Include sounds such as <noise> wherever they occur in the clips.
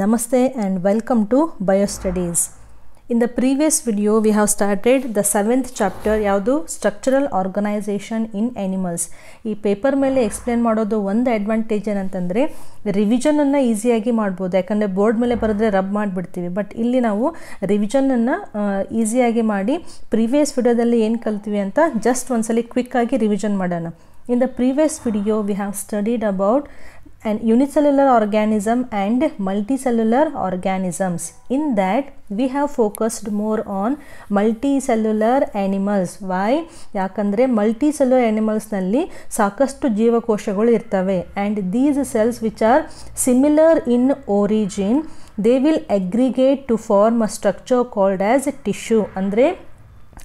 Namaste welcome to bio studies in the previous video we have started the seventh chapter ಯಾವುದು structural organisation in animals ಈ paper ಮೇಲೆ explain ಮಾಡೋದು ಒಂದು advantage ಏನಂತಂದರೆ ರಿವಿಷನನ್ನು ಈಸಿಯಾಗಿ ಮಾಡ್ಬೋದು ಯಾಕಂದರೆ ಬೋರ್ಡ್ ಮೇಲೆ ಬರೆದ್ರೆ ರಬ್ ಮಾಡಿಬಿಡ್ತೀವಿ ಬಟ್ ಇಲ್ಲಿ ನಾವು ರಿವಿಷನನ್ನು ಈಸಿಯಾಗಿ ಮಾಡಿ ಪ್ರೀವಿಯಸ್ ವಿಡಿಯೋದಲ್ಲಿ ಏನು ಕಲ್ತೀವಿ ಅಂತ ಜಸ್ಟ್ ಒಂದ್ಸಲಿ ಕ್ವಿಕ್ಕಾಗಿ ರಿವಿಷನ್ ಮಾಡೋಣ in the previous video we have studied about an unicellular organism and multicellular organisms in that we have focused more on multicellular animals why yakandre multicellular animals nalli sakashtu jeevakoshagalu irtave and these cells which are similar in origin they will aggregate to form a structure called as a tissue andre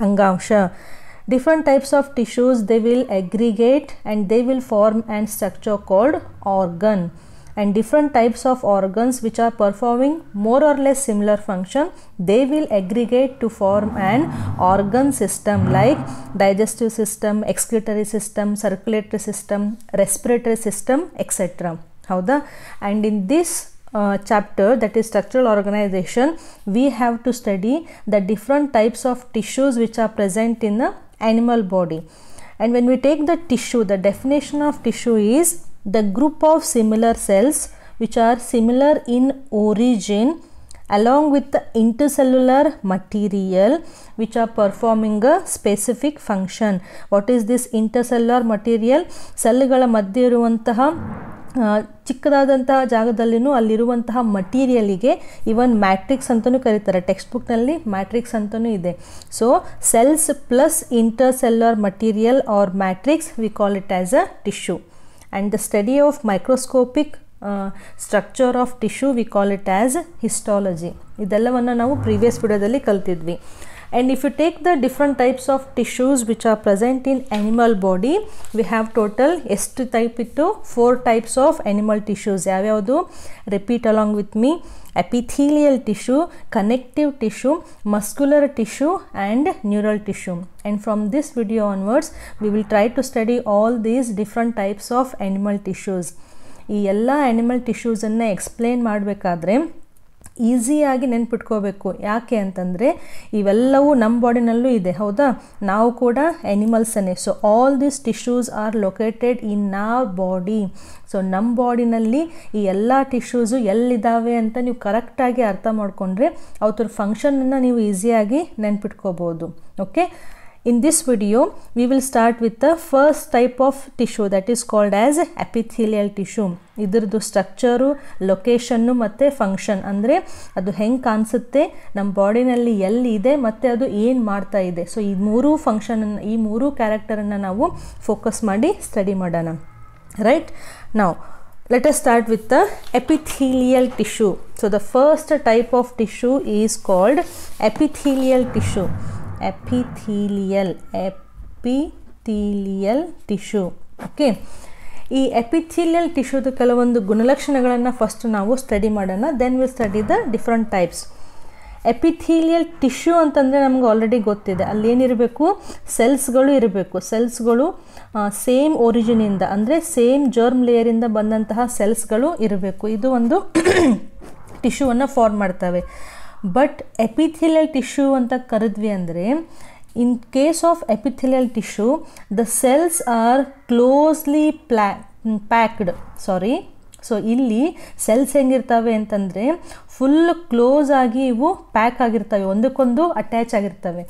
angamsha different types of tissues they will aggregate and they will form an structure called organ and different types of organs which are performing more or less similar function they will aggregate to form an organ system like digestive system excretory system circulatory system respiratory system etc the and in this uh, chapter that is structural organization we have to study the different types of tissues which are present in the animal body and when we take the tissue the definition of tissue is the group of similar cells which are similar in origin along with the intercellular material which are performing a specific function. What is this intercellular material? ಸೆಲ್ಗಳ ಚಿಕ್ಕದಾದಂತಹ ಜಾಗದಲ್ಲಿನೂ ಅಲ್ಲಿರುವಂತಹ ಮಟೀರಿಯಲಿಗೆ ಇವನ್ matrix ಅಂತಲೂ ಕರೀತಾರೆ text ಬುಕ್ನಲ್ಲಿ matrix ಅಂತಲೂ ಇದೆ so cells plus intercellular material or matrix we call it as a tissue and the study of microscopic structure of tissue we call it as histology ಇದೆಲ್ಲವನ್ನು ನಾವು ಪ್ರೀವಿಯಸ್ ವಿಡಿಯೋದಲ್ಲಿ ಕಲ್ತಿದ್ವಿ and if you take the different types of tissues which are present in animal body we have total type it to types types of tissues tissues ಯಾವ್ಯಾವುದು repeat along with me epithelial tissue connective tissue muscular tissue and neural tissue and from this video onwards we will try to study all these different types of animal tissues ಈ ಎಲ್ಲ animal ಟಿಶ್ಯೂಸನ್ನು explain ಮಾಡಬೇಕಾದ್ರೆ ಈಸಿಯಾಗಿ ನೆನ್ಪಿಟ್ಕೋಬೇಕು ಯಾಕೆ ಅಂತಂದರೆ ಇವೆಲ್ಲವೂ ನಮ್ಮ ಬಾಡಿನಲ್ಲೂ ಇದೆ ಹೌದಾ ನಾವು ಕೂಡ ಎನಿಮಲ್ಸನ್ನೇ so all these tissues are located in our body so ನಮ್ಮ ಬಾಡಿನಲ್ಲಿ ಈ ಎಲ್ಲ ಟಿಶ್ಯೂಸು ಎಲ್ಲಿದ್ದಾವೆ ಅಂತ ನೀವು ಕರೆಕ್ಟಾಗಿ ಅರ್ಥ ಮಾಡಿಕೊಂಡ್ರೆ ಅವತ್ತರ ಫಂಕ್ಷನನ್ನು ನೀವು ಈಸಿಯಾಗಿ ನೆನ್ಪಿಟ್ಕೋಬೋದು okay in this video we will start with the first type of tissue that is called as epithelial tissue either structure location no function and re adu heng kaansutte nam body nalli elli ide matte adu en maartta ide so ee mooru function ee mooru character anna naavu focus maadi study madana right now let us start with the epithelial tissue so the first type of tissue is called epithelial tissue epithelial epithelial tissue okay ಈ epithelial ಟಿಶ್ಯೂದ ಕೆಲವೊಂದು ಗುಣಲಕ್ಷಣಗಳನ್ನು first ನಾವು study ಮಾಡೋಣ then will study the different types epithelial tissue ಅಂತಂದರೆ ನಮ್ಗೆ already ಗೊತ್ತಿದೆ ಅಲ್ಲೇನಿರಬೇಕು ಸೆಲ್ಸ್ಗಳು ಇರಬೇಕು ಸೆಲ್ಸ್ಗಳು ಸೇಮ್ ಒರಿಜಿನಿಂದ ಅಂದರೆ ಸೇಮ್ ಜರ್ಮ್ ಲೇಯರಿಂದ ಬಂದಂತಹ ಸೆಲ್ಸ್ಗಳು ಇರಬೇಕು ಇದು ಒಂದು ಟಿಶ್ಯೂವನ್ನು <coughs> ಫಾರ್ಮ್ ಮಾಡ್ತವೆ ಬಟ್ ಎಪಿಥಿಲಿಯಲ್ ಟಿಶ್ಯೂ ಅಂತ ಕರೆದ್ವಿ ಅಂದರೆ in case of epithelial tissue the cells are closely ಪ್ಲ್ಯಾ ಪ್ಯಾಕ್ಡ್ ಸಾರಿ ಸೊ ಇಲ್ಲಿ ಸೆಲ್ಸ್ ಹೆಂಗಿರ್ತವೆ ಅಂತಂದರೆ ಫುಲ್ ಕ್ಲೋಸ್ ಆಗಿ ಇವು ಪ್ಯಾಕ್ ಆಗಿರ್ತವೆ ಒಂದಕ್ಕೊಂದು ಅಟ್ಯಾಚ್ ಆಗಿರ್ತವೆ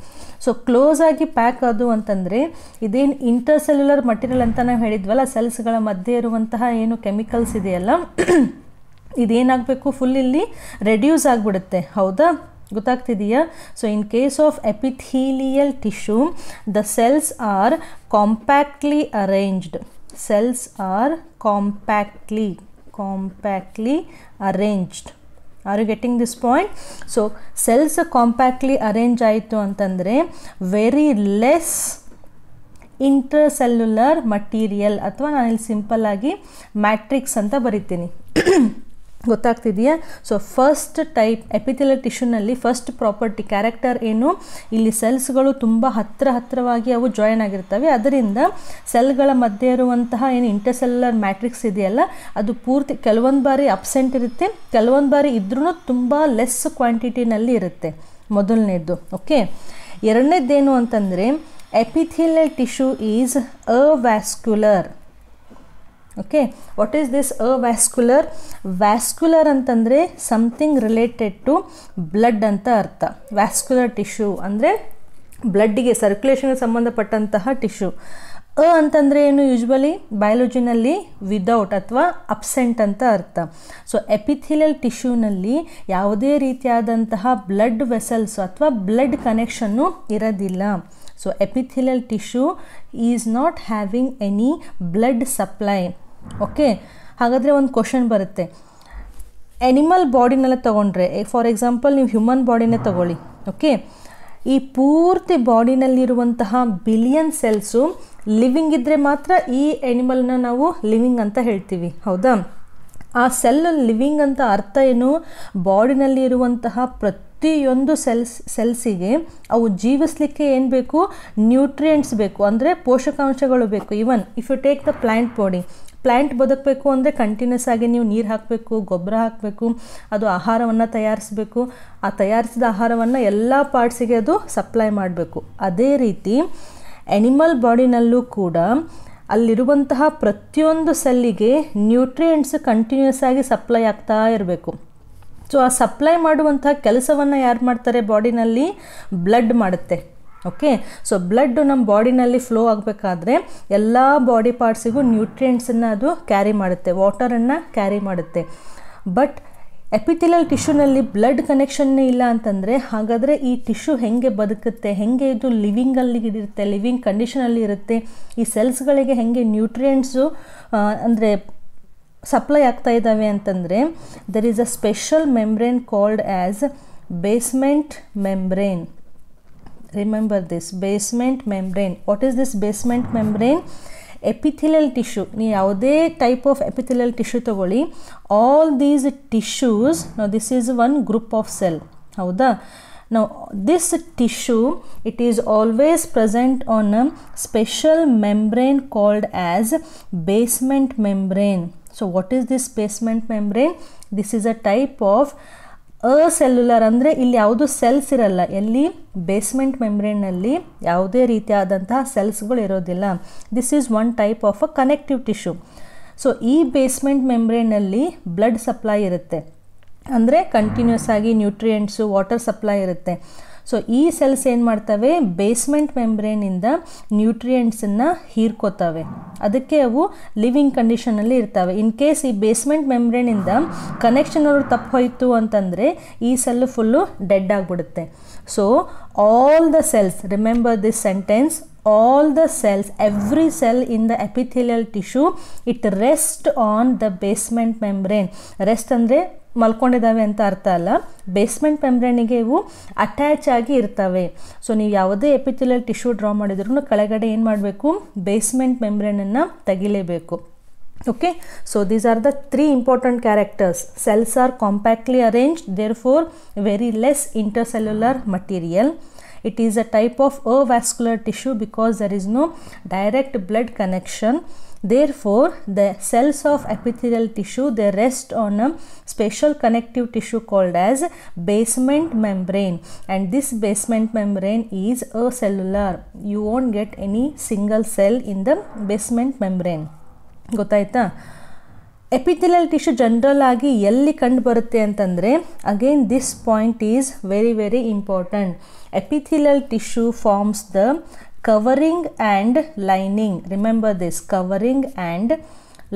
ಸೊ ಕ್ಲೋಸ್ ಆಗಿ ಪ್ಯಾಕ್ ಅದು ಅಂತಂದರೆ ಇದೇನು ಇಂಟರ್ಸೆಲ್ಯುಲರ್ ಮಟೀರಿಯಲ್ ಅಂತ ನಾವು ಹೇಳಿದ್ವಲ್ಲ ಸೆಲ್ಸ್ಗಳ ಮಧ್ಯೆ ಇರುವಂತಹ ಏನು ಕೆಮಿಕಲ್ಸ್ ಇದೆಯಲ್ಲ ಇದೇನಾಗಬೇಕು ಫುಲ್ ಇಲ್ಲಿ ರೆಡ್ಯೂಸ್ ಆಗಿಬಿಡುತ್ತೆ ಹೌದಾ ಗೊತ್ತಾಗ್ತಿದೆಯಾ so in case of epithelial tissue the cells are compactly arranged cells are compactly compactly arranged are you getting this point so cells compactly arrange ಆಯಿತು ಅಂತಂದರೆ ವೆರಿ ಲೆಸ್ ಇಂಟರ್ಸೆಲ್ಯುಲರ್ ಮಟೀರಿಯಲ್ ಅಥವಾ ನಾನಿಲ್ಲಿ ಸಿಂಪಲ್ಲಾಗಿ matrix ಅಂತ ಬರಿತೀನಿ <coughs> ಗೊತ್ತಾಗ್ತಿದೆಯಾ ಸೊ ಫಸ್ಟ್ ಟೈಪ್ ಎಪಿಥೆಲ ಟಿಶ್ಯೂನಲ್ಲಿ first property character ಏನು ಇಲ್ಲಿ ಸೆಲ್ಸ್ಗಳು ತುಂಬ ಹತ್ತಿರ ಹತ್ತಿರವಾಗಿ ಅವು ಜಾಯಿನ್ ಆಗಿರ್ತವೆ ಅದರಿಂದ ಸೆಲ್ಗಳ ಮಧ್ಯೆ ಇರುವಂತಹ ಏನು ಇಂಟರ್ಸೆಲ್ಲರ್ ಮ್ಯಾಟ್ರಿಕ್ಸ್ ಇದೆಯಲ್ಲ ಅದು ಪೂರ್ತಿ ಕೆಲವೊಂದು ಬಾರಿ ಅಬ್ಸೆಂಟ್ ಇರುತ್ತೆ ಕೆಲವೊಂದು ಬಾರಿ ಇದ್ರೂ ತುಂಬ ಲೆಸ್ ಕ್ವಾಂಟಿಟಿನಲ್ಲಿ ಇರುತ್ತೆ ಮೊದಲನೇದು ಓಕೆ ಎರಡನೇದೇನು ಅಂತಂದರೆ epithelial tissue is avascular okay what is this avascular vascular ಅಂತಂದರೆ ಸಮಥಿಂಗ್ ರಿಲೇಟೆಡ್ ಟು ಬ್ಲಡ್ ಅಂತ ಅರ್ಥ ವ್ಯಾಸ್ಕ್ಯುಲರ್ ಟಿಶ್ಯೂ ಅಂದರೆ ಬ್ಲಡ್ಗೆ ಸರ್ಕ್ಯುಲೇಷನ್ಗೆ ಸಂಬಂಧಪಟ್ಟಂತಹ ಟಿಶ್ಯೂ ಅ ಅಂತಂದರೆ ಏನು ಯೂಶ್ವಲಿ ಬಯಾಲಜಿನಲ್ಲಿ ವಿದೌಟ್ ಅಥವಾ ಅಬ್ಸೆಂಟ್ ಅಂತ ಅರ್ಥ ಸೊ ಎಪಿಥಿಲಿಯಲ್ ಟಿಶ್ಯೂನಲ್ಲಿ ಯಾವುದೇ ರೀತಿಯಾದಂತಹ ಬ್ಲಡ್ ವೆಸಲ್ಸ್ ಅಥವಾ ಬ್ಲಡ್ ಕನೆಕ್ಷನ್ನು ಇರೋದಿಲ್ಲ so epithelial tissue is not having any blood supply okay ಹಾಗಾದರೆ ಒಂದು ಕ್ವಶನ್ ಬರುತ್ತೆ ಎನಿಮಲ್ ಬಾಡಿನೆಲ್ಲ ತೊಗೊಂಡ್ರೆ ಫಾರ್ ಎಕ್ಸಾಂಪಲ್ ನೀವು ಹ್ಯೂಮನ್ ಬಾಡಿನೇ ತೊಗೊಳ್ಳಿ ಓಕೆ ಈ ಪೂರ್ತಿ ಬಾಡಿನಲ್ಲಿರುವಂತಹ ಬಿಲಿಯನ್ ಸೆಲ್ಸು ಲಿವಿಂಗ್ ಇದ್ದರೆ ಮಾತ್ರ ಈ ಎನಿಮಲ್ನ ನಾವು ಲಿವಿಂಗ್ ಅಂತ ಹೇಳ್ತೀವಿ ಹೌದಾ ಆ ಸೆಲ್ ಲಿವಿಂಗ್ ಅಂತ ಅರ್ಥ ಏನು ಬಾಡಿನಲ್ಲಿ ಇರುವಂತಹ ಪ್ರತಿಯೊಂದು ಸೆಲ್ಸ್ ಸೆಲ್ಸಿಗೆ ಅವು ಜೀವಿಸಲಿಕ್ಕೆ ಏನು ಬೇಕು ನ್ಯೂಟ್ರಿಯೆಂಟ್ಸ್ ಬೇಕು ಅಂದರೆ ಪೋಷಕಾಂಶಗಳು ಬೇಕು even if you take the plant body plant ಬದುಕಬೇಕು ಅಂದರೆ ಕಂಟಿನ್ಯೂಸ್ ಆಗಿ ನೀವು ನೀರು ಹಾಕಬೇಕು ಗೊಬ್ಬರ ಹಾಕಬೇಕು ಅದು ಆಹಾರವನ್ನು ತಯಾರಿಸಬೇಕು ಆ ತಯಾರಿಸಿದ ಆಹಾರವನ್ನು ಎಲ್ಲ ಪಾರ್ಟ್ಸಿಗೆ ಅದು ಸಪ್ಲೈ ಮಾಡಬೇಕು ಅದೇ ರೀತಿ ಎನಿಮಲ್ ಬಾಡಿನಲ್ಲೂ ಕೂಡ ಅಲ್ಲಿರುವಂತಹ ಪ್ರತಿಯೊಂದು ಸೆಲ್ಲಿಗೆ ನ್ಯೂಟ್ರಿಯೆಂಟ್ಸ್ ಕಂಟಿನ್ಯೂಸ್ ಆಗಿ ಸಪ್ಲೈ ಆಗ್ತಾ ಇರಬೇಕು ಸೊ ಆ ಸಪ್ಲೈ ಮಾಡುವಂತಹ ಕೆಲಸವನ್ನು ಯಾರು ಮಾಡ್ತಾರೆ ಬಾಡಿನಲ್ಲಿ ಬ್ಲಡ್ ಮಾಡುತ್ತೆ ಓಕೆ ಸೊ ಬ್ಲಡ್ ನಮ್ಮ ಬಾಡಿನಲ್ಲಿ ಫ್ಲೋ ಆಗಬೇಕಾದ್ರೆ ಎಲ್ಲ ಬಾಡಿ ಪಾರ್ಟ್ಸಿಗೂ ನ್ಯೂಟ್ರಿಯೆಂಟ್ಸನ್ನು ಅದು ಕ್ಯಾರಿ ಮಾಡುತ್ತೆ ವಾಟರನ್ನು ಕ್ಯಾರಿ ಮಾಡುತ್ತೆ ಬಟ್ ಎಪಿಥಿಲಲ್ ಟಿಶ್ಯೂನಲ್ಲಿ ಬ್ಲಡ್ ಕನೆಕ್ಷನ್ನೇ ಇಲ್ಲ ಅಂತಂದರೆ ಹಾಗಾದರೆ ಈ ಟಿಶ್ಯೂ ಹೆಂಗೆ ಬದುಕುತ್ತೆ ಹೆಂಗೆ ಇದು ಲಿವಿಂಗಲ್ಲಿ ಇರುತ್ತೆ ಲಿವಿಂಗ್ ಕಂಡೀಷನಲ್ಲಿ ಇರುತ್ತೆ ಈ ಸೆಲ್ಸ್ಗಳಿಗೆ ಹೆಂಗೆ ನ್ಯೂಟ್ರಿಯೆಂಟ್ಸು ಅಂದರೆ ಸಪ್ಲೈ ಆಗ್ತಾ ಇದ್ದಾವೆ ಅಂತಂದರೆ there is a special membrane called as basement membrane remember this basement membrane what is this basement membrane epithelial tissue ni yavade type of epithelial tissue To tagoli all these tissues now this is one group of cell howda now this tissue it is always present on a special membrane called as basement membrane so what is this basement membrane this is a type of acellular ಅಂದರೆ ಇಲ್ಲಿ ಯಾವುದು cells ಇರಲ್ಲ ಎಲ್ಲಿ basement ಮೆಮ್ರೇನಲ್ಲಿ ಯಾವುದೇ ರೀತಿಯಾದಂತಹ ಸೆಲ್ಸ್ಗಳು ಇರೋದಿಲ್ಲ this is one type of a connective tissue so ಈ ಬೇಸ್ಮೆಂಟ್ ಮೆಮ್ರೇನಲ್ಲಿ ಬ್ಲಡ್ ಸಪ್ಲೈ ಇರುತ್ತೆ ಅಂದರೆ ಕಂಟಿನ್ಯೂಸ್ ಆಗಿ ನ್ಯೂಟ್ರಿಯೆಂಟ್ಸು ವಾಟರ್ ಸಪ್ಲೈ ಇರುತ್ತೆ ಸೊ ಈ ಸೆಲ್ಸ್ ಏನು ಮಾಡ್ತವೆ ಬೇಸ್ಮೆಂಟ್ ಮೆಂಬ್ರೇನಿಂದ ನ್ಯೂಟ್ರಿಯೆಂಟ್ಸನ್ನು ಹೀರ್ಕೋತವೆ ಅದಕ್ಕೆ ಅವು ಲಿವಿಂಗ್ ಕಂಡೀಷನಲ್ಲಿ ಇರ್ತವೆ ಇನ್ ಕೇಸ್ ಈ ಬೇಸ್ಮೆಂಟ್ ಮೆಂಬ್ರೇನಿಂದ ಕನೆಕ್ಷನ್ ಅವರು ತಪ್ಪು ಹೋಯಿತು ಅಂತಂದರೆ ಈ ಸೆಲ್ ಫುಲ್ಲು ಡೆಡ್ ಆಗಿಬಿಡುತ್ತೆ so all the cells remember this sentence all the cells, every cell in the epithelial tissue, it rest on the basement membrane. Rest ಅಂದರೆ ಮಲ್ಕೊಂಡಿದ್ದಾವೆ ಅಂತ ಅರ್ಥ ಅಲ್ಲ ಬೇಸ್ಮೆಂಟ್ ಮೆಂಬ್ರೇನಿಗೆ ಇವು ಅಟ್ಯಾಚ್ ಆಗಿ ಇರ್ತವೆ ಸೊ ನೀವು ಯಾವುದೇ ಎಪಿಥಿಲಲ್ ಟಿಶ್ಯೂ ಡ್ರಾ ಮಾಡಿದ್ರು ಕೆಳಗಡೆ ಏನು ಮಾಡಬೇಕು ಬೇಸ್ಮೆಂಟ್ ಮೆಂಬ್ರೇನನ್ನು ತೆಗಿಲೇಬೇಕು okay so these are the three important characters cells are compactly arrange therefore very less intercellular material is a type of a vascular tissue because there is no direct blood connection Therefore, the cells of epithelial tissue they rest on a special connective tissue called as basement membrane and this basement membrane is a cellular. You won't get any single cell in the basement membrane. ಗೊತ್ತಾಯ್ತಾ epithelial tissue, general, agi ಎಲ್ಲಿ ಕಂಡು ಬರುತ್ತೆ ಅಂತಂದರೆ Again, this point is very very important. Epithelial tissue forms the covering and lining remember this covering and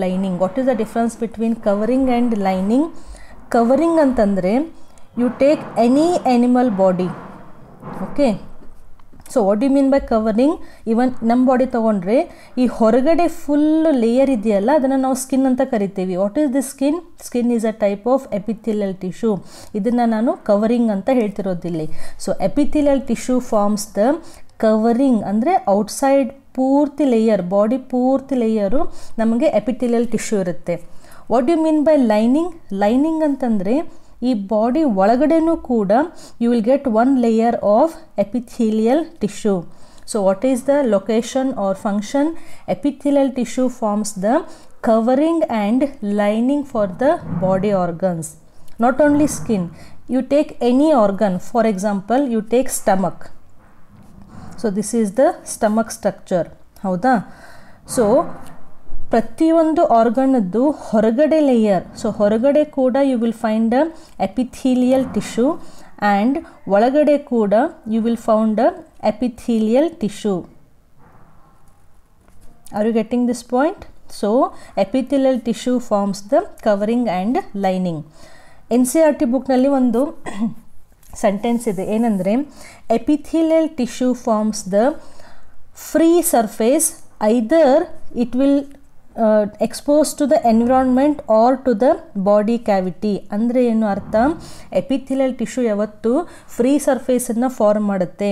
lining what is the difference between covering and lining covering ಅಂತಂದರೆ you take any animal body okay so what do mean by covering even ನಮ್ಮ body ತೊಗೊಂಡ್ರೆ ಈ ಹೊರಗಡೆ full layer ಇದೆಯಲ್ಲ ಅದನ್ನು ನಾವು skin ಅಂತ ಕರಿತೀವಿ what is the skin skin is a type of epithelial tissue ಇದನ್ನು ನಾನು ಕವರಿಂಗ್ ಅಂತ ಹೇಳ್ತಿರೋದಿಲ್ಲಿ so epithelial tissue forms the covering ಅಂದರೆ ಔಟ್ಸೈಡ್ ಪೂರ್ತಿ ಲೇಯರ್ ಬಾಡಿ ಪೂರ್ತಿ ಲೇಯರು ನಮಗೆ ಎಪಿಥಿಲಿಯಲ್ ಟಿಶ್ಯೂ ಇರುತ್ತೆ what you mean by lining lining ಅಂತಂದರೆ ಈ ಬಾಡಿ ಒಳಗಡೆನೂ ಕೂಡ you will get one layer of epithelial tissue so what is the location or function epithelial tissue forms the covering and lining for the body organs not only skin you take any organ for example you take stomach so this is the stomach structure ಹೌದಾ so ಪ್ರತಿಯೊಂದು ಆರ್ಗನದ್ದು ಹೊರಗಡೆ layer so ಹೊರಗಡೆ ಕೂಡ you will find a epithelial tissue and ಒಳಗಡೆ ಕೂಡ you will found a epithelial tissue are you getting this point so epithelial tissue forms the covering and lining N C R T ಬುಕ್ನಲ್ಲಿ ಒಂದು sentence ಇದೆ ಏನಂದರೆ epithelial tissue forms the free surface either it will expose to the environment or to the body cavity ಅಂದರೆ ಏನು ಅರ್ಥ epithelial tissue ಯಾವತ್ತು free ಸರ್ಫೇಸನ್ನು form ಮಾಡುತ್ತೆ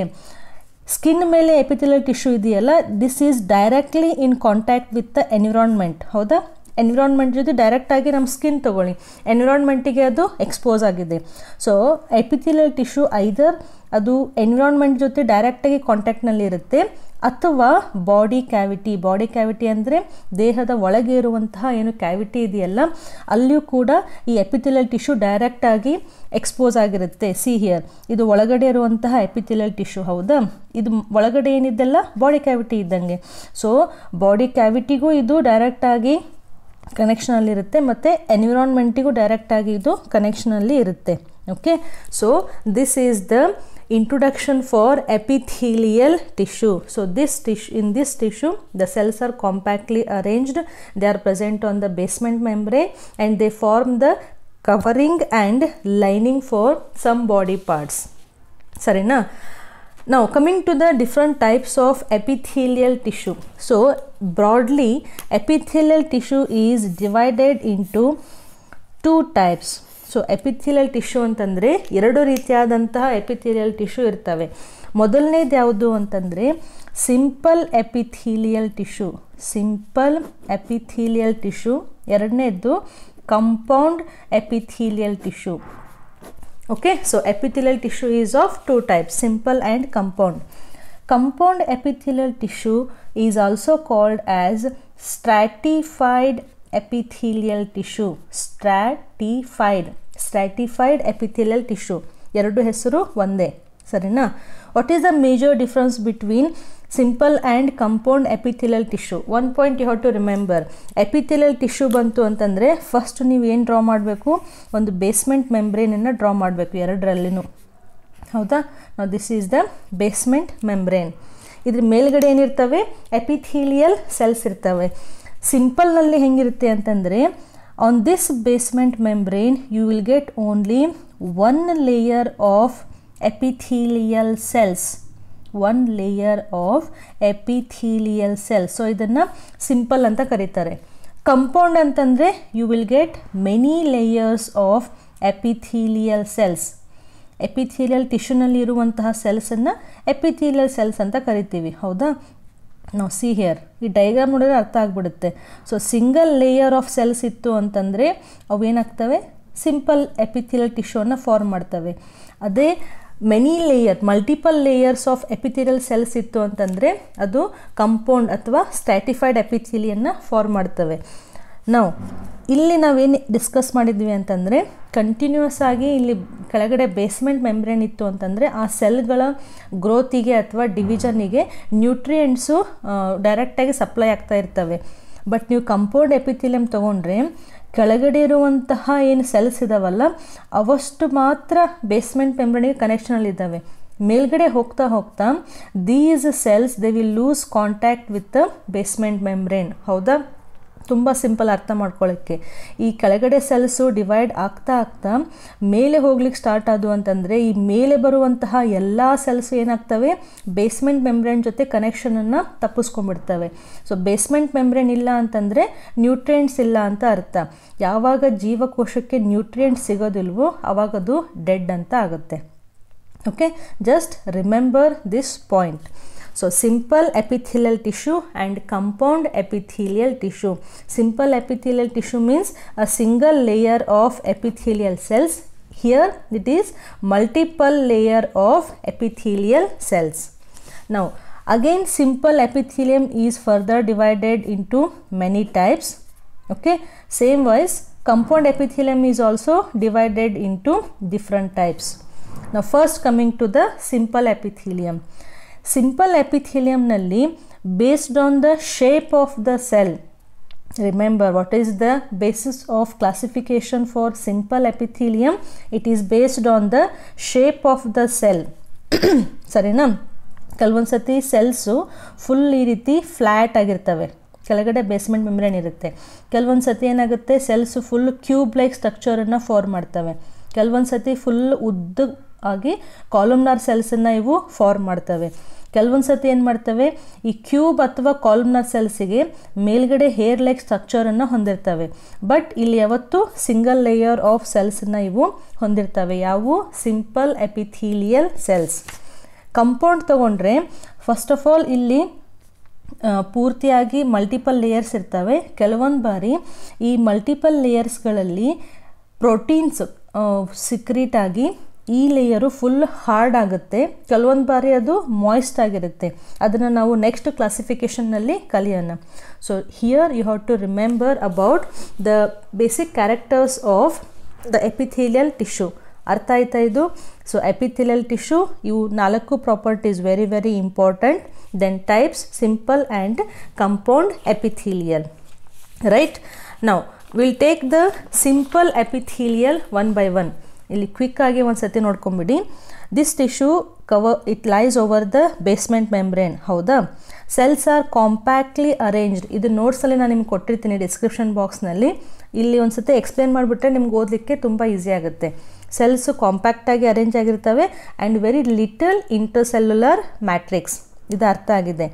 ಸ್ಕಿನ್ ಮೇಲೆ ಎಪಿಥಿಲಿಯಲ್ ಟಿಶ್ಯೂ ಇದೆಯಲ್ಲ this is directly in contact with the environment ಹೌದಾ environment ಜೊತೆ ಡೈರೆಕ್ಟಾಗಿ ನಮ್ಮ ಸ್ಕಿನ್ ತೊಗೊಳ್ಳಿ ಎನ್ವಿರಾನ್ಮೆಂಟಿಗೆ ಅದು ಎಕ್ಸ್ಪೋಸ್ ಆಗಿದೆ ಸೊ ಎಪಿಥಿಲಿಯಲ್ ಟಿಶ್ಯೂ ಐದರ್ ಅದು ಎನ್ವಿರಾನ್ಮೆಂಟ್ ಜೊತೆ ಡೈರೆಕ್ಟಾಗಿ ಕಾಂಟ್ಯಾಕ್ಟ್ನಲ್ಲಿರುತ್ತೆ ಅಥವಾ ಬಾಡಿ ಕ್ಯಾವಿಟಿ ಬಾಡಿ ಕ್ಯಾವಿಟಿ ಅಂದರೆ ದೇಹದ ಒಳಗೆ ಇರುವಂತಹ ಏನು ಕ್ಯಾವಿಟಿ ಇದೆಯಲ್ಲ ಅಲ್ಲಿಯೂ ಕೂಡ ಈ ಎಪಿಥಿಲಲ್ ಟಿಶ್ಯೂ ಡೈರೆಕ್ಟಾಗಿ ಎಕ್ಸ್ಪೋಸ್ ಆಗಿರುತ್ತೆ ಸಿ ಹಿಯರ್ ಇದು ಒಳಗಡೆ ಇರುವಂತಹ ಎಪಿಥಿಲಲ್ ಟಿಶ್ಯೂ ಹೌದಾ ಇದು ಒಳಗಡೆ ಏನಿದ್ದಲ್ಲ ಬಾಡಿ ಕ್ಯಾವಿಟಿ ಇದ್ದಂಗೆ ಸೊ ಬಾಡಿ ಕ್ಯಾವಿಟಿಗೂ ಇದು ಡೈರೆಕ್ಟಾಗಿ ಕನೆಕ್ಷನಲ್ಲಿರುತ್ತೆ ಮತ್ತು ಡೈರೆಕ್ಟ್ ಆಗಿ ಇದು ಅಲ್ಲಿ ಇರುತ್ತೆ okay so this is the introduction for epithelial tissue so this tissue in this tissue the cells are compactly arranged they are present on the basement membrane and they form the covering and lining for some body parts sarina Now coming to the different types of epithelial tissue. So broadly epithelial tissue is divided into two types. So epithelial tissue and tandre iradoritya epithelial tissue irtave. Modulne dyaudu and tandre simple epithelial tissue. Simple epithelial tissue. Compound epithelial tissue. okay so epithelial tissue is of two types simple and compound compound epithelial tissue is also called as stratified epithelial tissue stratified stratified epithelial tissue ಎರಡು ಹೆಸರು vande. ಸರಿನಾ what is the major difference between? Simple and compound epithelial tissue one point you have to remember epithelial tissue ಬಂತು ಅಂತಂದರೆ first ನೀವು ಏನು draw ಮಾಡಬೇಕು ಒಂದು basement ಮೆಂಬ್ರೇನನ್ನು draw ಮಾಡಬೇಕು ಎರಡರಲ್ಲಿನೂ ಹೌದಾ ನಾವು this is the basement membrane ಇದ್ರ ಮೇಲ್ಗಡೆ ಏನಿರ್ತವೆ ಎಪಿಥೀಲಿಯಲ್ ಸೆಲ್ಸ್ ಇರ್ತವೆ ಸಿಂಪಲ್ನಲ್ಲಿ ಹೆಂಗಿರುತ್ತೆ ಅಂತಂದರೆ on this basement membrane you will get only one layer of epithelial cells one layer of epithelial cell so ಇದನ್ನು ಸಿಂಪಲ್ ಅಂತ ಕರೀತಾರೆ ಕಂಪೌಂಡ್ ಅಂತಂದರೆ you will get many layers of epithelial cells epithelial ಟಿಶ್ಯೂನಲ್ಲಿ ಇರುವಂತಹ ಸೆಲ್ಸನ್ನು ಎಪಿಥೀಲಿಯಲ್ ಸೆಲ್ಸ್ ಅಂತ ಕರಿತೀವಿ ಹೌದಾ ನಾವು ಸಿ ಹಿಯರ್ ಈ ಡೈಗ್ರಾಮ್ ನೋಡಿದ್ರೆ ಅರ್ಥ ಆಗಿಬಿಡುತ್ತೆ so single layer of cells ಇತ್ತು ಅಂತಂದರೆ ಅವು ಏನಾಗ್ತವೆ ಸಿಂಪಲ್ ಎಪಿಥಿಯಲ್ ಟಿಶ್ಯೂನ ಫಾರ್ಮ್ ಮಾಡ್ತವೆ ಅದೇ many layer multiple layers of epithelial cells ಇತ್ತು ಅಂತಂದರೆ ಅದು ಕಂಪೌಂಡ್ ಅಥವಾ ಸ್ಟ್ಯಾಟಿಫೈಡ್ ಎಪಿಥಿಲಿಯನ್ನು ಫಾರ್ಮ್ ಮಾಡ್ತವೆ ನಾವು ಇಲ್ಲಿ ನಾವೇನು ಡಿಸ್ಕಸ್ ಮಾಡಿದ್ವಿ ಅಂತಂದರೆ ಕಂಟಿನ್ಯೂಸ್ ಆಗಿ ಇಲ್ಲಿ ಕೆಳಗಡೆ ಬೇಸ್ಮೆಂಟ್ ಮೆಂಬ್ರೇನ್ ಇತ್ತು ಅಂತಂದರೆ ಆ ಸೆಲ್ಗಳ ಗ್ರೋತಿಗೆ ಅಥವಾ ಡಿವಿಷನಿಗೆ ನ್ಯೂಟ್ರಿಯೆಂಟ್ಸು ಡೈರೆಕ್ಟಾಗಿ ಸಪ್ಲೈ ಆಗ್ತಾ ಇರ್ತವೆ ಬಟ್ ನೀವು ಕಂಪೌಂಡ್ ಎಪಿಥಿಲಿಯಮ್ ತೊಗೊಂಡ್ರೆ ಕೆಳಗಡೆ ಇರುವಂತಹ ಏನು ಸೆಲ್ಸ್ ಇದ್ದಾವಲ್ಲ ಅವಷ್ಟು ಮಾತ್ರ ಬೇಸ್ಮೆಂಟ್ ಮೆಂಬ್ರೇನಿಗೆ ಕನೆಕ್ಷನಲ್ಲಿದ್ದಾವೆ ಮೇಲ್ಗಡೆ ಹೋಗ್ತಾ ಹೋಗ್ತಾ these cells they will lose contact with basement membrane ಹೌದಾ ತುಂಬ ಸಿಂಪಲ್ ಅರ್ಥ ಮಾಡ್ಕೊಳ್ಳೋಕ್ಕೆ ಈ ಕೆಳಗಡೆ ಸೆಲ್ಸು ಡಿವೈಡ್ ಆಗ್ತಾ ಆಗ್ತಾ ಮೇಲೆ ಹೋಗ್ಲಿಕ್ಕೆ ಸ್ಟಾರ್ಟ್ ಆದವು ಅಂತಂದರೆ ಈ ಮೇಲೆ ಬರುವಂತಹ ಎಲ್ಲ ಸೆಲ್ಸ್ ಏನಾಗ್ತವೆ ಬೇಸ್ಮೆಂಟ್ ಮೆಂಬ್ರೇನ್ ಜೊತೆ ಕನೆಕ್ಷನನ್ನು ತಪ್ಪಿಸ್ಕೊಂಡ್ಬಿಡ್ತವೆ ಸೊ ಬೇಸ್ಮೆಂಟ್ ಮೆಂಬ್ರೇನ್ ಇಲ್ಲ ಅಂತಂದರೆ ನ್ಯೂಟ್ರಿಯೆಂಟ್ಸ್ ಇಲ್ಲ ಅಂತ ಅರ್ಥ ಯಾವಾಗ ಜೀವಕೋಶಕ್ಕೆ ನ್ಯೂಟ್ರಿಯೆಂಟ್ಸ್ ಸಿಗೋದಿಲ್ವೋ ಅದು ಡೆಡ್ ಅಂತ ಆಗುತ್ತೆ okay just remember this point So simple epithelial tissue and compound epithelial tissue. Simple epithelial tissue means a single layer of epithelial cells. Here it is multiple layer of epithelial cells. Now again simple epithelium is further divided into many types. Okay, same wise compound epithelium is also divided into different types. Now first coming to the simple epithelium. Simple ಎಪಿಥೀಲಿಯಂನಲ್ಲಿ based on the shape of the cell remember what is the basis of classification for simple epithelium it is based on the shape of the cell ಸರಿನಾ ಕೆಲವೊಂದು ಸತಿ cells full ಈ ರೀತಿ flat ಆಗಿರ್ತವೆ ಕೆಳಗಡೆ basement membrane ಇರುತ್ತೆ ಕೆಲವೊಂದು ಸತಿ ಏನಾಗುತ್ತೆ ಸೆಲ್ಸ್ ಫುಲ್ ಕ್ಯೂಬ್ ಲೈಕ್ ಸ್ಟ್ರಕ್ಚರನ್ನು ಫಾರ್ಮ್ ಮಾಡ್ತವೆ ಕೆಲವೊಂದು ಸತಿ ಫುಲ್ ಉದ್ದ ಆಗಿ ಕಾಲಮ್ನಾರ್ ಸೆಲ್ಸನ್ನು ಇವು ಫಾರ್ಮ್ ಮಾಡ್ತವೆ ಕೆಲವೊಂದು ಸತಿ ಏನು ಮಾಡ್ತವೆ ಈ ಕ್ಯೂಬ್ ಅಥವಾ ಕಾಲ್ಮ್ನರ್ ಸೆಲ್ಸಿಗೆ ಮೇಲ್ಗಡೆ ಹೇರ್ ಲೈಕ್ ಸ್ಟ್ರಕ್ಚರನ್ನು ಹೊಂದಿರ್ತವೆ ಬಟ್ ಇಲ್ಲಿ ಯಾವತ್ತೂ ಸಿಂಗಲ್ ಲೇಯರ್ ಆಫ್ ಸೆಲ್ಸನ್ನ ಇವು ಹೊಂದಿರ್ತವೆ ಯಾವುವು ಸಿಂಪಲ್ ಎಪಿಥೀಲಿಯಲ್ ಸೆಲ್ಸ್ ಕಂಪೌಂಡ್ ತಗೊಂಡ್ರೆ ಫಸ್ಟ್ ಆಫ್ ಆಲ್ ಇಲ್ಲಿ ಪೂರ್ತಿಯಾಗಿ ಮಲ್ಟಿಪಲ್ ಲೇಯರ್ಸ್ ಇರ್ತವೆ ಕೆಲವೊಂದು ಬಾರಿ ಈ ಮಲ್ಟಿಪಲ್ ಲೇಯರ್ಸ್ಗಳಲ್ಲಿ ಪ್ರೋಟೀನ್ಸ್ ಸಿಕ್ರೀಟಾಗಿ ಈ ಲೇಯರು ಫುಲ್ ಹಾರ್ಡ್ ಆಗುತ್ತೆ ಕೆಲವೊಂದು ಬಾರಿ ಅದು ಮಾಯ್ಸ್ಟ್ ಆಗಿರುತ್ತೆ ಅದನ್ನು ನಾವು ನೆಕ್ಸ್ಟ್ ಕ್ಲಾಸಿಫಿಕೇಷನ್ನಲ್ಲಿ ಕಲಿಯೋಣ so here you have to remember about the basic characters of the epithelial tissue ಅರ್ಥ ಆಯ್ತಾ ಇದು ಸೊ ಎಪಿಥಿಲಿಯಲ್ ಟಿಶ್ಯೂ ಇವು ನಾಲ್ಕು properties very very important then types simple and compound epithelial right ನಾವು will take the simple epithelial one by one ಇಲ್ಲಿ ಕ್ವಿಕ್ಕಾಗಿ ಒಂದು ಸರ್ತಿ ನೋಡ್ಕೊಂಬಿಡಿ this tissue cover it lies over the basement membrane ಹೌದಾ cells are compactly arranged ಇದು ನೋಟ್ಸಲ್ಲಿ ನಾನು ನಿಮ್ಗೆ ಕೊಟ್ಟಿರ್ತೀನಿ ಡಿಸ್ಕ್ರಿಪ್ಷನ್ ಬಾಕ್ಸ್ನಲ್ಲಿ ಇಲ್ಲಿ ಒಂದು ಸತಿ ಎಕ್ಸ್ಪ್ಲೇನ್ ಮಾಡಿಬಿಟ್ರೆ ನಿಮ್ಗೆ ಓದಲಿಕ್ಕೆ ತುಂಬ ಈಸಿ ಆಗುತ್ತೆ ಸೆಲ್ಸು ಕಾಂಪ್ಯಾಕ್ಟಾಗಿ ಅರೇಂಜ್ ಆಗಿರ್ತವೆ and very little intercellular matrix ಇದು ಅರ್ಥ ಆಗಿದೆ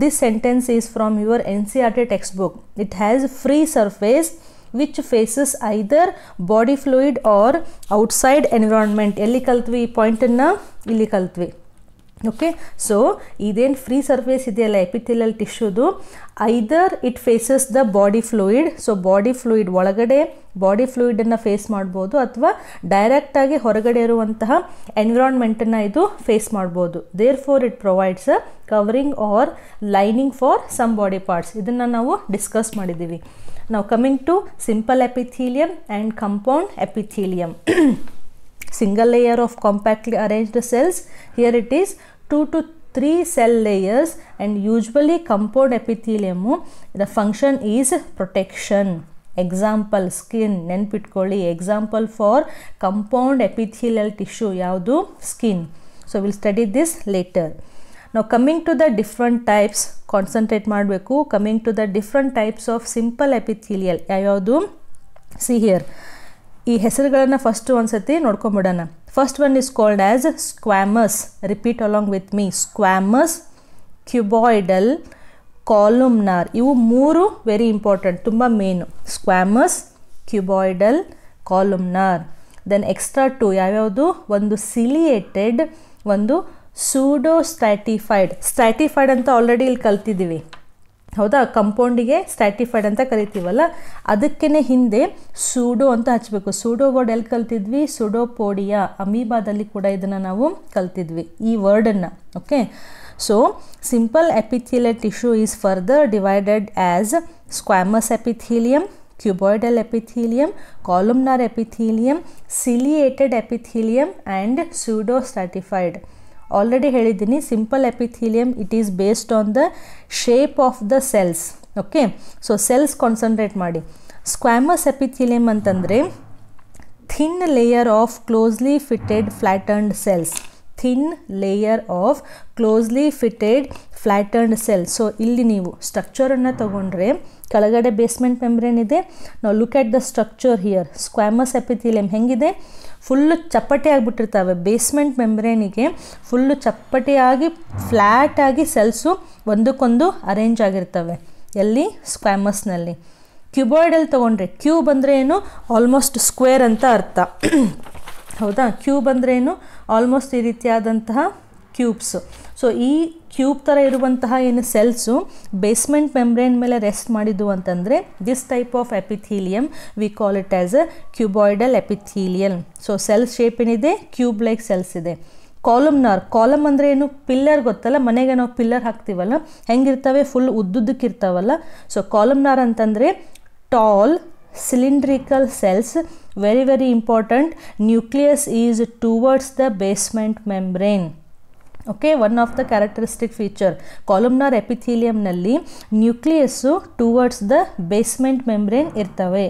this sentence is from your N C R T text book it has free surface which faces either body fluid or outside environment ಎಲ್ಲಿ ಕಲ್ತ್ವಿ ಈ ಪಾಯಿಂಟನ್ನು ಇಲ್ಲಿ ಕಲ್ತ್ವಿ ಓಕೆ ಸೊ ಇದೇನು ಫ್ರೀ ಸರ್ಫೇಸ್ ಇದೆಯಲ್ಲ ಎಪಿಥಿಲಿಯಲ್ ಟಿಶ್ಯೂದು either it faces the body fluid so body fluid ಒಳಗಡೆ ಬಾಡಿ ಫ್ಲೂಯಿಡನ್ನು ಫೇಸ್ ಮಾಡ್ಬೋದು ಅಥವಾ ಡೈರೆಕ್ಟಾಗಿ ಹೊರಗಡೆ ಇರುವಂತಹ ಎನ್ವಿರಾನ್ಮೆಂಟನ್ನು ಇದು ಫೇಸ್ ಮಾಡ್ಬೋದು therefore it provides a covering or lining for some body parts ಇದನ್ನು ನಾವು ಡಿಸ್ಕಸ್ ಮಾಡಿದ್ದೀವಿ Now coming to simple epithelium and compound epithelium. <clears throat> Single layer of compactly arranged cells. Here it is 2 to 3 cell layers and usually compound epithelium the function is protection. Example example skin Example for compound epithelial tissue. ಟಿಶ್ಯೂ skin. So we'll study this later. ನಾವು coming to the different types concentrate ಮಾಡಬೇಕು coming to the different types of simple epithelial ಯಾವ್ಯಾವುದು see here ಈ ಹೆಸರುಗಳನ್ನು first ಒಂದ್ಸತಿ ನೋಡ್ಕೊಂಬಿಡೋಣ first one is called as squamous repeat along with me squamous cuboidal columnar ಇವು ಮೂರು very important ತುಂಬ main squamous cuboidal columnar then extra two ಯಾವ್ಯಾವುದು ಒಂದು ಸಿಲಿಯೇಟೆಡ್ ಒಂದು ಸೂಡೋ ಸ್ಟ್ಯಾಟಿಫೈಡ್ ಸ್ಟ್ಯಾಟಿಫೈಡ್ ಅಂತ ಆಲ್ರೆಡಿ ಇಲ್ಲಿ ಕಲ್ತಿದ್ದೀವಿ ಹೌದಾ ಕಂಪೌಂಡಿಗೆ ಸ್ಟ್ಯಾಟಿಫೈಡ್ ಅಂತ ಕರಿತೀವಲ್ಲ ಅದಕ್ಕೇ ಹಿಂದೆ ಸೂಡೋ ಅಂತ ಹಚ್ಚಬೇಕು ಸೂಡೋ ವರ್ಡ್ ಎಲ್ಲಿ ಕಲ್ತಿದ್ವಿ ಸುಡೋಪೋಡಿಯಾ ಅಮೀಬಾದಲ್ಲಿ ಕೂಡ ಇದನ್ನು ನಾವು ಕಲ್ತಿದ್ವಿ ಈ ವರ್ಡನ್ನು okay so simple epithelial tissue is further divided as squamous epithelium epithelium columnar epithelium ciliated epithelium and pseudo stratified already ಹೇಳಿದ್ದೀನಿ simple epithelium it is based on the shape of the cells okay so cells concentrate ಮಾಡಿ squamous epithelium ಅಂತಂದರೆ thin layer of closely fitted flattened cells thin layer of closely fitted flattened cell so ಇಲ್ಲಿ ನೀವು ಸ್ಟ್ರಕ್ಚರನ್ನು ತಗೊಂಡ್ರೆ ಕೆಳಗಡೆ basement membrane ಇದೆ ನಾವು look at the structure here squamous epithelium ಹೆಂಗಿದೆ ಫುಲ್ಲು ಚಪ್ಪಟೆ ಆಗಿಬಿಟ್ಟಿರ್ತಾವೆ ಬೇಸ್ಮೆಂಟ್ ಮೆಂಬ್ರೇನಿಗೆ ಫುಲ್ಲು ಚಪ್ಪಟೆಯಾಗಿ ಫ್ಲ್ಯಾಟಾಗಿ ಸೆಲ್ಸು ಒಂದಕ್ಕೊಂದು ಅರೇಂಜ್ ಆಗಿರ್ತವೆ ಎಲ್ಲಿ ಸ್ಕ್ವಾಮಸ್ನಲ್ಲಿ ಕ್ಯೂಬಾಯ್ಡಲ್ಲಿ ತೊಗೊಂಡ್ರೆ ಕ್ಯೂಬ್ ಅಂದರೆ ಏನು ಆಲ್ಮೋಸ್ಟ್ ಸ್ಕ್ವೇರ್ ಅಂತ ಅರ್ಥ <coughs> ಹೌದಾ ಕ್ಯೂಬ್ ಅಂದರೆ ಏನು ಆಲ್ಮೋಸ್ಟ್ ಈ ರೀತಿಯಾದಂತಹ ಕ್ಯೂಬ್ಸ್ ಸೊ ಈ ಕ್ಯೂಬ್ ಥರ ಇರುವಂತಹ ಏನು ಸೆಲ್ಸು ಬೇಸ್ಮೆಂಟ್ ಮೆಂಬ್ರೇನ್ ಮೇಲೆ ರೆಸ್ಟ್ ಮಾಡಿದ್ದು ಅಂತಂದರೆ this type of epithelium we call it as a cuboidal epithelium so cell shape ಏನಿದೆ ಕ್ಯೂಬ್ ಲೈಕ್ ಸೆಲ್ಸ್ ಇದೆ ಕಾಲಮ್ನಾರ್ ಕಾಲಮ್ ಅಂದರೆ ಏನು ಪಿಲ್ಲರ್ ಗೊತ್ತಲ್ಲ ಮನೆಗೆ ನಾವು ಪಿಲ್ಲರ್ ಹಾಕ್ತೀವಲ್ಲ ಹೆಂಗಿರ್ತವೆ ಫುಲ್ ಉದ್ದುದ್ದಕ್ಕಿರ್ತಾವಲ್ಲ ಸೊ ಕಾಲಮ್ನಾರ್ ಅಂತಂದರೆ tall cylindrical cells very very important nucleus is towards the basement membrane okay one of the characteristic feature columnar ಎಪಿಥೀಲಿಯಂನಲ್ಲಿ nucleus towards the basement membrane ಇರ್ತವೆ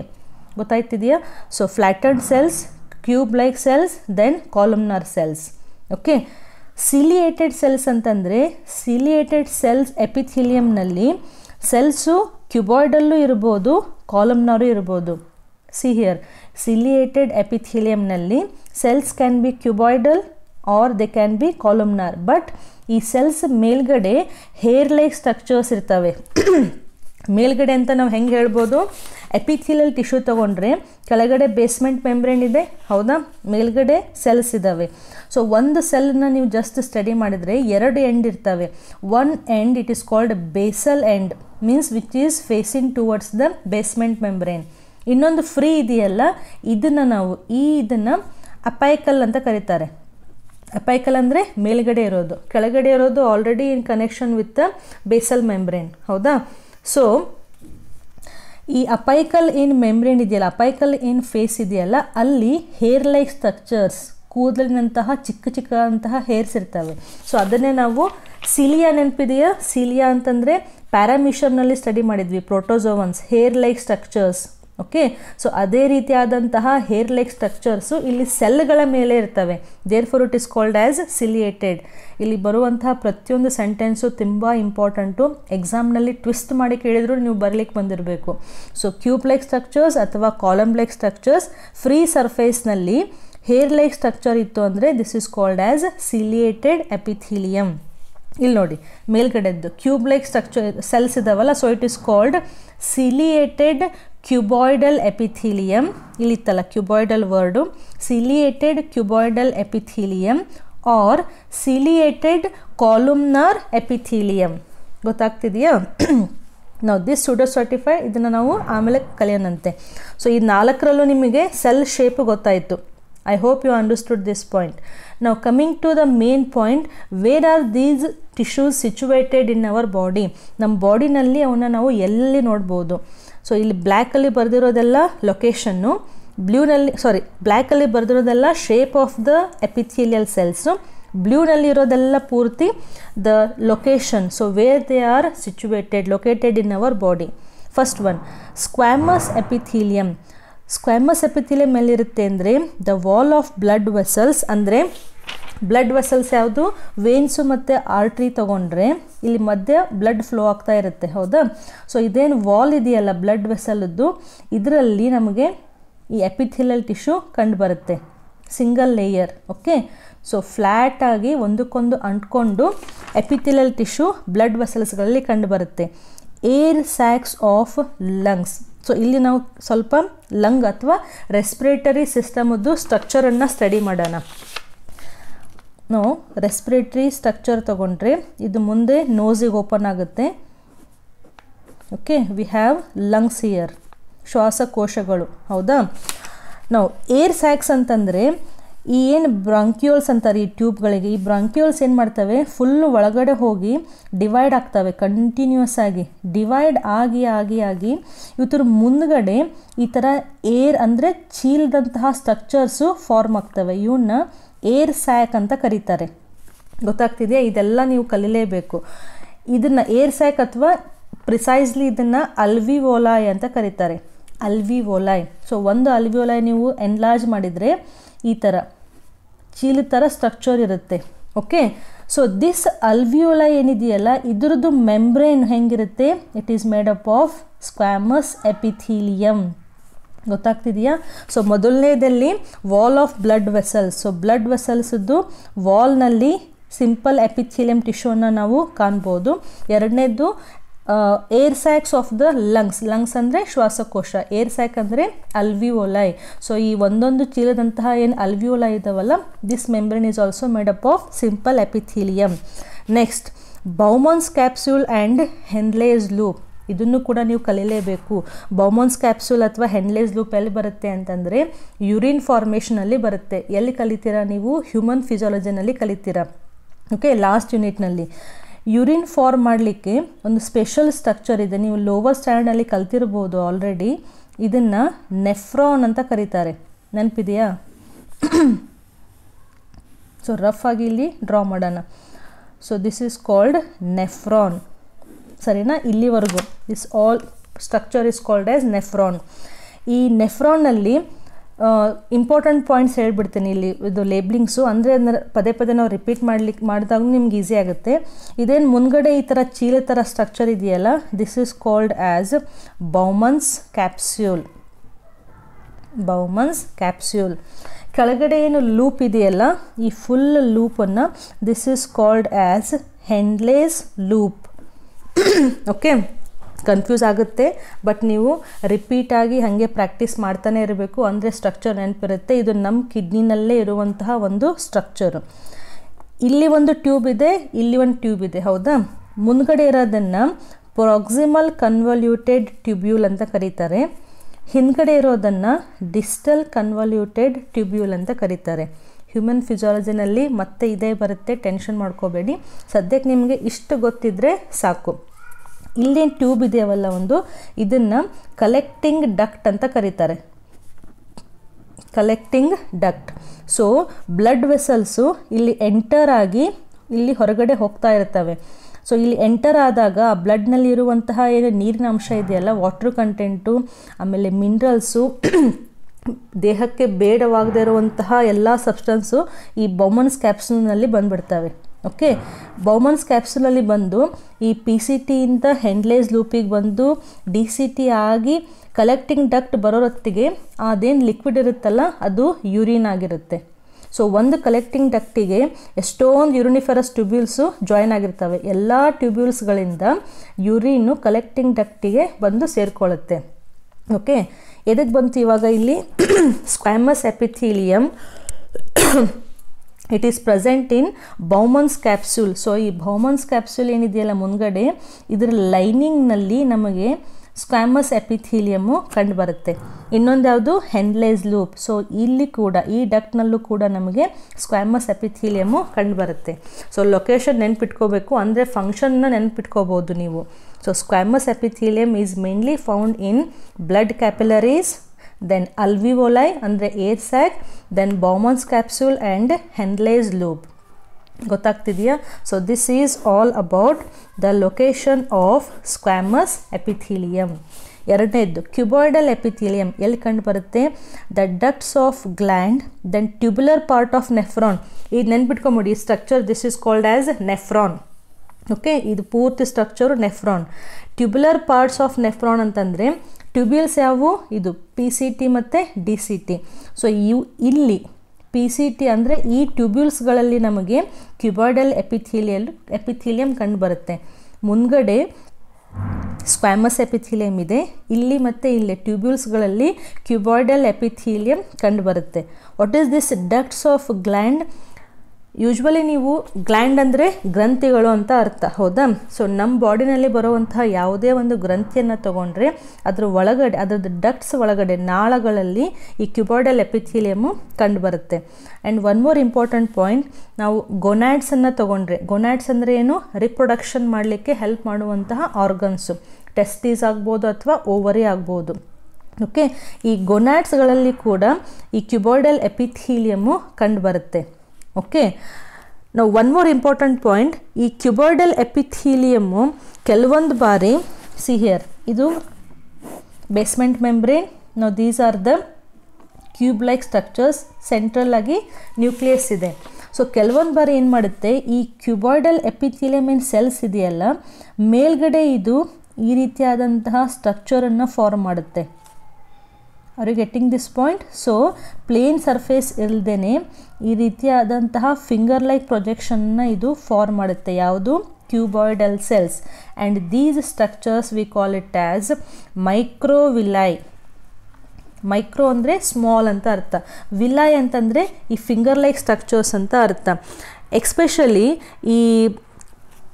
ಗೊತ್ತಾಯ್ತಿದೆಯಾ so flattened cells cube like cells then columnar cells okay ciliated cells ಅಂತಂದರೆ ciliated cells ಎಪಿಥೀಲಿಯಂನಲ್ಲಿ cells ಕ್ಯೂಬಾಯ್ಡಲ್ಲೂ ಇರ್ಬೋದು columnar ಇರ್ಬೋದು see here ciliated ಎಪಿಥಿಲಿಯಂನಲ್ಲಿ cells can be cuboidal or they can be columnar but ಈ cells ಮೇಲ್ಗಡೆ ಹೇರ್ ಲೈಕ್ ಸ್ಟ್ರಕ್ಚರ್ಸ್ ಇರ್ತವೆ <coughs> ಮೇಲ್ಗಡೆ ಅಂತ ನಾವು ಹೆಂಗೆ ಹೇಳ್ಬೋದು ಎಪಿಥಿಲಲ್ ಟಿಶ್ಯೂ ತೊಗೊಂಡ್ರೆ ಕೆಳಗಡೆ ಬೇಸ್ಮೆಂಟ್ ಮೆಂಬ್ರೇನ್ ಇದೆ ಹೌದಾ ಮೇಲ್ಗಡೆ ಸೆಲ್ಸ್ ಇದ್ದಾವೆ ಸೊ ಒಂದು ಸೆಲ್ನ ನೀವು ಜಸ್ಟ್ ಸ್ಟಡಿ ಮಾಡಿದರೆ ಎರಡು ಎಂಡ್ ಇರ್ತವೆ one end it is called basal end means which is facing towards the basement membrane ಇನ್ನೊಂದು ಫ್ರೀ ಇದೆಯಲ್ಲ ಇದನ್ನು ನಾವು ಈ ಇದನ್ನು ಅಪೈಕಲ್ ಅಂತ ಕರೀತಾರೆ ಅಪೈಕಲ್ ಅಂದರೆ ಮೇಲ್ಗಡೆ ಇರೋದು ಕೆಳಗಡೆ ಇರೋದು already in connection with basal membrane ಹೌದಾ ಸೊ ಈ ಅಪೈಕಲ್ ಇನ್ ಮೆಂಬ್ರೇನ್ ಇದೆಯಲ್ಲ ಅಪೈಕಲ್ ಇನ್ ಫೇಸ್ ಇದೆಯಲ್ಲ ಅಲ್ಲಿ ಹೇರ್ ಲೈಕ್ ಸ್ಟ್ರಕ್ಚರ್ಸ್ ಕೂದಲಿನಂತಹ ಚಿಕ್ಕ ಚಿಕ್ಕ ಅಂತಹ ಹೇರ್ಸ್ ಇರ್ತವೆ ಸೊ ಅದನ್ನೇ ನಾವು ಸಿಲಿಯಾ ನೆನಪಿದೆಯಾ ಸಿಲಿಯಾ ಅಂತಂದರೆ ಪ್ಯಾರಾಮಿಷಮ್ನಲ್ಲಿ ಸ್ಟಡಿ ಮಾಡಿದ್ವಿ protozoans hair like structures okay so ಅದೇ ರೀತಿಯಾದಂತಹ ಹೇರ್ ಲೈಕ್ ಸ್ಟ್ರಕ್ಚರ್ಸು ಇಲ್ಲಿ ಸೆಲ್ಗಳ ಮೇಲೆ ಇರ್ತವೆ therefore it is called as ciliated ಇಲ್ಲಿ ಬರುವಂತಹ ಪ್ರತಿಯೊಂದು ಸೆಂಟೆನ್ಸು ತುಂಬ ಇಂಪಾರ್ಟೆಂಟು ಎಕ್ಸಾಮ್ನಲ್ಲಿ ಟ್ವಿಸ್ಟ್ ಮಾಡಿ ಕೇಳಿದ್ರು ನೀವು ಬರಲಿಕ್ಕೆ ಬಂದಿರಬೇಕು ಸೊ ಕ್ಯೂಬ್ ಲೈಕ್ ಸ್ಟ್ರಕ್ಚರ್ಸ್ ಅಥವಾ ಕಾಲಮ್ ಲೈಕ್ ಸ್ಟ್ರಕ್ಚರ್ಸ್ ಫ್ರೀ ಸರ್ಫೇಸ್ನಲ್ಲಿ ಹೇರ್ ಲೈಕ್ ಸ್ಟ್ರಕ್ಚರ್ ಇತ್ತು ಅಂದರೆ this is called as ciliated epithelium ಇಲ್ಲಿ ನೋಡಿ ಮೇಲ್ಗಡೆದ್ದು ಕ್ಯೂಬ್ ಲೈಕ್ ಸ್ಟ್ರಕ್ಚರ್ ಸೆಲ್ಸ್ ಇದಾವಲ್ಲ so it is called ciliated cuboidal epithelium ಇಲ್ಲಿತ್ತಲ್ಲ cuboidal word ciliated cuboidal epithelium or ciliated columnar epithelium ಗೊತ್ತಾಗ್ತಿದೆಯಾ ನಾವು ದಿಸ್ ಸುಡೋ ಸರ್ಟಿಫೈ ಇದನ್ನು ನಾವು ಆಮೇಲೆ ಕಲಿಯೋಣಂತೆ ಸೊ ಈ ನಾಲ್ಕರಲ್ಲೂ ನಿಮಗೆ ಸೆಲ್ ಶೇಪ್ ಗೊತ್ತಾಯಿತು I hope you understood this point ನಾವು coming to the main point where are these tissues situated in our body ನಮ್ಮ ಬಾಡಿನಲ್ಲಿ ಅವನ್ನ ನಾವು ಎಲ್ಲಿ ನೋಡ್ಬೋದು ಸೊ ಇಲ್ಲಿ ಬ್ಲ್ಯಾಕಲ್ಲಿ ಬರೆದಿರೋದೆಲ್ಲ ಲೊಕೇಶನ್ನು ಬ್ಲೂನಲ್ಲಿ ಸಾರಿ ಬ್ಲ್ಯಾಕಲ್ಲಿ ಬರೆದಿರೋದೆಲ್ಲ shape of the epithelial cells ಬ್ಲೂನಲ್ಲಿ ಇರೋದೆಲ್ಲ ಪೂರ್ತಿ the location so where they are situated located in our body first one squamous epithelium squamous epithelium ಎಲ್ಲಿರುತ್ತೆ ಅಂದರೆ the wall of blood vessels ಅಂದರೆ ಬ್ಲಡ್ ವೆಸಲ್ಸ್ ಯಾವುದು ವೇನ್ಸು ಮತ್ತು ಆರ್ಟ್ರಿ ತೊಗೊಂಡ್ರೆ ಇಲ್ಲಿ ಮಧ್ಯೆ ಬ್ಲಡ್ ಫ್ಲೋ ಆಗ್ತಾ ಇರುತ್ತೆ ಹೌದಾ ಸೊ ಇದೇನು ವಾಲ್ ಇದೆಯಲ್ಲ ಬ್ಲಡ್ ವೆಸಲದ್ದು ಇದರಲ್ಲಿ ನಮಗೆ ಈ ಎಪಿಥಿಲಲ್ ಟಿಶ್ಯೂ ಕಂಡುಬರುತ್ತೆ ಸಿಂಗಲ್ ಲೇಯರ್ ಓಕೆ ಸೊ ಫ್ಲ್ಯಾಟಾಗಿ ಒಂದಕ್ಕೊಂದು ಅಂಟ್ಕೊಂಡು ಎಪಿಥಿಲಲ್ ಟಿಶ್ಯೂ ಬ್ಲಡ್ ವೆಸಲ್ಸ್ಗಳಲ್ಲಿ ಕಂಡುಬರುತ್ತೆ air sacs of lungs so ಇಲ್ಲಿ ನಾವು ಸ್ವಲ್ಪ ಲಂಗ್ ಅಥವಾ ರೆಸ್ಪಿರೇಟರಿ ಸಿಸ್ಟಮದ್ದು ಸ್ಟ್ರಕ್ಚರನ್ನು ಸ್ಟಡಿ ಮಾಡೋಣ ನಾವು ರೆಸ್ಪಿರೇಟ್ರಿ ಸ್ಟ್ರಕ್ಚರ್ ತೊಗೊಂಡ್ರೆ ಇದು ಮುಂದೆ ನೋಸಿಗೆ ಓಪನ್ ಆಗುತ್ತೆ okay we have lungs here ಶ್ವಾಸಕೋಶಗಳು ಹೌದಾ ನಾವು ಏರ್ ಸ್ಯಾಕ್ಸ್ ಅಂತಂದರೆ ಈ ಏನು ಬ್ರಾಂಕ್ಯೂಲ್ಸ್ ಅಂತಾರೆ ಈ ಟ್ಯೂಬ್ಗಳಿಗೆ ಈ ಬ್ರಾಂಕ್ಯೂಲ್ಸ್ ಏನು ಮಾಡ್ತವೆ ಫುಲ್ಲು ಒಳಗಡೆ ಹೋಗಿ ಡಿವೈಡ್ ಆಗ್ತವೆ ಕಂಟಿನ್ಯೂಸ್ ಆಗಿ ಡಿವೈಡ್ ಆಗಿ ಆಗಿ ಆಗಿ ಇವತ್ತರ ಮುಂದ್ಗಡೆ ಈ ಥರ ಏರ್ ಅಂದರೆ ಚೀಲದಂತಹ ಸ್ಟ್ರಕ್ಚರ್ಸು ಫಾರ್ಮ್ ಆಗ್ತವೆ ಇವನ್ನ ಏರ್ ಸ್ಯಾಕ್ ಅಂತ ಕರೀತಾರೆ ಗೊತ್ತಾಗ್ತಿದೆಯಾ ಇದೆಲ್ಲ ನೀವು ಕಲೀಲೇಬೇಕು ಇದನ್ನು ಏರ್ ಸ್ಯಾಕ್ ಅಥವಾ ಪ್ರಿಸೈಸ್ಲಿ ಇದನ್ನು ಓಲಾಯ್ ಅಂತ ಕರೀತಾರೆ ಅಲ್ವಿ ಓಲಾಯ್ ಸೊ ಒಂದು ಓಲಾಯ್ ನೀವು ಎನ್ಲಾರ್ಜ್ ಮಾಡಿದರೆ ಈ ಥರ ಚೀಲ ಥರ ಸ್ಟ್ರಕ್ಚರ್ ಇರುತ್ತೆ ಓಕೆ ಸೊ ದಿಸ್ ಅಲ್ವಿಯೋಲಾ ಏನಿದೆಯಲ್ಲ ಇದರದ್ದು ಮೆಂಬ್ರೇನ್ ಹೆಂಗಿರುತ್ತೆ it is made up of squamous epithelium ಗೊತ್ತಾಗ್ತಿದೆಯಾ ಸೊ ಮೊದಲನೇದಲ್ಲಿ wall of blood vessels so blood ವೆಸಲ್ಸದ್ದು ವಾಲ್ನಲ್ಲಿ ಸಿಂಪಲ್ ಎಪಿಥಿಲಿಯಂ ಟಿಶ್ಯೂನ ನಾವು ಕಾಣ್ಬೋದು ಎರಡನೇದು air sacs of the lungs lungs ಅಂದರೆ ಶ್ವಾಸಕೋಶ ಏರ್ ಸ್ಯಾಕ್ ಅಂದರೆ ಅಲ್ವಿಯೋಲೈ ಸೊ ಈ ಒಂದೊಂದು ಚೀಲದಂತಹ ಏನು ಅಲ್ವಿಯೋಲೈ ಇದಾವಲ್ಲ this membrane is also made up of simple epithelium next Bowman's capsule and Henle's loop ಇದನ್ನು ಕೂಡ ನೀವು ಕಲೀಲೇಬೇಕು ಬೌಮೋನ್ಸ್ ಕ್ಯಾಪ್ಸೂಲ್ ಅಥವಾ ಹೆಂಡ್ಲೇಸ್ ಲೂಪ್ ಎಲ್ಲಿ ಬರುತ್ತೆ ಅಂತಂದರೆ ಯುರಿನ್ ಫಾರ್ಮೇಷನಲ್ಲಿ ಬರುತ್ತೆ ಎಲ್ಲಿ ಕಲಿತೀರಾ ನೀವು ಹ್ಯೂಮನ್ ಫಿಸಿಯಾಲಜಿನಲ್ಲಿ ಕಲಿತೀರಾ ಓಕೆ ಲಾಸ್ಟ್ ಯೂನಿಟ್ನಲ್ಲಿ ಯೂರಿನ್ ಫಾರ್ಮ್ ಮಾಡಲಿಕ್ಕೆ ಒಂದು ಸ್ಪೆಷಲ್ ಸ್ಟ್ರಕ್ಚರ್ ಇದೆ ನೀವು ಲೋವರ್ ಸ್ಟ್ಯಾಂಡರ್ಡಲ್ಲಿ ಕಲ್ತಿರ್ಬೋದು ಆಲ್ರೆಡಿ ಇದನ್ನು ನೆಫ್ರಾನ್ ಅಂತ ಕರೀತಾರೆ ನೆನಪಿದೆಯಾ ಸೊ ರಫ್ ಆಗಿ ಇಲ್ಲಿ ಡ್ರಾ ಮಾಡೋಣ so this is called nephron ಸರಿನಾ ಇಲ್ಲಿವರೆಗೂ is all structure is called as nephron ಈ ನೆಫ್ರಾನ್ನಲ್ಲಿ ಇಂಪಾರ್ಟೆಂಟ್ ಪಾಯಿಂಟ್ಸ್ ಹೇಳ್ಬಿಡ್ತೀನಿ ಇಲ್ಲಿ ಇದು ಲೇಬ್ಲಿಂಗ್ಸು ಅಂದರೆ ಅಂದರೆ ಪದೇ ಪದೇ ನಾವು ರಿಪೀಟ್ ಮಾಡ್ಲಿಕ್ಕೆ ಮಾಡಿದಾಗ ನಿಮ್ಗೆ ಈಸಿ ಆಗುತ್ತೆ ಇದೇನು ಮುಂದ್ಗಡೆ ಈ ಥರ ಚೀಲ ಥರ ಸ್ಟ್ರಕ್ಚರ್ ಇದೆಯಲ್ಲ this is called as Bowman's capsule Bowman's capsule ಕೆಳಗಡೆ ಏನು ಲೂಪ್ ಇದೆಯಲ್ಲ ಈ ಫುಲ್ ಲೂಪನ್ನು this is called as Henle's loop okay confuse ಆಗುತ್ತೆ ಬಟ್ ನೀವು ರಿಪೀಟಾಗಿ ಹಾಗೆ ಪ್ರಾಕ್ಟೀಸ್ ಮಾಡ್ತಾನೆ ಇರಬೇಕು ಅಂದರೆ ಸ್ಟ್ರಕ್ಚರ್ ನೆನಪಿರುತ್ತೆ ಇದು ನಮ್ಮ ಕಿಡ್ನಿನಲ್ಲೇ ಇರುವಂತಹ ಒಂದು ಸ್ಟ್ರಕ್ಚರು ಇಲ್ಲಿ ಒಂದು ಟ್ಯೂಬ್ ಇದೆ ಇಲ್ಲಿ ಒಂದು ಟ್ಯೂಬ್ ಇದೆ ಹೌದಾ ಮುಂದ್ಗಡೆ ಇರೋದನ್ನು ಪ್ರಾಕ್ಸಿಮಲ್ ಕನ್ವಲ್ಯೂಟೆಡ್ ಟ್ಯೂಬ್ಯೂಲ್ ಅಂತ ಕರೀತಾರೆ ಹಿಂದ್ಗಡೆ ಇರೋದನ್ನು ಡಿಸ್ಟಲ್ ಕನ್ವಲ್ಯೂಟೆಡ್ ಟ್ಯೂಬ್ಯೂಲ್ ಅಂತ ಕರೀತಾರೆ ಹ್ಯೂಮನ್ ಫಿಸಾಲಜಿನಲ್ಲಿ ಮತ್ತೆ ಇದೇ ಬರುತ್ತೆ ಟೆನ್ಷನ್ ಮಾಡ್ಕೋಬೇಡಿ ಸದ್ಯಕ್ಕೆ ನಿಮಗೆ ಇಷ್ಟು ಗೊತ್ತಿದ್ದರೆ ಸಾಕು ಇಲ್ಲೇನು ಟ್ಯೂಬ್ ಇದೆಯವಲ್ಲ ಒಂದು ಇದನ್ನು ಕಲೆಕ್ಟಿಂಗ್ ಡಕ್ಟ್ ಅಂತ ಕರೀತಾರೆ collecting duct so blood vessels ಇಲ್ಲಿ ಎಂಟರ್ ಆಗಿ ಇಲ್ಲಿ ಹೊರಗಡೆ ಹೋಗ್ತಾ ಇರ್ತವೆ ಸೊ ಇಲ್ಲಿ ಎಂಟರ್ ಆದಾಗ ಆ ಬ್ಲಡ್ನಲ್ಲಿರುವಂತಹ ಏನು ನೀರಿನ ಅಂಶ ಇದೆಯಲ್ಲ ವಾಟ್ರ್ ಕಂಟೆಂಟು ಆಮೇಲೆ ಮಿನರಲ್ಸು ದೇಹಕ್ಕೆ ಬೇಡವಾಗದೇ ಇರುವಂತಹ ಎಲ್ಲ ಸಬ್ಸ್ಟೆನ್ಸು ಈ ಬೌಮನ್ಸ್ ಕ್ಯಾಪ್ಸೂಲ್ನಲ್ಲಿ ಬಂದುಬಿಡ್ತವೆ ಓಕೆ ಬೌಮನ್ಸ್ ಕ್ಯಾಪ್ಸೂಲಲ್ಲಿ ಬಂದು ಈ ಪಿ ಸಿ ಟಿಯಿಂದ ಹೆಂಡ್ಲೇಸ್ ಲೂಪಿಗೆ ಬಂದು ಡಿ ಸಿ ಟಿ ಆಗಿ ಕಲೆಕ್ಟಿಂಗ್ ಡಕ್ಟ್ ಬರೋರೊತ್ತಿಗೆ ಅದೇನು ಲಿಕ್ವಿಡ್ ಇರುತ್ತಲ್ಲ ಅದು ಯೂರಿನ್ ಆಗಿರುತ್ತೆ ಸೊ ಒಂದು ಕಲೆಕ್ಟಿಂಗ್ ಡಕ್ಟಿಗೆ ಎಷ್ಟೊಂದು ಯೂರಿನಿಫೆರಸ್ ಟ್ಯೂಬ್ಯೂಲ್ಸು ಜಾಯ್ನ್ ಆಗಿರ್ತವೆ ಎಲ್ಲ ಟ್ಯೂಬ್ಯೂಲ್ಸ್ಗಳಿಂದ ಯುರೀನು ಕಲೆಕ್ಟಿಂಗ್ ಡಕ್ಟಿಗೆ ಬಂದು ಸೇರಿಕೊಳ್ಳುತ್ತೆ ಓಕೆ ಎದಕ್ಕೆ ಬಂತು ಇವಾಗ ಇಲ್ಲಿ <clears throat> squamous epithelium it is present in Bowman's capsule so ಈ ಬೌಮನ್ಸ್ ಕ್ಯಾಪ್ಸೂಲ್ ಏನಿದೆಯಲ್ಲ ಮುಂದ್ಗಡೆ ಇದರ ಲೈನಿಂಗ್ನಲ್ಲಿ ನಮಗೆ ಸ್ಕ್ವಾಮಸ್ ಎಪಿಥೀಲಿಯಮು ಬರುತ್ತೆ ಇನ್ನೊಂದು ಯಾವುದು ಹೆಂಡ್ಲೇಸ್ ಲೂಪ್ ಸೊ ಇಲ್ಲಿ ಕೂಡ ಈ ಡಕ್ಟ್ನಲ್ಲೂ ಕೂಡ ನಮಗೆ ಸ್ಕ್ವಾಮಸ್ ಕಂಡು ಬರುತ್ತೆ ಸೊ ಲೊಕೇಶನ್ ನೆನ್ಪಿಟ್ಕೋಬೇಕು ಅಂದರೆ ಫಂಕ್ಷನ್ನ ನೆನ್ಪಿಟ್ಕೋಬೋದು ನೀವು so squamous epithelium is mainly found in blood capillaries then alveoli ಅಂದರೆ air sac then Bowman's capsule and Henle's loop ಗೊತ್ತಾಗ್ತಿದೆಯಾ so this is all about the location of squamous epithelium ಎರಡನೇದ್ದು cuboidal epithelium ಎಲ್ಲಿ ಕಂಡು ಬರುತ್ತೆ the ducts of gland then tubular part of nephron ಇದು ನೆನ್ಪಿಟ್ಕೊಂಬಿಡಿ structure this is called as nephron okay ಇದು ಪೂರ್ತಿ structure nephron tubular parts of nephron ಅಂತಂದರೆ tubules ಯಾವುವು ಇದು ಪಿ ಸಿ ಟಿ ಮತ್ತು ಡಿ ಸಿ ಟಿ ಸೊ ಇವು ಇಲ್ಲಿ ಪಿ ಸಿ ಟಿ ಅಂದರೆ ಈ ಟ್ಯೂಬ್ಯುಲ್ಸ್ಗಳಲ್ಲಿ ನಮಗೆ ಕ್ಯೂಬಾಯ್ಡಲ್ ಎಪಿಥೀಲಿಯಲ್ ಎಪಿಥೀಲಿಯಂ ಕಂಡುಬರುತ್ತೆ ಮುಂದ್ಗಡೆ ಸ್ಕ್ವಾಮಸ್ ಎಪಿಥೀಲಿಯಂ ಇದೆ ಇಲ್ಲಿ ಮತ್ತು ಇಲ್ಲಿ ಟ್ಯೂಬ್ಯುಲ್ಸ್ಗಳಲ್ಲಿ ಕ್ಯುಬಾಯ್ಡಲ್ ಎಪಿಥೀಲಿಯಂ ಕಂಡುಬರುತ್ತೆ what is this ducts of gland usually ನೀವು ಗ್ಲ್ಯಾಂಡ್ ಅಂದರೆ ಗ್ರಂಥಿಗಳು ಅಂತ ಅರ್ಥ ಹೌದಾ ಸೊ ನಮ್ಮ ಬಾಡಿನಲ್ಲಿ ಬರುವಂತಹ ಯಾವುದೇ ಒಂದು ಗ್ರಂಥಿಯನ್ನು ತಗೊಂಡ್ರೆ ಅದರ ಒಳಗಡೆ ಅದರದ್ದು ಡಕ್ಟ್ಸ್ ಒಳಗಡೆ ನಾಳಗಳಲ್ಲಿ ಈ ಕ್ಯುಬಾಯ್ಡಲ್ ಎಪಿಥೀಲಿಯಮು ಕಂಡುಬರುತ್ತೆ and one more important point ನಾವು ಗೊನಾಡ್ಸನ್ನು ತೊಗೊಂಡ್ರೆ ಗೊನಾಡ್ಸ್ ಅಂದರೆ ಏನು ರಿಪ್ರೊಡಕ್ಷನ್ ಮಾಡಲಿಕ್ಕೆ ಹೆಲ್ಪ್ ಮಾಡುವಂತಹ ಆರ್ಗನ್ಸು ಟೆಸ್ಟೀಸ್ ಆಗ್ಬೋದು ಅಥವಾ ಓವರಿ ಆಗ್ಬೋದು ಓಕೆ ಈ ಗೊನಾಡ್ಸ್ಗಳಲ್ಲಿ ಕೂಡ ಈ ಕ್ಯುಬಾಯ್ಡಲ್ ಎಪಿಥೀಲಿಯಮು ಕಂಡುಬರುತ್ತೆ ಓಕೆ ನಾವು ಒನ್ ಮೋರ್ ಇಂಪಾರ್ಟೆಂಟ್ ಪಾಯಿಂಟ್ ಈ ಕ್ಯುಬರ್ಡಲ್ ಎಪಿಥೀಲಿಯಮ್ಮು ಕೆಲವೊಂದು ಬಾರಿ ಸಿಹಿಯರ್ ಇದು ಬೇಸ್ಮೆಂಟ್ ಮೆಂಬ್ರೇನ್ ನಾವು these are the cube like structures central ಆಗಿ ನ್ಯೂಕ್ಲಿಯಸ್ ಇದೆ ಸೊ ಕೆಲವೊಂದು ಬಾರಿ ಏನು ಮಾಡುತ್ತೆ ಈ ಕ್ಯೂಬಾಯ್ಡಲ್ ಎಪಿಥೀಲಿಯಮ್ ಏನು ಸೆಲ್ಸ್ ಇದೆಯಲ್ಲ ಮೇಲ್ಗಡೆ ಇದು ಈ ರೀತಿಯಾದಂತಹ ಸ್ಟ್ರಕ್ಚರನ್ನು ಫಾರ್ಮ್ ಮಾಡುತ್ತೆ are you getting this point so plane surface ಇಲ್ಲದೇ ಈ ರೀತಿಯಾದಂತಹ ಫಿಂಗರ್ ಲೈಕ್ ಪ್ರೊಜೆಕ್ಷನ್ನ ಇದು ಫಾರ್ಮ್ ಮಾಡುತ್ತೆ ಯಾವುದು cuboidal cells and these structures we call it as villi micro ಅಂದರೆ ಸ್ಮಾಲ್ ಅಂತ ಅರ್ಥ ವಿಲೈ ಅಂತಂದರೆ ಈ ಫಿಂಗರ್ ಲೈಕ್ ಸ್ಟ್ರಕ್ಚರ್ಸ್ ಅಂತ ಅರ್ಥ ಎಕ್ಸ್ಪೆಷಲಿ ಈ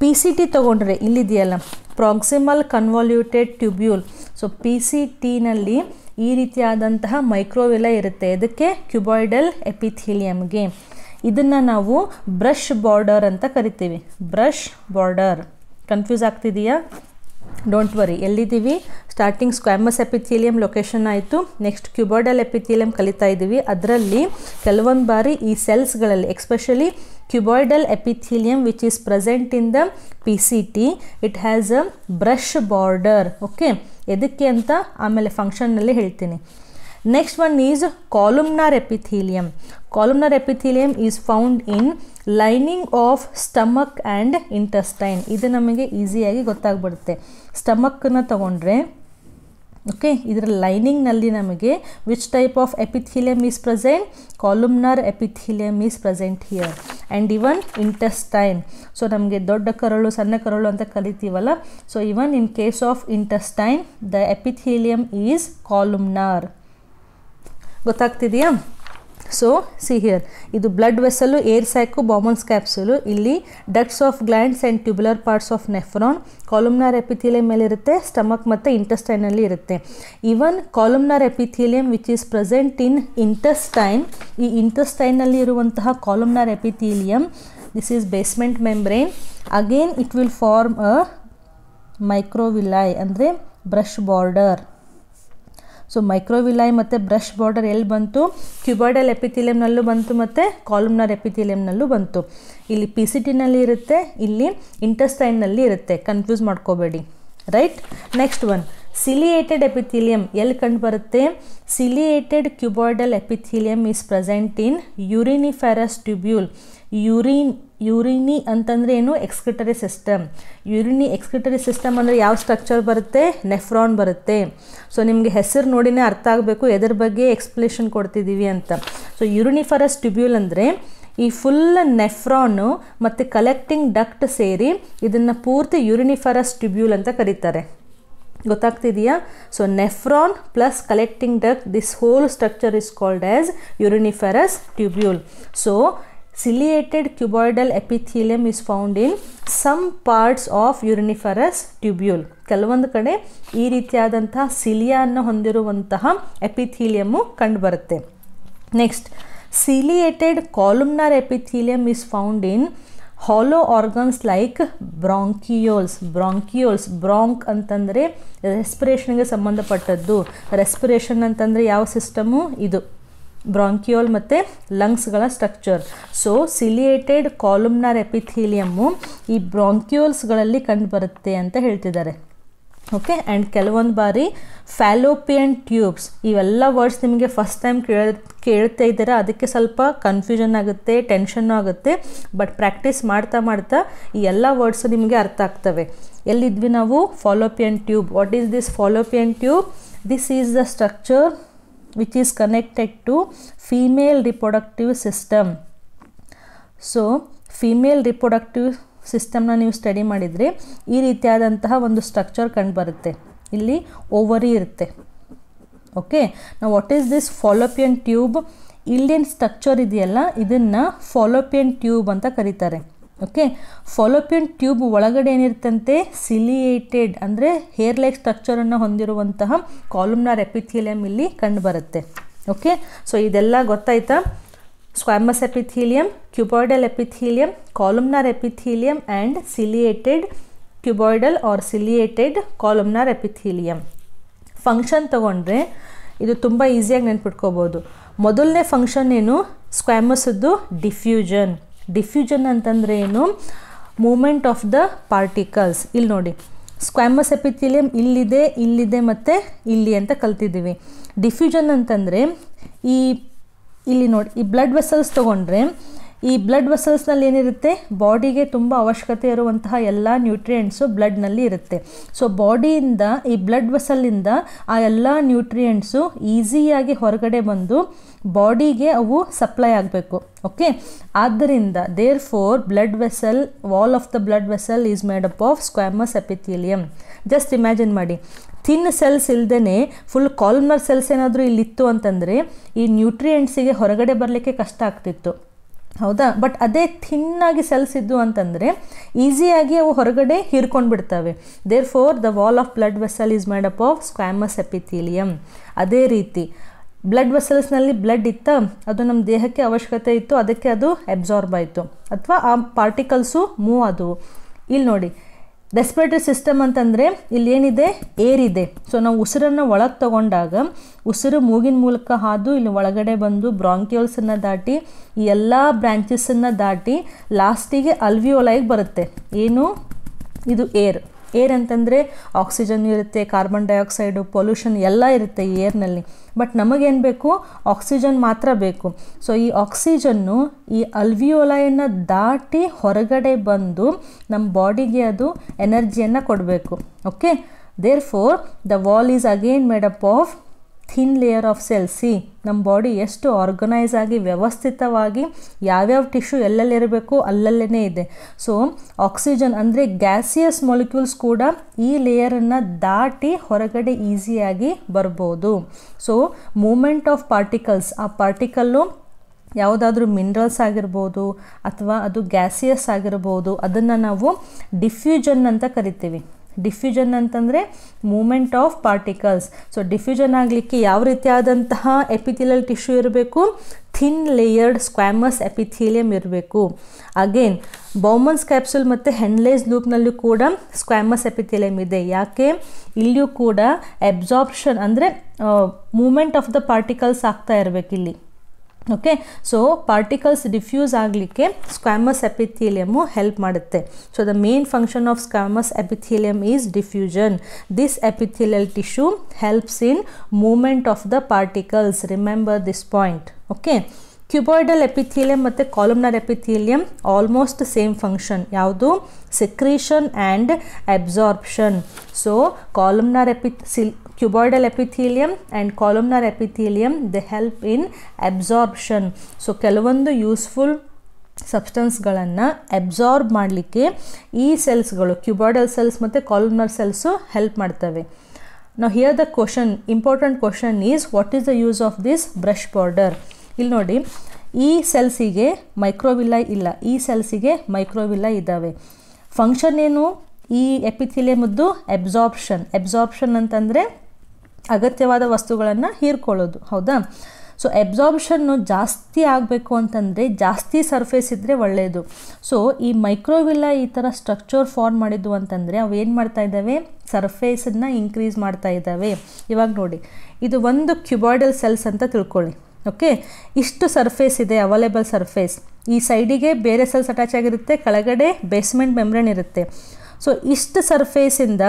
ಪಿ ಸಿ ಟಿ ತೊಗೊಂಡ್ರೆ ಇಲ್ಲಿದೆಯಲ್ಲ proximal convoluted tubule so P C ಟಿನಲ್ಲಿ ಈ ರೀತಿಯಾದಂತಹ ಮೈಕ್ರೋವೆಲ್ಲ ಇರುತ್ತೆ ಇದಕ್ಕೆ ಕ್ಯುಬಾಯ್ಡಲ್ ಎಪಿಥೀಲಿಯಮ್ಗೆ ಇದನ್ನು ನಾವು ಬ್ರಷ್ ಬಾರ್ಡರ್ ಅಂತ ಕರಿತೀವಿ ಬ್ರಷ್ ಬಾರ್ಡರ್ ಕನ್ಫ್ಯೂಸ್ ಆಗ್ತಿದೆಯಾ ಡೋಂಟ್ ವರಿ ಎಲ್ಲಿದ್ದೀವಿ ಸ್ಟಾರ್ಟಿಂಗ್ ಸ್ಕ್ವಾಮಸ್ ಎಪಿಥೀಲಿಯಂ ಲೊಕೇಶನ್ ಆಯಿತು ನೆಕ್ಸ್ಟ್ ಕ್ಯೂಬಾಯ್ಡಲ್ ಎಪಿಥೀಲಿಯಂ ಕಲಿತಾ ಇದ್ದೀವಿ ಅದರಲ್ಲಿ ಕೆಲವೊಂದು ಬಾರಿ ಈ ಸೆಲ್ಸ್ಗಳಲ್ಲಿ especially cuboidal epithelium which is present in the P C T it has a brush border okay ಎದಕ್ಕೆ ಅಂತ ಆಮೇಲೆ ಫಂಕ್ಷನ್ನಲ್ಲಿ ಹೇಳ್ತೀನಿ next one is columnar epithelium columnar epithelium is found in lining of stomach and intestine ಇದು ನಮಗೆ ಈಸಿಯಾಗಿ ಗೊತ್ತಾಗ್ಬಿಡುತ್ತೆ ಸ್ಟಮಕ್ಕನ್ನು ತಗೊಂಡ್ರೆ ಓಕೆ ಇದರ ಲೈನಿಂಗ್ನಲ್ಲಿ ನಮಗೆ which type of epithelium is present columnar epithelium is present here and even intestine so ನಮಗೆ ದೊಡ್ಡ ಕರಳು ಸಣ್ಣ ಕರಳು ಅಂತ ಕಲಿತೀವಲ್ಲ so even in case of intestine the epithelium is columnar ಗೊತ್ತಾಗ್ತಿದೆಯಾ ಸೊ ಸಿ ಹಿಯರ್ ಇದು blood vessel air sac Bowman's capsule ಇಲ್ಲಿ ducts of glands and tubular parts of nephron columnar epithelium ಇರುತ್ತೆ ಸ್ಟಮಕ್ ಮತ್ತು ಇಂಟಸ್ಟೈನಲ್ಲಿ ಇರುತ್ತೆ even columnar epithelium which is present in intestine ಈ ಇಂಟೆಸ್ಟೈನಲ್ಲಿ ಇರುವಂತಹ columnar epithelium this is basement membrane again it will form a microvilli ಅಂದರೆ brush border so ಮೈಕ್ರೋವಿಲಾಯ್ ಮತ್ತು brush border ಎಲ್ಲಿ ಬಂತು ಕ್ಯೂಬಾರ್ಡಲ್ ಎಪಿಥಿಲಿಯಂನಲ್ಲೂ ಬಂತು ಮತ್ತು ಕಾಲಮ್ನರ್ ಎಪಿಥಿಲಿಯಮ್ನಲ್ಲೂ ಬಂತು ಇಲ್ಲಿ ಪಿ ಸಿ ಟಿನಲ್ಲಿ ಇರುತ್ತೆ ಇಲ್ಲಿ ಇಂಟೆಸ್ಟೈನ್ನಲ್ಲಿ ಇರುತ್ತೆ ಕನ್ಫ್ಯೂಸ್ ಮಾಡ್ಕೋಬೇಡಿ right next one ciliated epithelium ಎಲ್ಲಿ ಬರುತ್ತೆ ciliated cuboidal epithelium is present in uriniferous tubule urine urinary ಅಂತಂದರೆ ಏನು excretory system urinary excretory system ಅಂದರೆ ಯಾವ ಸ್ಟ್ರಕ್ಚರ್ ಬರುತ್ತೆ ನೆಫ್ರಾನ್ ಬರುತ್ತೆ ಸೊ ನಿಮಗೆ ಹೆಸರು ನೋಡಿನೇ ಅರ್ಥ ಆಗಬೇಕು ಎದ್ರ ಬಗ್ಗೆ ಎಕ್ಸ್ಪ್ಲೇಷನ್ ಕೊಡ್ತಿದ್ದೀವಿ ಅಂತ ಸೊ ಯೂರಿನಿಫರಸ್ ಟ್ಯೂಬ್ಯೂಲ್ ಅಂದರೆ ಈ ಫುಲ್ ನೆಫ್ರಾನು ಮತ್ತು ಕಲೆಕ್ಟಿಂಗ್ ಡಕ್ಟ್ ಸೇರಿ ಇದನ್ನು ಪೂರ್ತಿ ಯೂರಿನಿಫರಸ್ ಟ್ಯೂಬ್ಯೂಲ್ ಅಂತ ಕರೀತಾರೆ ಗೊತ್ತಾಗ್ತಿದೆಯಾ so nephron plus collecting duct this whole structure is called as uriniferous tubule so ciliated cuboidal epithelium is found in some parts of uriniferous tubule ಕೆಲವೊಂದು ಕಡೆ ಈ ರೀತಿಯಾದಂತಹ ಸಿಲಿಯನ್ನು ಹೊಂದಿರುವಂತಹ ಎಪಿಥೀಲಿಯಮ್ಮು ಕಂಡುಬರುತ್ತೆ next ciliated columnar epithelium is found in hollow organs like bronchioles bronchioles bronchi ಅಂತಂದರೆ ರೆಸ್ಪಿರೇಷನ್ಗೆ ಸಂಬಂಧಪಟ್ಟದ್ದು ರೆಸ್ಪಿರೇಷನ್ ಅಂತಂದರೆ ಯಾವ ಸಿಸ್ಟಮು ಇದು ಬ್ರಾಂಕಿಯೋಲ್ ಮತ್ತು ಲಂಗ್ಸ್ಗಳ structure so ciliated columnar epithelium ಈ ಬ್ರಾಂಕ್ಯೂಲ್ಸ್ಗಳಲ್ಲಿ ಕಂಡುಬರುತ್ತೆ ಅಂತ ಹೇಳ್ತಿದ್ದಾರೆ ಓಕೆ ಆ್ಯಂಡ್ ಕೆಲವೊಂದು ಬಾರಿ ಫ್ಯಾಲೋಪಿಯನ್ ಟ್ಯೂಬ್ಸ್ ಇವೆಲ್ಲ ವರ್ಡ್ಸ್ ನಿಮಗೆ ಫಸ್ಟ್ ಟೈಮ್ ಕೇಳ ಕೇಳ್ತಾ ಇದ್ದೀರ ಅದಕ್ಕೆ ಸ್ವಲ್ಪ ಕನ್ಫ್ಯೂಷನ್ ಆಗುತ್ತೆ ಟೆನ್ಷನ್ನು ಆಗುತ್ತೆ ಬಟ್ ಪ್ರಾಕ್ಟೀಸ್ ಮಾಡ್ತಾ ಮಾಡ್ತಾ ಈ ಎಲ್ಲ ವರ್ಡ್ಸು ನಿಮಗೆ ಅರ್ಥ ಆಗ್ತವೆ ಎಲ್ಲಿದ್ವಿ ನಾವು fallopian tube what is this fallopian tube this is the structure which is connected to female reproductive system so female reproductive ಸಿಸ್ಟಮ್ನ ನೀವು ಸ್ಟಡಿ ಮಾಡಿದರೆ ಈ ರೀತಿಯಾದಂತಹ ಒಂದು ಸ್ಟ್ರಕ್ಚರ್ ಕಂಡುಬರುತ್ತೆ ಇಲ್ಲಿ ಓವರಿ ಇರುತ್ತೆ ಓಕೆ ನಾವು what is this fallopian tube ಇಲ್ಲೇನು ಸ್ಟ್ರಕ್ಚರ್ ಇದೆಯಲ್ಲ ಇದನ್ನು ಫಾಲೋಪಿಯನ್ ಟ್ಯೂಬ್ ಅಂತ ಕರೀತಾರೆ ಓಕೆ ಫಾಲೋಪಿಯನ್ ಟ್ಯೂಬ್ ಒಳಗಡೆ ಏನಿರ್ತಂತೆ ಸಿಲಿಯೇಟೆಡ್ ಅಂದರೆ ಹೇರ್ ಲೈಕ್ ಸ್ಟ್ರಕ್ಚರನ್ನು ಹೊಂದಿರುವಂತಹ ಕಾಲಮ್ನಾರ್ ಎಪಿಥೀಲಿಯಂ ಇಲ್ಲಿ ಕಂಡುಬರುತ್ತೆ ಓಕೆ ಸೊ ಇದೆಲ್ಲ ಗೊತ್ತಾಯ್ತಾ squamous epithelium cuboidal epithelium columnar epithelium and ciliated cuboidal or ciliated columnar epithelium function ತಗೊಂಡ್ರೆ ಇದು ತುಂಬ ಈಸಿಯಾಗಿ ನೆನ್ಪಿಟ್ಕೋಬೋದು ಮೊದಲನೇ ಫಂಕ್ಷನ್ ಏನು ಸ್ಕ್ವಾಮಸ್ದು ಡಿಫ್ಯೂಜನ್ ಡಿಫ್ಯೂಷನ್ ಅಂತಂದರೆ ಏನು ಮೂಮೆಂಟ್ ಆಫ್ ದ ಪಾರ್ಟಿಕಲ್ಸ್ ಇಲ್ಲಿ ನೋಡಿ ಸ್ಕ್ವಾಮಸ್ ಎಪಿಥಿಲಿಯಂ ಇಲ್ಲಿದೆ ಇಲ್ಲಿದೆ ಮತ್ತು ಇಲ್ಲಿ ಅಂತ ಕಲ್ತಿದ್ದೀವಿ ಡಿಫ್ಯೂಷನ್ ಅಂತಂದರೆ ಈ ಇಲ್ಲಿ ನೋಡಿ ಈ ಬ್ಲಡ್ ವೆಸಲ್ಸ್ ತೊಗೊಂಡ್ರೆ ಈ ಬ್ಲಡ್ ವೆಸಲ್ಸ್ನಲ್ಲಿ ಏನಿರುತ್ತೆ ಬಾಡಿಗೆ ತುಂಬ ಅವಶ್ಯಕತೆ ಇರುವಂತಹ ಎಲ್ಲ ನ್ಯೂಟ್ರಿಯೆಂಟ್ಸು ಬ್ಲಡ್ನಲ್ಲಿ ಇರುತ್ತೆ ಸೊ ಬಾಡಿಯಿಂದ ಈ ಬ್ಲಡ್ ವೆಸಲಿಂದ ಆ ಎಲ್ಲ ನ್ಯೂಟ್ರಿಯೆಂಟ್ಸು ಈಸಿಯಾಗಿ ಹೊರಗಡೆ ಬಂದು ಬಾಡಿಗೆ ಅವು ಸಪ್ಲೈ ಆಗಬೇಕು ಓಕೆ ಆದ್ದರಿಂದ therefore blood vessel wall of the blood vessel is made up of squamous epithelium just imagine ಮಾಡಿ ಥಿನ್ ಸೆಲ್ಸ್ ಇಲ್ಲದೇ ಫುಲ್ ಕಾಲ್ಮರ್ ಸೆಲ್ಸ್ ಏನಾದರೂ ಇಲ್ಲಿತ್ತು ಅಂತಂದರೆ ಈ ನ್ಯೂಟ್ರಿಯೆಂಟ್ಸಿಗೆ ಹೊರಗಡೆ ಬರಲಿಕ್ಕೆ ಕಷ್ಟ ಆಗ್ತಿತ್ತು ಹೌದಾ ಬಟ್ ಅದೇ ಥಿನ್ನಾಗಿ ಸೆಲ್ಸ್ ಇದ್ದು ಅಂತಂದರೆ ಈಸಿಯಾಗಿ ಅವು ಹೊರಗಡೆ ಹೀರ್ಕೊಂಡು ಬಿಡ್ತವೆ therefore the wall of blood vessel is made up of squamous epithelium ಅದೇ ರೀತಿ ಬ್ಲಡ್ ವೆಸಲ್ಸ್ನಲ್ಲಿ ಬ್ಲಡ್ ಇತ್ತ ಅದು ನಮ್ಮ ದೇಹಕ್ಕೆ ಅವಶ್ಯಕತೆ ಇತ್ತು ಅದಕ್ಕೆ ಅದು ಅಬ್ಸಾರ್ಬ್ ಆಯಿತು ಅಥವಾ ಆ ಪಾರ್ಟಿಕಲ್ಸು ಮೂವ್ ಆದವು ಇಲ್ಲಿ ನೋಡಿ ರೆಸ್ಪಿರೇಟರಿ ಸಿಸ್ಟಮ್ ಅಂತಂದರೆ ಇಲ್ಲಿ ಏನಿದೆ ಏರ್ ಇದೆ ಸೊ ನಾವು ಉಸಿರನ್ನು ಒಳಗೆ ತಗೊಂಡಾಗ ಉಸಿರು ಮೂಗಿನ ಮೂಲಕ ಹಾದು ಇಲ್ಲಿ ಒಳಗಡೆ ಬಂದು ಬ್ರಾಂಕಿಯೋಲ್ಸನ್ನು ದಾಟಿ ಈ ಎಲ್ಲ ಬ್ರ್ಯಾಂಚಸನ್ನು ದಾಟಿ ಲಾಸ್ಟಿಗೆ ಅಲ್ವಿಯೋಲಾಗಿ ಬರುತ್ತೆ ಏನು ಇದು ಏರ್ ಏನಂತಂದರೆ ಆಕ್ಸಿಜನ್ ಇರುತ್ತೆ ಕಾರ್ಬನ್ ಡೈಆಕ್ಸೈಡು ಪೊಲ್ಯೂಷನ್ ಎಲ್ಲ ಇರುತ್ತೆ ಈ ಏರ್ನಲ್ಲಿ ಬಟ್ ನಮಗೇನು ಬೇಕು ಆಕ್ಸಿಜನ್ ಮಾತ್ರ ಬೇಕು ಸೊ ಈ ಆಕ್ಸಿಜನ್ನು ಈ ಅಲ್ವಿಯೋಲಾಯನ್ನು ದಾಟಿ ಹೊರಗಡೆ ಬಂದು ನಮ್ಮ ಬಾಡಿಗೆ ಅದು ಎನರ್ಜಿಯನ್ನು ಕೊಡಬೇಕು okay therefore the wall is again made up of thin layer of cells see ನಮ್ಮ ಬಾಡಿ ಎಷ್ಟು ಆರ್ಗನೈಸ್ ಆಗಿ ವ್ಯವಸ್ಥಿತವಾಗಿ ಯಾವ್ಯಾವ ಟಿಶ್ಯೂ ಎಲ್ಲೆಲ್ಲಿರಬೇಕು ಅಲ್ಲಲ್ಲೇ ಇದೆ ಸೊ ಆಕ್ಸಿಜನ್ ಅಂದರೆ ಗ್ಯಾಸಿಯಸ್ ಮೊಲಿಕ್ಯೂಲ್ಸ್ ಕೂಡ ಈ ಲೇಯರನ್ನು ದಾಟಿ ಹೊರಗಡೆ ಈಸಿಯಾಗಿ ಬರ್ಬೋದು ಸೊ ಮೂಮೆಂಟ್ ಆಫ್ ಪಾರ್ಟಿಕಲ್ಸ್ ಆ ಪಾರ್ಟಿಕಲ್ಲು ಯಾವುದಾದ್ರೂ ಮಿನರಲ್ಸ್ ಆಗಿರ್ಬೋದು ಅಥವಾ ಅದು ಗ್ಯಾಸಿಯಸ್ ಆಗಿರ್ಬೋದು ಅದನ್ನು ನಾವು ಡಿಫ್ಯೂಜನ್ ಅಂತ ಕರಿತೀವಿ ಡಿಫ್ಯೂಷನ್ ಅಂತಂದರೆ movement of particles so diffusion ಆಗಲಿಕ್ಕೆ ಯಾವ ರೀತಿಯಾದಂತಹ ಎಪಿಥಿಲಿಯಲ್ ಟಿಶ್ಯೂ ಇರಬೇಕು ಥಿನ್ ಲೇಯರ್ಡ್ ಸ್ಕ್ವಾಮಸ್ ಎಪಿಥೀಲಿಯಂ ಇರಬೇಕು ಅಗೇನ್ ಬೌಮನ್ಸ್ ಕ್ಯಾಪ್ಸುಲ್ ಮತ್ತು ಹೆನ್ಲೇಸ್ ಲೂಪ್ನಲ್ಲೂ ಕೂಡ ಸ್ಕ್ವಾಮಸ್ ಎಪಿಥಿಲಿಯಂ ಇದೆ ಯಾಕೆ ಇಲ್ಲಿಯೂ ಕೂಡ ಅಬ್ಸಾರ್ಪ್ಷನ್ ಅಂದರೆ ಮೂಮೆಂಟ್ ಆಫ್ ದ ಪಾರ್ಟಿಕಲ್ಸ್ ಆಗ್ತಾ ಇರಬೇಕು ಇಲ್ಲಿ okay so particles diffuse aglike squamous epithelium help madutte so the main function of squamous epithelium is diffusion this epithelial tissue helps in movement of the particles remember this point okay cuboidal epithelium ಮತ್ತು columnar epithelium almost same function ಯಾವುದು secretion and absorption so columnar epithelial cuboidal epithelium and columnar epithelium they help in absorption so ಕೆಲವೊಂದು useful ಸಬ್ಸ್ಟೆನ್ಸ್ಗಳನ್ನು absorb ಮಾಡಲಿಕ್ಕೆ ಈ ಸೆಲ್ಸ್ಗಳು cuboidal cells ಮತ್ತು columnar cells help ಮಾಡ್ತವೆ ನಾವು here the question important question is what is the use of this brush border ಇಲ್ಲಿ ನೋಡಿ ಈ ಸೆಲ್ಸಿಗೆ ಮೈಕ್ರೋವಿಲ್ಲ ಇಲ್ಲ ಈ ಸೆಲ್ಸಿಗೆ ಮೈಕ್ರೋವಿಲ್ಲ ಇದ್ದಾವೆ ಫಂಕ್ಷನ್ ಏನು ಈ ಎಪಿಥಿಲಿಯಮದ್ದು ಎಬ್ಸಾರ್ಪ್ಷನ್ ಎಬ್ಸಾರ್ಪ್ಷನ್ ಅಂತಂದರೆ ಅಗತ್ಯವಾದ ವಸ್ತುಗಳನ್ನು ಹೀರ್ಕೊಳ್ಳೋದು ಹೌದಾ ಸೊ ಎಬ್ಸಾರ್ಬ್ಷನ್ನು ಜಾಸ್ತಿ ಆಗಬೇಕು ಅಂತಂದರೆ ಜಾಸ್ತಿ ಸರ್ಫೇಸ್ ಇದ್ದರೆ ಒಳ್ಳೆಯದು ಸೊ ಈ ಮೈಕ್ರೋವಿಲ್ಲ ಈ ಥರ ಸ್ಟ್ರಕ್ಚರ್ ಫಾರ್ಮ್ ಮಾಡಿದ್ದು ಅಂತಂದರೆ ಅವು ಏನು ಮಾಡ್ತಾ ಇದ್ದಾವೆ ಸರ್ಫೇಸನ್ನು ಇನ್ಕ್ರೀಸ್ ಮಾಡ್ತಾ ಇದ್ದಾವೆ ಇವಾಗ ನೋಡಿ ಇದು ಒಂದು ಕ್ಯೂಬಾಯ್ಡಲ್ ಸೆಲ್ಸ್ ಅಂತ ತಿಳ್ಕೊಳ್ಳಿ ಓಕೆ ಇಷ್ಟು ಸರ್ಫೇಸ್ ಇದೆ ಅವೈಲೇಬಲ್ ಸರ್ಫೇಸ್ ಈ ಸೈಡಿಗೆ ಬೇರೆ ಸೆಲ್ಸ್ ಅಟ್ಯಾಚ್ ಆಗಿರುತ್ತೆ ಕೆಳಗಡೆ ಬೇಸ್ಮೆಂಟ್ ಮೆಮ್ರೇನ್ ಇರುತ್ತೆ ಸೊ ಇಷ್ಟು ಸರ್ಫೇಸಿಂದ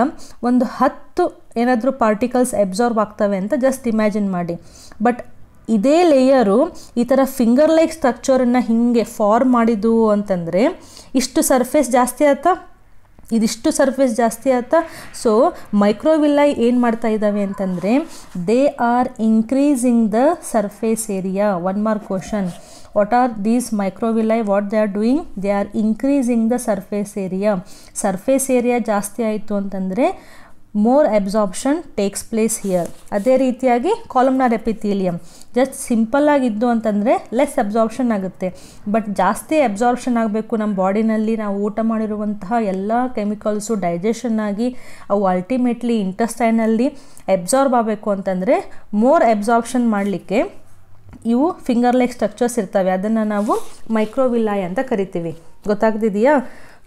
ಒಂದು ಹತ್ತು ಏನಾದರೂ ಪಾರ್ಟಿಕಲ್ಸ್ ಅಬ್ಸಾರ್ಬ್ ಆಗ್ತವೆ ಅಂತ ಜಸ್ಟ್ ಇಮ್ಯಾಜಿನ್ ಮಾಡಿ ಬಟ್ ಇದೇ ಲೇಯರು ಈ ಥರ ಫಿಂಗರ್ ಲೈಕ್ ಸ್ಟ್ರಕ್ಚರನ್ನು ಹೀಗೆ ಫಾರ್ಮ್ ಮಾಡಿದ್ದು ಅಂತಂದರೆ ಇಷ್ಟು ಸರ್ಫೇಸ್ ಜಾಸ್ತಿ ಆಯ್ತಾ ಇದಿಷ್ಟು ಸರ್ಫೇಸ್ ಜಾಸ್ತಿ ಆಯ್ತಾ ಸೊ ಮೈಕ್ರೋವಿಲ್ಲೈ ಏನು ಮಾಡ್ತಾ ಇದ್ದಾವೆ ಅಂತಂದರೆ they are increasing the surface area one mark question what are these microvilli what they are doing they are increasing the surface area surface area ಜಾಸ್ತಿ ಆಯಿತು ಅಂತಂದರೆ more absorption takes place here ಅದೇ ರೀತಿಯಾಗಿ columnar epithelium just ಸಿಂಪಲ್ಲಾಗಿದ್ದು ಅಂತಂದರೆ less absorption ಆಗುತ್ತೆ but ಜಾಸ್ತಿ absorption ಆಗಬೇಕು ನಮ್ಮ ಬಾಡಿನಲ್ಲಿ ನಾವು ಊಟ ಮಾಡಿರುವಂತಹ ಎಲ್ಲ ಕೆಮಿಕಲ್ಸು ಡೈಜೆಷನ್ ಆಗಿ ಅವು ಅಲ್ಟಿಮೇಟ್ಲಿ ಇಂಟಸ್ಟೈನಲ್ಲಿ ಅಬ್ಸಾರ್ಬ್ ಆಗಬೇಕು ಅಂತಂದರೆ ಮೋರ್ ಅಬ್ಸಾರ್ಬ್ಷನ್ ಮಾಡಲಿಕ್ಕೆ ಇವು ಫಿಂಗರ್ ಲೈಕ್ ಸ್ಟ್ರಕ್ಚರ್ಸ್ ಇರ್ತವೆ ಅದನ್ನು ನಾವು ಮೈಕ್ರೋವಿಲಾಯ್ ಅಂತ ಕರಿತೀವಿ ಗೊತ್ತಾಗ್ತಿದೆಯಾ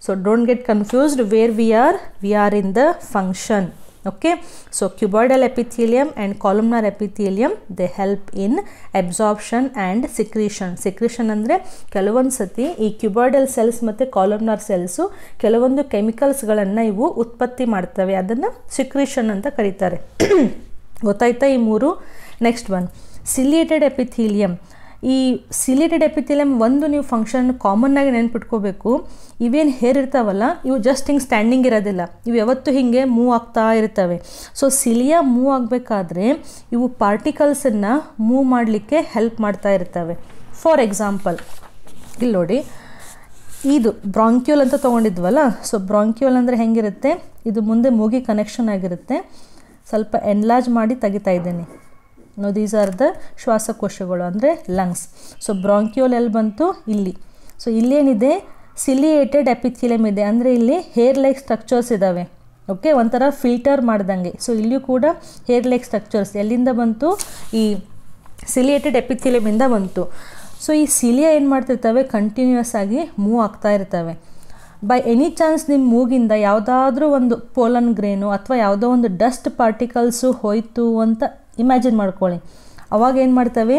so don't get confused where we are we are in the function okay so cuboidal epithelium and columnar epithelium they help in absorption and secretion secretion ಅಂದರೆ ಕೆಲವೊಂದು ಸತಿ ಈ ಕ್ಯುಬಾಯ್ಡಲ್ ಸೆಲ್ಸ್ ಮತ್ತು ಕಾಲಮ್ನಾರ್ ಸೆಲ್ಸು ಕೆಲವೊಂದು ಕೆಮಿಕಲ್ಸ್ಗಳನ್ನು ಇವು ಉತ್ಪತ್ತಿ ಮಾಡ್ತವೆ ಅದನ್ನು ಸಿಕ್ರಿಷನ್ ಅಂತ ಕರೀತಾರೆ <coughs> ಗೊತ್ತಾಯ್ತಾ ಈ ಮೂರು ನೆಕ್ಸ್ಟ್ ಒನ್ ಸಿಲಿಯೇಟೆಡ್ ಎಪಿಥೀಲಿಯಂ ಈ ಸಿಲೇಟೆಡ್ ಎಪಿಥೆಲಿಯಮ್ ಒಂದು ನೀವು ಫಂಕ್ಷನ್ ಕಾಮನ್ನಾಗಿ ನೆನ್ಪಿಟ್ಕೋಬೇಕು ಇವೇನು ಹೇರ್ ಇರ್ತಾವಲ್ಲ ಇವು ಜಸ್ಟ್ ಹಿಂಗೆ ಸ್ಟ್ಯಾಂಡಿಂಗ್ ಇರೋದಿಲ್ಲ ಇವು ಯಾವತ್ತು ಹಿಂಗೆ ಮೂವ್ ಆಗ್ತಾ ಇರ್ತವೆ ಸೊ ಸಿಲಿಯಾ ಮೂವ್ ಆಗಬೇಕಾದ್ರೆ ಇವು ಪಾರ್ಟಿಕಲ್ಸನ್ನು ಮೂವ್ ಮಾಡಲಿಕ್ಕೆ ಹೆಲ್ಪ್ ಮಾಡ್ತಾ ಇರ್ತವೆ ಫಾರ್ ಎಕ್ಸಾಂಪಲ್ ಇಲ್ಲಿ ನೋಡಿ ಇದು ಬ್ರಾಂಕ್ಯೂಲ್ ಅಂತ ತೊಗೊಂಡಿದ್ವಲ್ಲ ಸೊ ಬ್ರಾಂಕ್ಯೂಲ್ ಅಂದರೆ ಹೆಂಗಿರುತ್ತೆ ಇದು ಮುಂದೆ ಮೂಗಿ ಕನೆಕ್ಷನ್ ಆಗಿರುತ್ತೆ ಸ್ವಲ್ಪ ಎನ್ಲಾಜ್ ಮಾಡಿ ತೆಗಿತಾ ಇದ್ದೀನಿ ನೋ ದೀಸ್ ಆರ್ ದ ಶ್ವಾಸಕೋಶಗಳು ಅಂದರೆ ಲಂಗ್ಸ್ ಸೊ ಬ್ರಾಂಕ್ಯೋಲ್ ಎಲ್ಲಿ ಬಂತು ಇಲ್ಲಿ ಸೊ ಇಲ್ಲೇನಿದೆ ಸಿಲಿಯೇಟೆಡ್ ಎಪಿಥಿಲಿಯಮ್ ಇದೆ ಅಂದರೆ ಇಲ್ಲಿ ಹೇರ್ ಲೈಕ್ ಸ್ಟ್ರಕ್ಚರ್ಸ್ ಇದ್ದಾವೆ ಓಕೆ ಒಂಥರ ಫಿಲ್ಟರ್ ಮಾಡ್ದಂಗೆ ಸೊ ಇಲ್ಲಿಯೂ ಕೂಡ ಹೇರ್ ಲೈಕ್ ಸ್ಟ್ರಕ್ಚರ್ಸ್ ಎಲ್ಲಿಂದ ಬಂತು ಈ ಸಿಲಿಯೇಟೆಡ್ ಎಪಿಥಿಲಿಯಮಿಂದ ಬಂತು ಸೊ ಈ ಸಿಲಿಯಾ ಏನು ಮಾಡ್ತಿರ್ತವೆ ಕಂಟಿನ್ಯೂಸ್ ಆಗಿ ಮೂವ್ ಆಗ್ತಾ ಇರ್ತವೆ ಬೈ ಎನಿ ಚಾನ್ಸ್ ನಿಮ್ಮ ಮೂಗಿಂದ ಯಾವುದಾದ್ರೂ ಒಂದು ಪೋಲನ್ ಗ್ರೇನು ಅಥವಾ ಯಾವುದೋ ಒಂದು ಡಸ್ಟ್ ಪಾರ್ಟಿಕಲ್ಸು ಹೋಯಿತು ಅಂತ ಇಮ್ಯಾಜಿನ್ ಮಾಡ್ಕೊಳ್ಳಿ ಅವಾಗ ಏನು ಮಾಡ್ತವೆ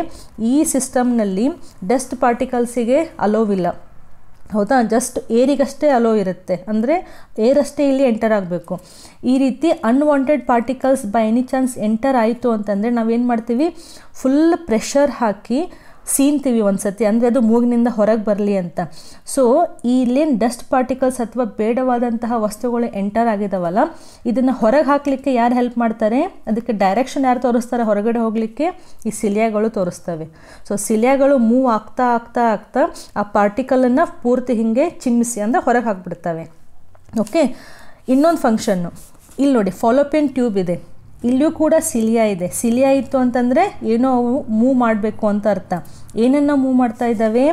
ಈ ಸಿಸ್ಟಮ್ನಲ್ಲಿ ಡಸ್ಟ್ ಪಾರ್ಟಿಕಲ್ಸಿಗೆ ಅಲೋವಿಲ್ಲ ಹೌದಾ ಜಸ್ಟ್ ಏರಿಗಷ್ಟೇ ಅಲೋ ಇರುತ್ತೆ ಅಂದರೆ ಏರಷ್ಟೇ ಇಲ್ಲಿ ಎಂಟರ್ ಆಗಬೇಕು ಈ ರೀತಿ unwanted particles by any chance enter ಆಯಿತು ಅಂತಂದರೆ ನಾವೇನು ಮಾಡ್ತೀವಿ ಫುಲ್ ಪ್ರೆಷರ್ ಹಾಕಿ ಸೀನ್ತೀವಿ ಒಂದು ಸತಿ ಅಂದರೆ ಅದು ಮೂಗಿನಿಂದ ಹೊರಗೆ ಬರಲಿ ಅಂತ ಸೊ ಇಲ್ಲೇನು ಡಸ್ಟ್ ಪಾರ್ಟಿಕಲ್ಸ್ ಅಥವಾ ಬೇಡವಾದಂತಹ ವಸ್ತುಗಳು ಎಂಟರ್ ಆಗಿದಾವಲ್ಲ ಇದನ್ನು ಹೊರಗೆ ಹಾಕಲಿಕ್ಕೆ ಯಾರು ಹೆಲ್ಪ್ ಮಾಡ್ತಾರೆ ಅದಕ್ಕೆ ಡೈರೆಕ್ಷನ್ ಯಾರು ತೋರಿಸ್ತಾರೆ ಹೊರಗಡೆ ಹೋಗಲಿಕ್ಕೆ ಈ ಸಿಲಿಯಾಗಳು ತೋರಿಸ್ತವೆ ಸೊ ಸಿಲಿಯಾಗಳು ಮೂವ್ ಆಗ್ತಾ ಆಗ್ತಾ ಆಗ್ತಾ ಆ ಪಾರ್ಟಿಕಲನ್ನು ಪೂರ್ತಿ ಹಿಂಗೆ ಚಿಮ್ಮಿಸಿ ಅಂದರೆ ಹೊರಗೆ ಹಾಕ್ಬಿಡ್ತವೆ ಓಕೆ ಇನ್ನೊಂದು ಫಂಕ್ಷನ್ನು ಇಲ್ಲಿ ನೋಡಿ ಫಾಲೋಪಿನ್ ಟ್ಯೂಬ್ ಇದೆ ಇಲ್ಲಿಯೂ ಕೂಡ ಸಿಲಿಯಾ ಇದೆ ಸಿಲಿಯಾ ಇತ್ತು ಅಂತಂದರೆ ಏನೋ ಮೂವ್ ಮಾಡಬೇಕು ಅಂತ ಅರ್ಥ ಏನನ್ನು ಮೂವ್ ಮಾಡ್ತಾ ಇದ್ದಾವೆ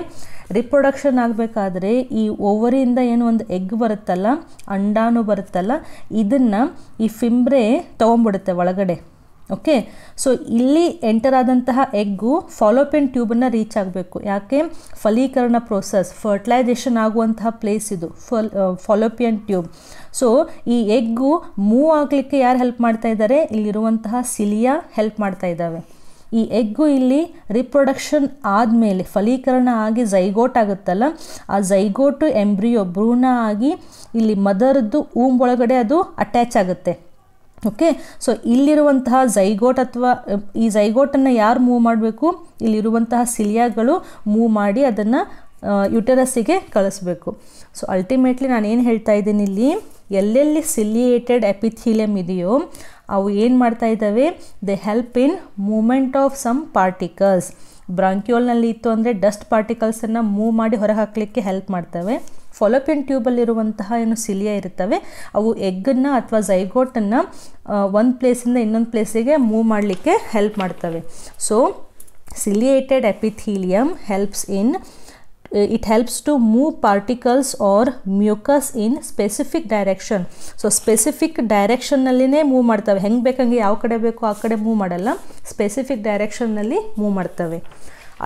ರಿಪ್ರೊಡಕ್ಷನ್ ಆಗಬೇಕಾದ್ರೆ ಈ ಓವರಿಯಿಂದ ಏನು ಒಂದು ಎಗ್ ಬರುತ್ತಲ್ಲ ಅಂಡಾನು ಬರುತ್ತಲ್ಲ ಇದನ್ನು ಈ ಫಿಂಬ್ರೆ ತೊಗೊಂಬಿಡುತ್ತೆ ಒಳಗಡೆ ಓಕೆ ಸೊ ಇಲ್ಲಿ ಎಂಟರ್ ಆದಂತಹ ಎಗ್ಗು ಫಾಲೋಪಿಯನ್ ಟ್ಯೂಬನ್ನು ರೀಚ್ ಆಗಬೇಕು ಯಾಕೆ ಫಲೀಕರಣ ಪ್ರೋಸೆಸ್ ಫರ್ಟಿಲೈಸೇಷನ್ ಆಗುವಂತಹ ಪ್ಲೇಸ್ ಇದು ಫಲ್ ಫಾಲೋಪಿಯನ್ ಟ್ಯೂಬ್ ಸೊ ಈ ಎಗ್ಗು ಮೂವ್ ಆಗಲಿಕ್ಕೆ ಯಾರು ಹೆಲ್ಪ್ ಮಾಡ್ತಾ ಇದ್ದಾರೆ ಇಲ್ಲಿರುವಂತಹ ಸಿಲಿಯಾ ಹೆಲ್ಪ್ ಮಾಡ್ತಾ ಇದ್ದಾವೆ ಈ ಎಗ್ಗು ಇಲ್ಲಿ ರಿಪ್ರೊಡಕ್ಷನ್ ಆದಮೇಲೆ ಫಲೀಕರಣ ಆಗಿ ಝೈಗೋಟ್ ಆಗುತ್ತಲ್ಲ ಆ ಝೈಗೋಟು ಎಂಬ್ರಿಯೋ ಭ್ರೂಣ ಆಗಿ ಇಲ್ಲಿ ಮದರದ್ದು ಊಂಬೊಳಗಡೆ ಅದು ಅಟ್ಯಾಚ್ ಆಗುತ್ತೆ ಓಕೆ ಸೊ ಇಲ್ಲಿರುವಂತಹ ಝೈಗೋಟ್ ಅಥವಾ ಈ ಝೈಗೋಟನ್ನು ಯಾರು ಮೂವ್ ಮಾಡಬೇಕು ಇಲ್ಲಿರುವಂತಹ ಸಿಲಿಯಾಗಳು ಮೂವ್ ಮಾಡಿ ಅದನ್ನು ಯುಟೆರಸಿಗೆ ಕಳಿಸ್ಬೇಕು ಸೊ ಅಲ್ಟಿಮೇಟ್ಲಿ ನಾನು ಏನು ಹೇಳ್ತಾ ಇದ್ದೀನಿ ಇಲ್ಲಿ ಎಲ್ಲೆಲ್ಲಿ ಸಿಲಿಯೇಟೆಡ್ ಎಪಿಥೀಲಿಯಂ ಇದೆಯೋ ಅವು ಏನು ಮಾಡ್ತಾ ಇದ್ದಾವೆ they help in movement of some particles ಬ್ರಾಂಕ್ಯೂಲ್ನಲ್ಲಿ ಇತ್ತು ಅಂದರೆ ಡಸ್ಟ್ ಪಾರ್ಟಿಕಲ್ಸನ್ನು ಮೂವ್ ಮಾಡಿ ಹಾಕಲಿಕ್ಕೆ ಹೆಲ್ಪ್ ಮಾಡ್ತವೆ ಫೊಲೋಪಿಯನ್ ಟ್ಯೂಬಲ್ಲಿರುವಂತಹ ಏನು ಸಿಲಿಯ ಇರ್ತವೆ ಅವು ಎಗ್ಗನ್ನು ಅಥವಾ ಝೈಗೋಟನ್ನು ಒಂದು ಪ್ಲೇಸಿಂದ ಇನ್ನೊಂದು ಪ್ಲೇಸಿಗೆ ಮೂವ್ ಮಾಡಲಿಕ್ಕೆ ಹೆಲ್ಪ್ ಮಾಡ್ತವೆ so ciliated epithelium helps in it helps to move particles or mucus in specific direction so specific ಡೈರೆಕ್ಷನ್ನಲ್ಲಿನೇ ಮೂವ್ ಮಾಡ್ತವೆ ಹೆಂಗೆ ಬೇಕಂಗೆ ಯಾವ ಕಡೆ ಬೇಕೋ ಆ ಕಡೆ ಮೂವ್ ಮಾಡಲ್ಲ ಸ್ಪೆಸಿಫಿಕ್ ಡೈರೆಕ್ಷನ್ನಲ್ಲಿ ಮೂವ್ ಮಾಡ್ತವೆ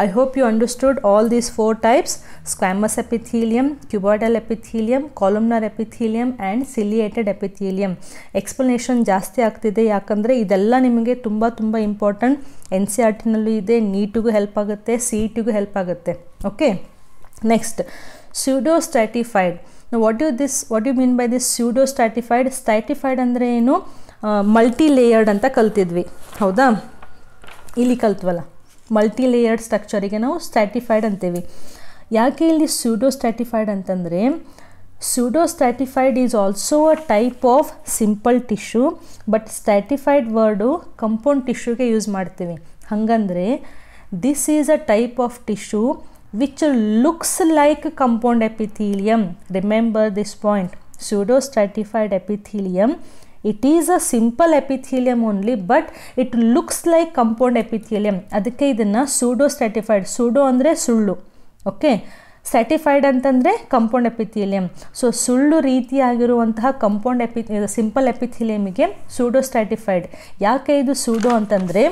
I hope you understood all these four types squamous epithelium cuboidal epithelium columnar epithelium and ciliated epithelium explanation ಜಾಸ್ತಿ ಆಗ್ತಿದೆ ಯಾಕಂದರೆ ಇದೆಲ್ಲ ನಿಮಗೆ ತುಂಬ ತುಂಬ important N C R e ಟಿನಲ್ಲೂ ಇದೆ ನೀಟಿಗೂ e ಹೆಲ್ಪ್ ಆಗುತ್ತೆ ಸೀಟಿಗೂ e ಹೆಲ್ಪ್ ಆಗುತ್ತೆ okay next pseudo Now, what you this what you mean by this pseudo stratified stratified ಅಂದರೆ ಏನು ಮಲ್ಟಿ ಲೇಯರ್ಡ್ ಅಂತ ಕಲ್ತಿದ್ವಿ ಹೌದಾ ಇಲ್ಲಿ ಕಲ್ತ್ವಲ್ಲ ಮಲ್ಟಿ ಲೇಯರ್ಡ್ ಸ್ಟ್ರಕ್ಚರಿಗೆ ನಾವು ಸ್ಟ್ಯಾಟಿಫೈಡ್ ಅಂತೀವಿ ಯಾಕೆ ಇಲ್ಲಿ ಸ್ಯೂಡೋ ಸ್ಟ್ರಾಟಿಫೈಡ್ ಅಂತಂದರೆ pseudo stratified is also a type of simple tissue but stratified word compound ಟಿಶ್ಯೂಗೆ ಯೂಸ್ ಮಾಡ್ತೀವಿ ಹಾಗಂದರೆ this is a type of tissue which looks like compound epithelium remember this point pseudo stratified epithelium it is a simple epithelium only but it looks like compound epithelium adakke idanna pseudo stratified pseudo andre sullu okay stratified antandre compound epithelium so sullu reetiyagiruvantaha compound epithelium simple epithelium ge pseudo stratified yake idu pseudo antandre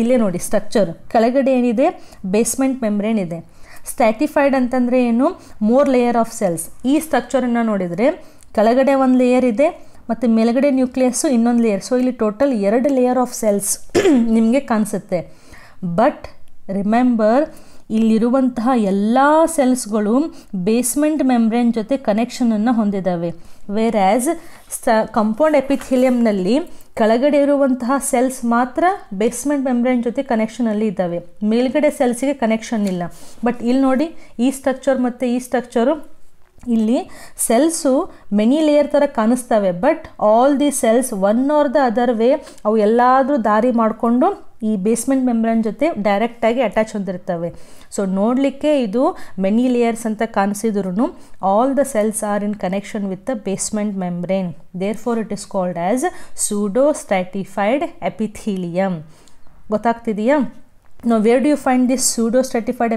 ಇಲ್ಲೇ ನೋಡಿ structure ಕೆಳಗಡೆ ಏನಿದೆ basement membrane ಇದೆ stratified ಅಂತಂದರೆ ಏನು more layer of cells ಈ ಸ್ಟ್ರಕ್ಚರನ್ನು ನೋಡಿದರೆ ಕೆಳಗಡೆ ಒಂದು ಲೇಯರ್ ಇದೆ ಮತ್ತು ಮೇಲುಗಡೆ ನ್ಯೂಕ್ಲಿಯಸ್ಸು ಇನ್ನೊಂದು ಲೇಯರ್ ಸೊ ಇಲ್ಲಿ ಟೋಟಲ್ ಎರಡು ಲೇಯರ್ ಆಫ್ ಸೆಲ್ಸ್ ನಿಮಗೆ ಕಾಣಿಸುತ್ತೆ ಬಟ್ ರಿಮೆಂಬರ್ ಇಲ್ಲಿರುವಂತಹ ಎಲ್ಲ ಸೆಲ್ಸ್ಗಳು ಬೇಸ್ಮೆಂಟ್ ಮೆಂಬ್ರೇನ್ ಜೊತೆ ಕನೆಕ್ಷನನ್ನು ಹೊಂದಿದ್ದಾವೆ ವೇರ್ ಆ್ಯಸ್ ಸ ಕಂಪೌಂಡ್ ಎಪಿಥಿಲಿಯಮ್ನಲ್ಲಿ ಕೆಳಗಡೆ ಇರುವಂತಹ ಸೆಲ್ಸ್ ಮಾತ್ರ ಬೇಸ್ಮೆಂಟ್ ಮೆಂಬ್ರೈನ್ ಜೊತೆ ಕನೆಕ್ಷನಲ್ಲಿ ಇದ್ದಾವೆ ಮೇಲ್ಗಡೆ ಸೆಲ್ಸಿಗೆ ಕನೆಕ್ಷನ್ ಇಲ್ಲ ಬಟ್ ಇಲ್ಲಿ ನೋಡಿ ಈ ಸ್ಟ್ರಕ್ಚರ್ ಮತ್ತು ಈ ಸ್ಟ್ರಕ್ಚರು ಇಲ್ಲಿ ಸೆಲ್ಸು ಮೆನಿ ಲೇಯರ್ ಥರ ಕಾಣಿಸ್ತವೆ but all the cells one or the other way ಅವು ಎಲ್ಲಾದರೂ ದಾರಿ ಮಾಡಿಕೊಂಡು ಈ ಬೇಸ್ಮೆಂಟ್ ಮೆಂಬ್ರೇನ್ ಜೊತೆ ಡೈರೆಕ್ಟಾಗಿ ಅಟ್ಯಾಚ್ ಹೊಂದಿರ್ತವೆ ಸೊ ನೋಡಲಿಕ್ಕೆ ಇದು ಮೆನಿ ಲೇಯರ್ಸ್ ಅಂತ ಕಾಣಿಸಿದ್ರು all the cells are in connection with the basement membrane therefore it is called as pseudo pseudostratified epithelium ಗೊತ್ತಾಗ್ತಿದೆಯಾ no where do you find this pseudo stratified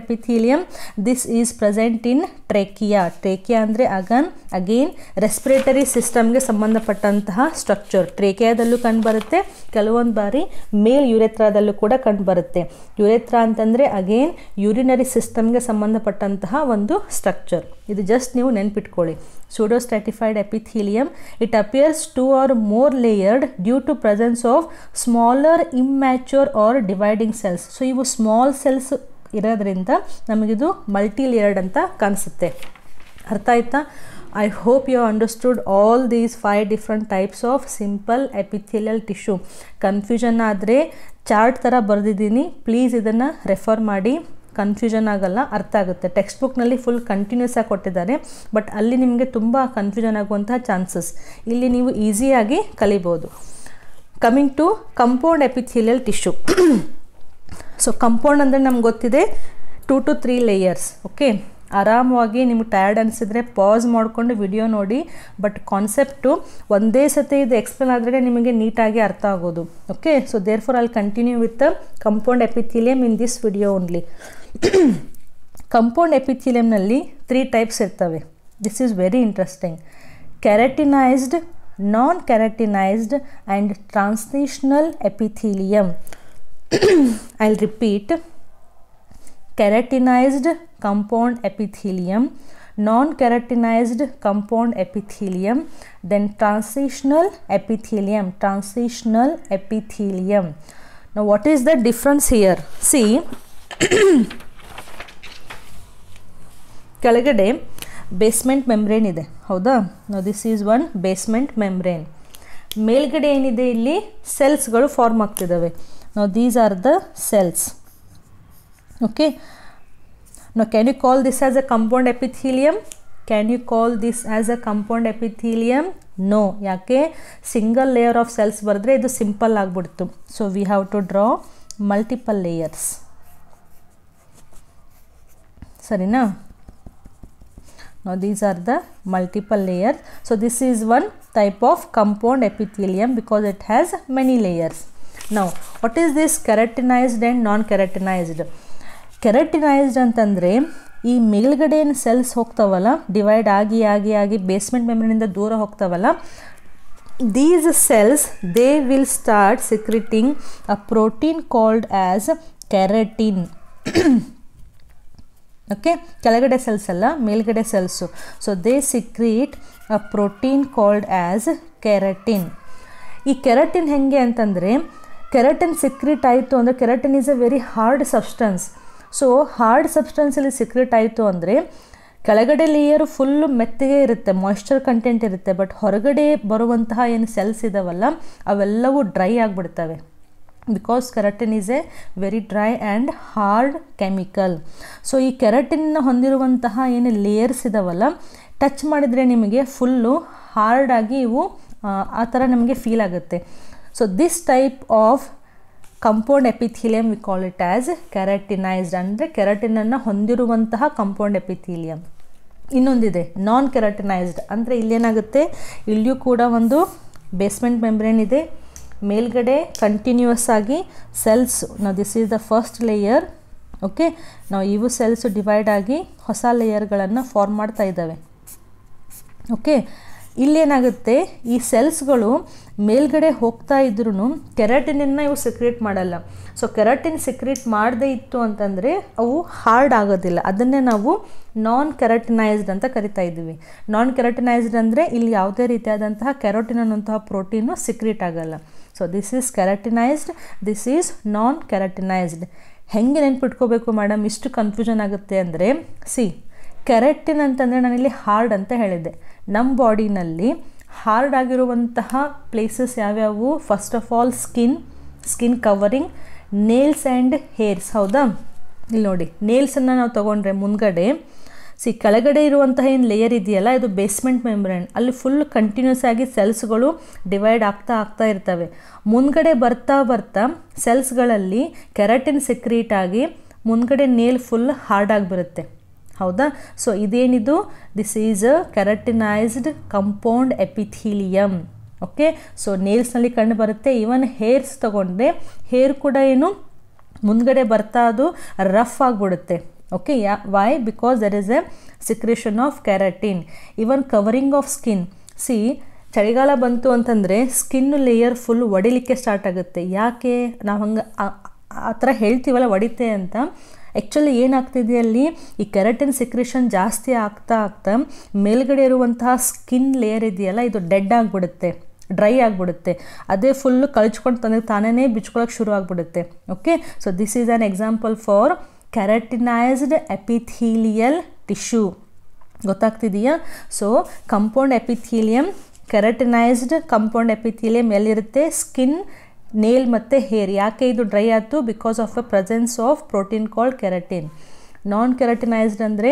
this is present in trachea trachea ಅಂದರೆ again again respiratory ಸಿಸ್ಟಮ್ಗೆ ಸಂಬಂಧಪಟ್ಟಂತಹ structure ಟ್ರೇಕಿಯಾದಲ್ಲೂ ಕಂಡುಬರುತ್ತೆ ಕೆಲವೊಂದು ಬಾರಿ ಮೇಲ್ ಯುರೆತ್ರಾದಲ್ಲೂ ಕೂಡ ಕಂಡುಬರುತ್ತೆ ಯುರೆತ್ರಾ ಅಂತಂದರೆ ಅಗೈನ್ ಯುರಿನರಿ ಸಿಸ್ಟಮ್ಗೆ ಸಂಬಂಧಪಟ್ಟಂತಹ ಒಂದು ಸ್ಟ್ರಕ್ಚರ್ ಇದು ಜಸ್ಟ್ ನೀವು ನೆನ್ಪಿಟ್ಕೊಳ್ಳಿ stratified epithelium it appears to are more layered due to presence of smaller immature or dividing cells so ಇವು ಸ್ಮಾಲ್ ಸೆಲ್ಸ್ ಇರೋದ್ರಿಂದ ನಮಗಿದು ಮಲ್ಟಿ ಲೇಯರ್ಡ್ ಅಂತ ಕಾಣಿಸುತ್ತೆ ಅರ್ಥ ಆಯ್ತಾ I hope you understood all these five different types of simple epithelial tissue confusion ಆದರೆ chart ಥರ ಬರೆದಿದ್ದೀನಿ ಪ್ಲೀಸ್ ಇದನ್ನು ರೆಫರ್ ಮಾಡಿ ಕನ್ಫ್ಯೂಷನ್ ಆಗಲ್ಲ ಅರ್ಥ ಆಗುತ್ತೆ ಟೆಕ್ಸ್ಟ್ ಬುಕ್ನಲ್ಲಿ ಫುಲ್ ಕಂಟಿನ್ಯೂಸ್ ಆಗಿ ಕೊಟ್ಟಿದ್ದಾರೆ ಬಟ್ ಅಲ್ಲಿ ನಿಮಗೆ ತುಂಬ ಕನ್ಫ್ಯೂಷನ್ ಆಗುವಂತಹ ಚಾನ್ಸಸ್ ಇಲ್ಲಿ ನೀವು ಈಸಿಯಾಗಿ ಕಲಿಬೋದು coming to compound epithelial tissue so compound ಅಂದರೆ ನಮ್ಗೆ ಗೊತ್ತಿದೆ two to three layers okay ಆರಾಮವಾಗಿ ನಿಮ್ಗೆ ಟಯರ್ಡ್ ಅನಿಸಿದ್ರೆ ಪಾಸ್ ಮಾಡಿಕೊಂಡು ವಿಡಿಯೋ ನೋಡಿ ಬಟ್ ಕಾನ್ಸೆಪ್ಟು ಒಂದೇ ಸತಿ ಇದು ಎಕ್ಸ್ಪ್ಲೇನ್ ಆದರೆ ನಿಮಗೆ ನೀಟಾಗಿ ಅರ್ಥ ಆಗೋದು okay so therefore all continue with compound epithelium in this video only compound epithelium three types इतवे this is very interesting keratinised non keratinised and transitional epithelium I repeat keratinised compound epithelium non keratinised compound epithelium then transitional epithelium transitional epithelium now what is the difference here see ಕೆಳಗಡೆ basement membrane ಇದೆ ಹೌದಾ this is one basement membrane ಮೇಲ್ಗಡೆ ಏನಿದೆ ಇಲ್ಲಿ ಸೆಲ್ಸ್ಗಳು form ಆಗ್ತಿದ್ದಾವೆ no these are the cells okay no can you call this as a compound epithelium can you call this as a compound epithelium no ಯಾಕೆ single layer of cells ಬರೆದ್ರೆ ಇದು simple ಆಗಿಬಿಡ್ತು so we have to draw multiple layers ಸರಿನಾ now these are the multiple layers so this is one type of compound epithelium because it has many layers now what is this keratinized and non keratinized keratinized ಅಂತಂದರೆ ಈ ಮೇಲ್ಗಡೆ ಏನು cells ಹೋಗ್ತಾವಲ್ಲ divide ಆಗಿ ಆಗಿ ಆಗಿ basement ಮೆಮ್ರಿನಿಂದ ದೂರ ಹೋಗ್ತಾವಲ್ಲ these cells they will start secreting a protein called as keratin okay ಕೆಳಗಡೆ ಸೆಲ್ಸ್ ಅಲ್ಲ ಮೇಲ್ಗಡೆ cells so they secrete a protein called as keratin ಈ ಕೆರಟಿನ್ ಹೆಂಗೆ ಅಂತಂದರೆ ಕೆರಟಿನ್ ಸಿಕ್ರೀಟ್ ಆಯಿತು ಅಂದರೆ keratin is a very hard substance so hard ಸಬ್ಸ್ಟೆನ್ಸಲ್ಲಿ secrete ಆಯಿತು ಅಂದರೆ ಕೆಳಗಡೆ ಲೇಯರು ಫುಲ್ಲು ಮೆತ್ತಗೆ ಇರುತ್ತೆ ಮಾಯ್ಶ್ಚರ್ ಕಂಟೆಂಟ್ ಇರುತ್ತೆ ಬಟ್ ಹೊರಗಡೆ ಬರುವಂತಹ ಏನು ಸೆಲ್ಸ್ ಇದ್ದಾವಲ್ಲ ಅವೆಲ್ಲವೂ ಡ್ರೈ ಆಗಿಬಿಡ್ತವೆ because keratin is a very dry and hard chemical so ಈ ಕೆರಟಿನ್ನ ಹೊಂದಿರುವಂತಹ ಏನು ಲೇಯರ್ಸ್ ಇದಾವಲ್ಲ ಟಚ್ ಮಾಡಿದರೆ ನಿಮಗೆ ಫುಲ್ಲು ಹಾರ್ಡಾಗಿ ಇವು ಆ ಥರ ನಮಗೆ ಫೀಲ್ ಆಗುತ್ತೆ so this type of compound epithelium we call it as keratinised ಅಂದರೆ ಕೆರಾಟಿನನ್ನು ಹೊಂದಿರುವಂತಹ ಕಂಪೌಂಡ್ ಎಪಿಥೀಲಿಯಂ ಇನ್ನೊಂದಿದೆ ನಾನ್ ಕೆರಾಟಿನೈಸ್ಡ್ ಅಂದರೆ ಇಲ್ಲೇನಾಗುತ್ತೆ ಇಲ್ಲಿಯೂ ಕೂಡ ಒಂದು ಬೇಸ್ಮೆಂಟ್ ಮೆಂಬ್ರೇನ್ ಇದೆ ಮೇಲ್ಗಡೆ ಕಂಟಿನ್ಯೂಯಸ್ ಆಗಿ ಸೆಲ್ಸ್ ನಾವು this is the first layer okay ನಾವು ಇವು ಸೆಲ್ಸ್ ಡಿವೈಡ್ ಆಗಿ ಹೊಸ ಲೇಯರ್ಗಳನ್ನು ಫಾರ್ಮ್ ಮಾಡ್ತಾ ಇದ್ದಾವೆ ಓಕೆ ಇಲ್ಲೇನಾಗುತ್ತೆ ಈ ಸೆಲ್ಸ್ಗಳು ಮೇಲ್ಗಡೆ ಹೋಗ್ತಾ ಇದ್ರೂ ಕೆರಾಟಿನನ್ನು ಇವು ಸೆಕ್ರೇಟ್ ಮಾಡಲ್ಲ ಸೊ ಕೆರಾಟಿನ್ ಸೆಕ್ರೇಟ್ ಮಾಡದೇ ಇತ್ತು ಅಂತಂದರೆ ಅವು ಹಾರ್ಡ್ ಆಗೋದಿಲ್ಲ ಅದನ್ನೇ ನಾವು ನಾನ್ ಕೆರಾಟಿನೈಸ್ಡ್ ಅಂತ ಕರಿತಾ ಇದ್ದೀವಿ ನಾನ್ ಕೆರಾಟಿನೈಸ್ಡ್ ಅಂದರೆ ಇಲ್ಲಿ ಯಾವುದೇ ರೀತಿಯಾದಂತಹ ಕೆರೋಟಿನ್ ಅನ್ನುವಂತಹ ಪ್ರೋಟೀನು ಸಿಕ್ರೇಟ್ ಆಗಲ್ಲ so this is keratinised this is non keratinised ಹೆಂಗೆ ನೆನ್ಪಿಟ್ಕೋಬೇಕು ಮೇಡಮ್ ಇಷ್ಟು ಕನ್ಫ್ಯೂಷನ್ ಆಗುತ್ತೆ ಅಂದರೆ ಸಿ ಕೆರೆಟಿನ್ ಅಂತಂದರೆ ನಾನಿಲ್ಲಿ ಹಾರ್ಡ್ ಅಂತ ಹೇಳಿದ್ದೆ ನಮ್ಮ ಬಾಡಿನಲ್ಲಿ ಹಾರ್ಡ್ ಆಗಿರುವಂತಹ ಪ್ಲೇಸಸ್ ಯಾವ್ಯಾವು first of all skin skin covering nails and hairs ಹೌದಾ ಇಲ್ಲಿ ನೋಡಿ ನೇಲ್ಸನ್ನು ನಾವು ತೊಗೊಂಡ್ರೆ ಮುಂದ್ಗಡೆ ಸಿ ಕೆಳಗಡೆ ಇರುವಂತಹ ಏನು ಲೇಯರ್ ಇದೆಯಲ್ಲ ಇದು ಬೇಸ್ಮೆಂಟ್ ಮೆಂಬ್ರೇನ್ ಅಲ್ಲಿ ಫುಲ್ ಕಂಟಿನ್ಯೂಸ್ ಆಗಿ ಸೆಲ್ಸ್ಗಳು ಡಿವೈಡ್ ಆಗ್ತಾ ಆಗ್ತಾ ಇರ್ತವೆ ಮುಂದ್ಗಡೆ ಬರ್ತಾ ಬರ್ತಾ ಸೆಲ್ಸ್ಗಳಲ್ಲಿ ಕೆರಾಟಿನ್ ಸೆಕ್ರೀಟ್ ಆಗಿ ಮುಂದ್ಗಡೆ ನೇಲ್ ಫುಲ್ ಹಾರ್ಡ್ ಆಗಿಬಿರುತ್ತೆ ಹೌದಾ ಸೊ ಇದೇನಿದು this is keratinised compound epithelium okay so ನೇಲ್ಸ್ನಲ್ಲಿ ಕಂಡು ಬರುತ್ತೆ ಈವನ್ ಹೇರ್ಸ್ ತಗೊಂಡ್ರೆ ಹೇರ್ ಕೂಡ ಏನು ಮುಂದ್ಗಡೆ ಬರ್ತಾ ಅದು ರಫ್ ಆಗಿಬಿಡುತ್ತೆ okay yeah why because there is a secretion of keratin even covering of skin see ಚಳಿಗಾಲ ಬಂತು ಅಂತಂದರೆ ಸ್ಕಿನ್ ಲೇಯರ್ ಫುಲ್ ಒಡಿಲಿಕ್ಕೆ ಸ್ಟಾರ್ಟ್ ಆಗುತ್ತೆ ಯಾಕೆ ನಾವು ಹಂಗೆ ಆ ಥರ ಹೇಳ್ತೀವಲ್ಲ ಒಡಿತೆ ಅಂತ ಆ್ಯಕ್ಚುಲಿ ಏನಾಗ್ತಿದೆ ಅಲ್ಲಿ ಈ ಕೆರಟಿನ್ ಸಿಕ್ರೇಷನ್ ಜಾಸ್ತಿ ಆಗ್ತಾ ಆಗ್ತಾ ಮೇಲ್ಗಡೆ ಇರುವಂತಹ ಸ್ಕಿನ್ ಲೇಯರ್ ಇದೆಯಲ್ಲ ಇದು ಡೆಡ್ ಆಗಿಬಿಡುತ್ತೆ ಡ್ರೈ ಆಗಿಬಿಡುತ್ತೆ ಅದೇ ಫುಲ್ಲು ಕಳ್ಚ್ಕೊಂಡು ತಂದರೆ ತಾನೇ ಬಿಚ್ಕೊಳಕ್ಕೆ ಶುರು ಆಗಿಬಿಡುತ್ತೆ okay so this is an example for keratinised epithelial tissue ಗೊತ್ತಾಗ್ತಿದೆಯಾ so compound epithelium keratinised compound epithelium ಎಲ್ಲಿರುತ್ತೆ ಸ್ಕಿನ್ ನೇಲ್ ಮತ್ತು ಹೇರ್ ಯಾಕೆ ಇದು ಡ್ರೈ ಆಯಿತು because of a presence of protein called keratin non keratinised ಅಂದರೆ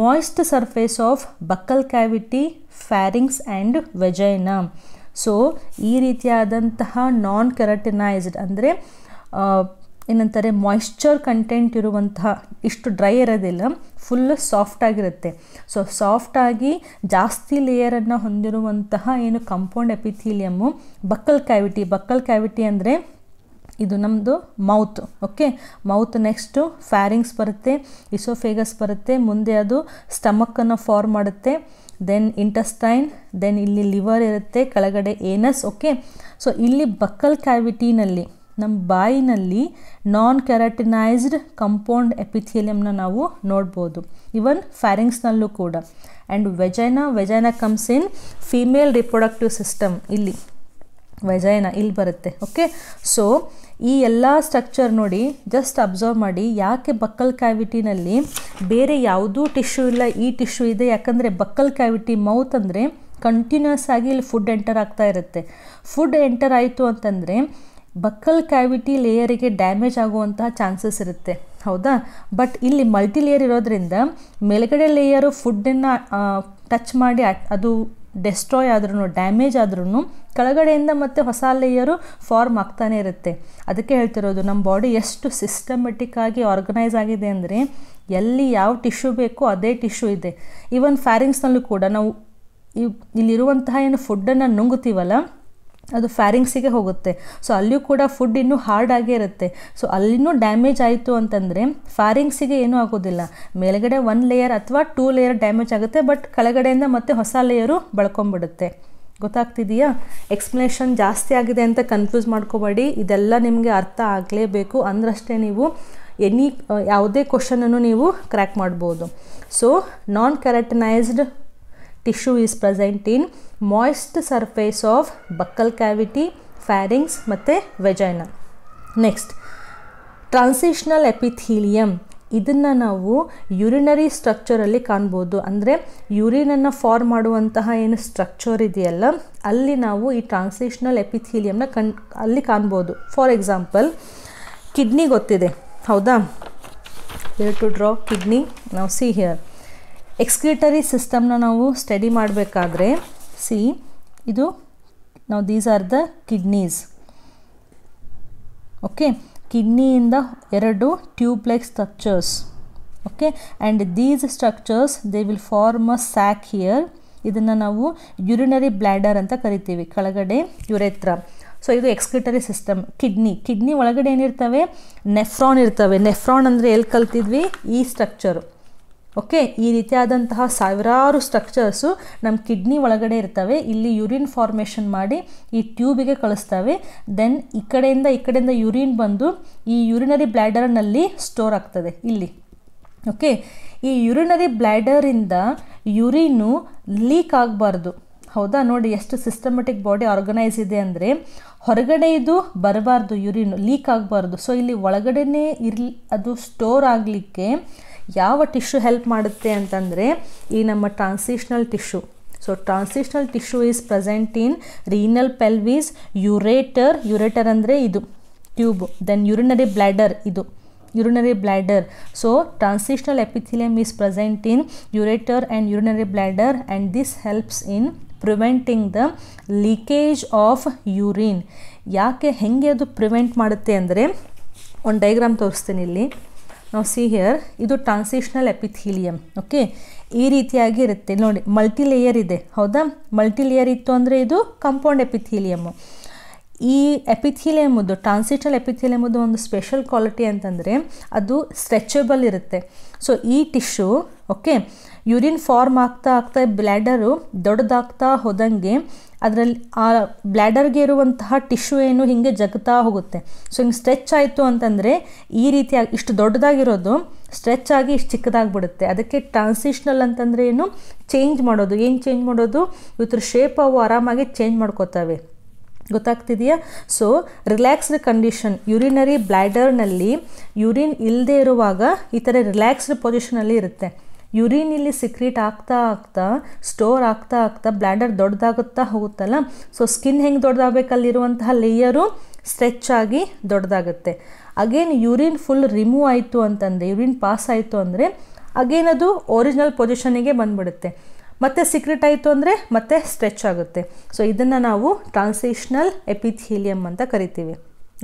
moist surface of buccal cavity pharynx and vagina so ಈ ರೀತಿಯಾದಂತಹ ನಾನ್ keratinised ಅಂದರೆ ಏನಂತಾರೆ ಮಾಯ್ಶ್ಚರ್ ಕಂಟೆಂಟ್ ಇರುವಂತಹ ಇಷ್ಟು ಡ್ರೈ ಇರೋದಿಲ್ಲ ಫುಲ್ ಸಾಫ್ಟಾಗಿರುತ್ತೆ ಸೊ ಸಾಫ್ಟಾಗಿ ಜಾಸ್ತಿ ಲೇಯರನ್ನು ಹೊಂದಿರುವಂತಹ ಏನು compound epithelium buccal cavity buccal cavity ಅಂದರೆ ಇದು ನಮ್ಮದು mouth okay mouth next pharynx ಬರುತ್ತೆ ಇಸೋಫೇಗಸ್ ಬರುತ್ತೆ ಮುಂದೆ ಅದು ಸ್ಟಮಕ್ಕನ್ನು ಫಾರ್ಮ್ ಮಾಡುತ್ತೆ ದೆನ್ ಇಂಟಸ್ಟೈನ್ ದೆನ್ ಇಲ್ಲಿ ಲಿವರ್ ಇರುತ್ತೆ ಕೆಳಗಡೆ ಏನಸ್ ಓಕೆ ಸೊ ಇಲ್ಲಿ ಬಕ್ಕಲ್ ಕ್ಯಾವಿಟಿನಲ್ಲಿ ನಮ್ಮ ಬಾಯಿನಲ್ಲಿ ನಾನ್ ಕೆರಾಟಿನೈಸ್ಡ್ ಕಂಪೌಂಡ್ ಎಪಿಥಿಲಿಯಮ್ನ ನಾವು ನೋಡ್ಬೋದು ಇವನ್ ಫ್ಯಾರಿಂಗ್ಸ್ನಲ್ಲೂ ಕೂಡ and vagina vagina comes in female reproductive system ಇಲ್ಲಿ ವೆಜೈನ ಇಲ್ಲಿ ಬರುತ್ತೆ ಓಕೆ ಸೊ ಈ ಎಲ್ಲ ಸ್ಟ್ರಕ್ಚರ್ ನೋಡಿ ಜಸ್ಟ್ ಅಬ್ಸರ್ವ್ ಮಾಡಿ ಯಾಕೆ ಬಕ್ಕಲ್ ಕ್ಯಾವಿಟಿನಲ್ಲಿ ಬೇರೆ ಯಾವುದೂ ಟಿಶ್ಯೂ ಇಲ್ಲ ಈ ಟಿಶ್ಯೂ ಇದೆ ಯಾಕಂದರೆ ಬಕ್ಕಲ್ ಕ್ಯಾವಿಟಿ ಮೌತ್ ಅಂದರೆ ಕಂಟಿನ್ಯೂಸ್ ಆಗಿ ಇಲ್ಲಿ ಫುಡ್ ಎಂಟರ್ ಆಗ್ತಾ ಇರುತ್ತೆ ಫುಡ್ ಎಂಟರ್ ಆಯಿತು ಅಂತಂದರೆ ಬಕ್ಕಲ್ ಕ್ಯಾವಿಟಿ ಲೇಯರಿಗೆ ಡ್ಯಾಮೇಜ್ ಆಗುವಂತಹ ಚಾನ್ಸಸ್ ಇರುತ್ತೆ ಹೌದಾ ಬಟ್ ಇಲ್ಲಿ ಮಲ್ಟಿ ಲೇಯರ್ ಇರೋದ್ರಿಂದ ಮೇಲ್ಗಡೆ ಲೇಯರು ಫುಡ್ಡನ್ನು ಟಚ್ ಮಾಡಿ ಅದು ಡೆಸ್ಟ್ರಾಯ್ ಆದ್ರೂ ಡ್ಯಾಮೇಜ್ ಆದ್ರೂ ಕೆಳಗಡೆಯಿಂದ ಮತ್ತೆ ಹೊಸ ಲೇಯರು ಫಾರ್ಮ್ ಆಗ್ತಾನೆ ಇರುತ್ತೆ ಅದಕ್ಕೆ ಹೇಳ್ತಿರೋದು ನಮ್ಮ ಬಾಡಿ ಎಷ್ಟು ಸಿಸ್ಟಮೆಟಿಕ್ ಆಗಿ ಆರ್ಗನೈಸ್ ಆಗಿದೆ ಅಂದರೆ ಎಲ್ಲಿ ಯಾವ ಟಿಶ್ಯೂ ಬೇಕೋ ಅದೇ ಟಿಶ್ಯೂ ಇದೆ ಈವನ್ ಫ್ಯಾರಿಂಗ್ಸ್ನಲ್ಲೂ ಕೂಡ ನಾವು ಇಲ್ಲಿರುವಂತಹ ಏನು ಫುಡ್ಡನ್ನು ನುಂಗುತ್ತೀವಲ್ಲ ಅದು ಫ್ಯಾರಿಂಗ್ಸಿಗೆ ಹೋಗುತ್ತೆ ಸೊ ಅಲ್ಲಿಯೂ ಕೂಡ ಫುಡ್ ಇನ್ನೂ ಹಾರ್ಡ್ ಆಗೇ ಇರುತ್ತೆ ಸೊ ಅಲ್ಲಿನೂ ಡ್ಯಾಮೇಜ್ ಆಯಿತು ಅಂತಂದರೆ ಫ್ಯಾರಿಂಗ್ಸಿಗೆ ಏನೂ ಆಗೋದಿಲ್ಲ ಮೇಲುಗಡೆ ಒನ್ ಲೇಯರ್ ಅಥವಾ ಟೂ ಲೇಯರ್ ಡ್ಯಾಮೇಜ್ ಆಗುತ್ತೆ ಬಟ್ ಕೆಳಗಡೆಯಿಂದ ಮತ್ತೆ ಹೊಸ ಲೇಯರು ಬಳ್ಕೊಂಬಿಡುತ್ತೆ ಗೊತ್ತಾಗ್ತಿದೆಯಾ ಎಕ್ಸ್ಪ್ಲನೇಷನ್ ಜಾಸ್ತಿ ಆಗಿದೆ ಅಂತ ಕನ್ಫ್ಯೂಸ್ ಮಾಡ್ಕೋಬೇಡಿ ಇದೆಲ್ಲ ನಿಮಗೆ ಅರ್ಥ ಆಗಲೇಬೇಕು ಅಂದ್ರಷ್ಟೇ ನೀವು ಎನಿ ಯಾವುದೇ ಕ್ವಶನನ್ನು ನೀವು ಕ್ರ್ಯಾಕ್ ಮಾಡ್ಬೋದು so non keratinised tissue is present in moist surface of buccal cavity pharynx ಮತ್ತು ವೆಜೈನ ನೆಕ್ಸ್ಟ್ ಟ್ರಾನ್ಸಿಷ್ನಲ್ ಎಪಿಥೀಲಿಯಂ ಇದನ್ನು ನಾವು ಯುರಿನರಿ ಸ್ಟ್ರಕ್ಚರಲ್ಲಿ ಕಾಣ್ಬೋದು ಅಂದರೆ ಯೂರಿನನ್ನು ಫಾರ್ಮ್ ಮಾಡುವಂತಹ ಏನು ಸ್ಟ್ರಕ್ಚರ್ ಇದೆಯಲ್ಲ ಅಲ್ಲಿ ನಾವು ಈ ಟ್ರಾನ್ಸಿಷ್ನಲ್ ಎಪಿಥೀಲಿಯಂನ ಕಣ್ ಅಲ್ಲಿ ಕಾಣ್ಬೋದು ಫಾರ್ ಎಕ್ಸಾಂಪಲ್ ಕಿಡ್ನಿ ಗೊತ್ತಿದೆ ಹೌದಾ ಏರ್ ಟು ಡ್ರಾ ಕಿಡ್ನಿ ನಾವು ಸಿ ಹಿಯರ್ ಎಕ್ಸ್ಕ್ರಿಟರಿ ಸಿಸ್ಟಮ್ನ ನಾವು ಸ್ಟಡಿ ಮಾಡಬೇಕಾದ್ರೆ ಸಿ ಇದು ನಾವು these are the kidneys okay ಕಿಡ್ನಿಯಿಂದ ಎರಡು tube like structures okay and these structures they will form a sac here ಇದನ್ನು ನಾವು ಯುರಿನರಿ ಬ್ಲ್ಯಾಡರ್ ಅಂತ ಕರಿತೀವಿ ಕೆಳಗಡೆ ಯುರೆತ್ರ ಸೊ ಇದು ಎಕ್ಸ್ಕ್ರಿಟರಿ ಸಿಸ್ಟಮ್ ಕಿಡ್ನಿ ಕಿಡ್ನಿ ಒಳಗಡೆ ಏನಿರ್ತವೆ ನೆಫ್ರಾನ್ ಇರ್ತವೆ ನೆಫ್ರಾನ್ ಅಂದರೆ ಎಲ್ಲಿ ಕಲ್ತಿದ್ವಿ ಈ ಸ್ಟ್ರಕ್ಚರು ಓಕೆ ಈ ರೀತಿಯಾದಂತಹ ಸಾವಿರಾರು ಸ್ಟ್ರಕ್ಚರ್ಸು ನಮ್ಮ ಕಿಡ್ನಿ ಒಳಗಡೆ ಇರ್ತವೆ ಇಲ್ಲಿ ಯುರಿನ್ ಫಾರ್ಮೇಷನ್ ಮಾಡಿ ಈ ಟ್ಯೂಬಿಗೆ ಕಳಿಸ್ತವೆ ದೆನ್ ಈ ಕಡೆಯಿಂದ ಈ ಕಡೆಯಿಂದ ಯುರಿನ್ ಬಂದು ಈ ಯುರಿನರಿ ಬ್ಲ್ಯಾಡರ್ನಲ್ಲಿ ಸ್ಟೋರ್ ಆಗ್ತದೆ ಇಲ್ಲಿ ಓಕೆ ಈ ಯುರಿನರಿ ಬ್ಲ್ಯಾಡರಿಂದ ಯುರಿನು ಲೀಕ್ ಆಗಬಾರ್ದು ಹೌದಾ ನೋಡಿ ಎಷ್ಟು ಸಿಸ್ಟಮೆಟಿಕ್ ಬಾಡಿ ಆರ್ಗನೈಸ್ ಇದೆ ಅಂದರೆ ಹೊರಗಡೆ ಇದು ಬರಬಾರ್ದು ಯುರಿನ್ ಲೀಕ್ ಆಗಬಾರ್ದು ಸೊ ಇಲ್ಲಿ ಒಳಗಡೆನೇ ಇರ್ಲಿ ಅದು ಸ್ಟೋರ್ ಆಗಲಿಕ್ಕೆ ಯಾವ ಟಿಶ್ಯೂ ಹೆಲ್ಪ್ ಮಾಡುತ್ತೆ ಅಂತಂದರೆ ಈ ನಮ್ಮ transitional tissue so transitional tissue is present in renal pelvis ureter ureter ಅಂದರೆ ಇದು ಟ್ಯೂಬ್ ದೆನ್ ಯುರಿನರಿ ಬ್ಲ್ಯಾಡರ್ ಇದು urinary bladder so transitional epithelium is present in ureter and urinary bladder and this helps in preventing the leakage of urine ಯಾಕೆ ಹೆಂಗೆ ಅದು prevent ಮಾಡುತ್ತೆ ಅಂದರೆ ಒಂದು diagram ತೋರಿಸ್ತೀನಿ ಇಲ್ಲಿ ನಾವು ಸಿ ಹಿಯರ್ ಇದು ಟ್ರಾನ್ಸಿಷ್ನಲ್ ಎಪಿಥೀಲಿಯಂ ಓಕೆ ಈ ರೀತಿಯಾಗಿ ಇರುತ್ತೆ ನೋಡಿ ಮಲ್ಟಿ ಲೇಯರ್ ಇದೆ ಹೌದಾ ಮಲ್ಟಿ ಲೇಯರ್ ಇತ್ತು ಅಂದರೆ ಇದು ಕಾಂಪೌಂಡ್ ಎಪಿಥೀಲಿಯಮ್ಮು ಈ ಎಪಿಥೀಲಿಯಮ್ದು ಟ್ರಾನ್ಸಿಷನಲ್ ಎಪಿಥೀಲಿಯಮ್ದು ಒಂದು ಸ್ಪೆಷಲ್ ಕ್ವಾಲಿಟಿ ಅಂತಂದರೆ ಅದು ಸ್ಟ್ರೆಚಬಲ್ ಇರುತ್ತೆ ಸೊ ಈ ಟಿಶ್ಯೂ ಓಕೆ ಯೂರಿನ್ ಫಾರ್ಮ್ ಆಗ್ತಾ ಆಗ್ತಾ ಬ್ಲ್ಯಾಡರು ದೊಡ್ಡದಾಗ್ತಾ ಹೋದಂಗೆ ಅದರಲ್ಲಿ ಆ ಬ್ಲ್ಯಾಡರ್ಗೆ ಇರುವಂತಹ ಟಿಶ್ಯೂ ಏನು ಹಿಂಗೆ ಜಗ್ತಾ ಹೋಗುತ್ತೆ ಸೊ ಹಿಂಗೆ ಸ್ಟ್ರೆಚ್ ಆಯಿತು ಅಂತಂದರೆ ಈ ರೀತಿಯಾಗಿ ಇಷ್ಟು ದೊಡ್ಡದಾಗಿರೋದು ಸ್ಟ್ರೆಚ್ ಆಗಿ ಇಷ್ಟು ಚಿಕ್ಕದಾಗಿಬಿಡುತ್ತೆ ಅದಕ್ಕೆ ಟ್ರಾನ್ಸಿಷ್ನಲ್ ಅಂತಂದರೆ ಏನು ಚೇಂಜ್ ಮಾಡೋದು ಏನು ಚೇಂಜ್ ಮಾಡೋದು ಇದ್ರ ಶೇಪ್ ಅವು ಆರಾಮಾಗಿ ಚೇಂಜ್ ಮಾಡ್ಕೋತವೆ ಗೊತ್ತಾಗ್ತಿದೆಯಾ ಸೊ ರಿಲ್ಯಾಕ್ಸ್ಡ್ ಕಂಡೀಷನ್ ಯುರಿನರಿ ಬ್ಲ್ಯಾಡರ್ನಲ್ಲಿ ಯುರಿನ್ ಇಲ್ಲದೆ ಇರುವಾಗ ಈ ಥರ ರಿಲ್ಯಾಕ್ಸ್ಡ್ ಪೊಸಿಷನಲ್ಲಿ ಇರುತ್ತೆ ಯುರಿನ್ ಇಲ್ಲಿ ಸಿಕ್ರೀಟ್ ಆಗ್ತಾ ಆಗ್ತಾ ಸ್ಟೋರ್ ಆಗ್ತಾ ಆಗ್ತಾ ಬ್ಲ್ಯಾಂಡರ್ ದೊಡ್ಡದಾಗುತ್ತಾ ಹೋಗುತ್ತಲ್ಲ ಸೊ ಸ್ಕಿನ್ ಹೆಂಗೆ ದೊಡ್ಡದಾಗಬೇಕಲ್ಲಿರುವಂತಹ ಲೇಯರು ಸ್ಟ್ರೆಚ್ ಆಗಿ ದೊಡ್ಡದಾಗುತ್ತೆ ಅಗೇನ್ ಯೂರಿನ್ ಫುಲ್ ರಿಮೂವ್ ಆಯಿತು ಅಂತಂದರೆ ಯೂರಿನ್ ಪಾಸ್ ಆಯಿತು ಅಂದರೆ ಅಗೇನ್ ಅದು ಒರಿಜಿನಲ್ ಪೊಸಿಷನಿಗೆ ಬಂದ್ಬಿಡುತ್ತೆ ಮತ್ತೆ ಸಿಕ್ರೆಟ್ ಆಯಿತು ಅಂದರೆ ಮತ್ತೆ ಸ್ಟ್ರೆಚ್ ಆಗುತ್ತೆ ಸೊ ಇದನ್ನು ನಾವು ಟ್ರಾನ್ಸಿಷನಲ್ ಎಪಿಥೀಲಿಯಂ ಅಂತ ಕರಿತೀವಿ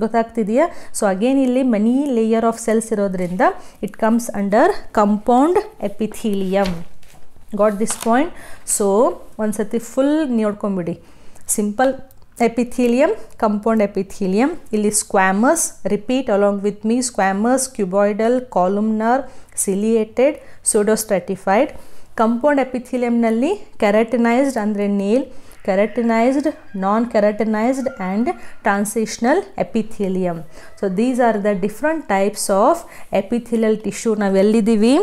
ಗೊತ್ತಾಗ್ತಿದೆಯಾ ಸೊ ಅಗೇನ್ ಇಲ್ಲಿ ಮನಿ ಲೇಯರ್ ಆಫ್ ಸೆಲ್ಸ್ ಇರೋದ್ರಿಂದ it comes under compound epithelium got this point so ಒಂದು ಸತಿ ಫುಲ್ ನೋಡ್ಕೊಂಬಿಡಿ ಸಿಂಪಲ್ ಎಪಿಥೀಲಿಯಂ ಕಂಪೌಂಡ್ ಎಪಿಥೀಲಿಯಂ ಇಲ್ಲಿ squamous repeat along with me squamous cuboidal columnar ciliated pseudostratified compound ಎಪಿಥೀಲಿಯಂನಲ್ಲಿ keratinized ಅಂದರೆ ನೀಲ್ keratinized, non keratinized and transitional epithelium so these are the different types of epithelial tissue ನಾವೆಲ್ಲಿದ್ದೀವಿ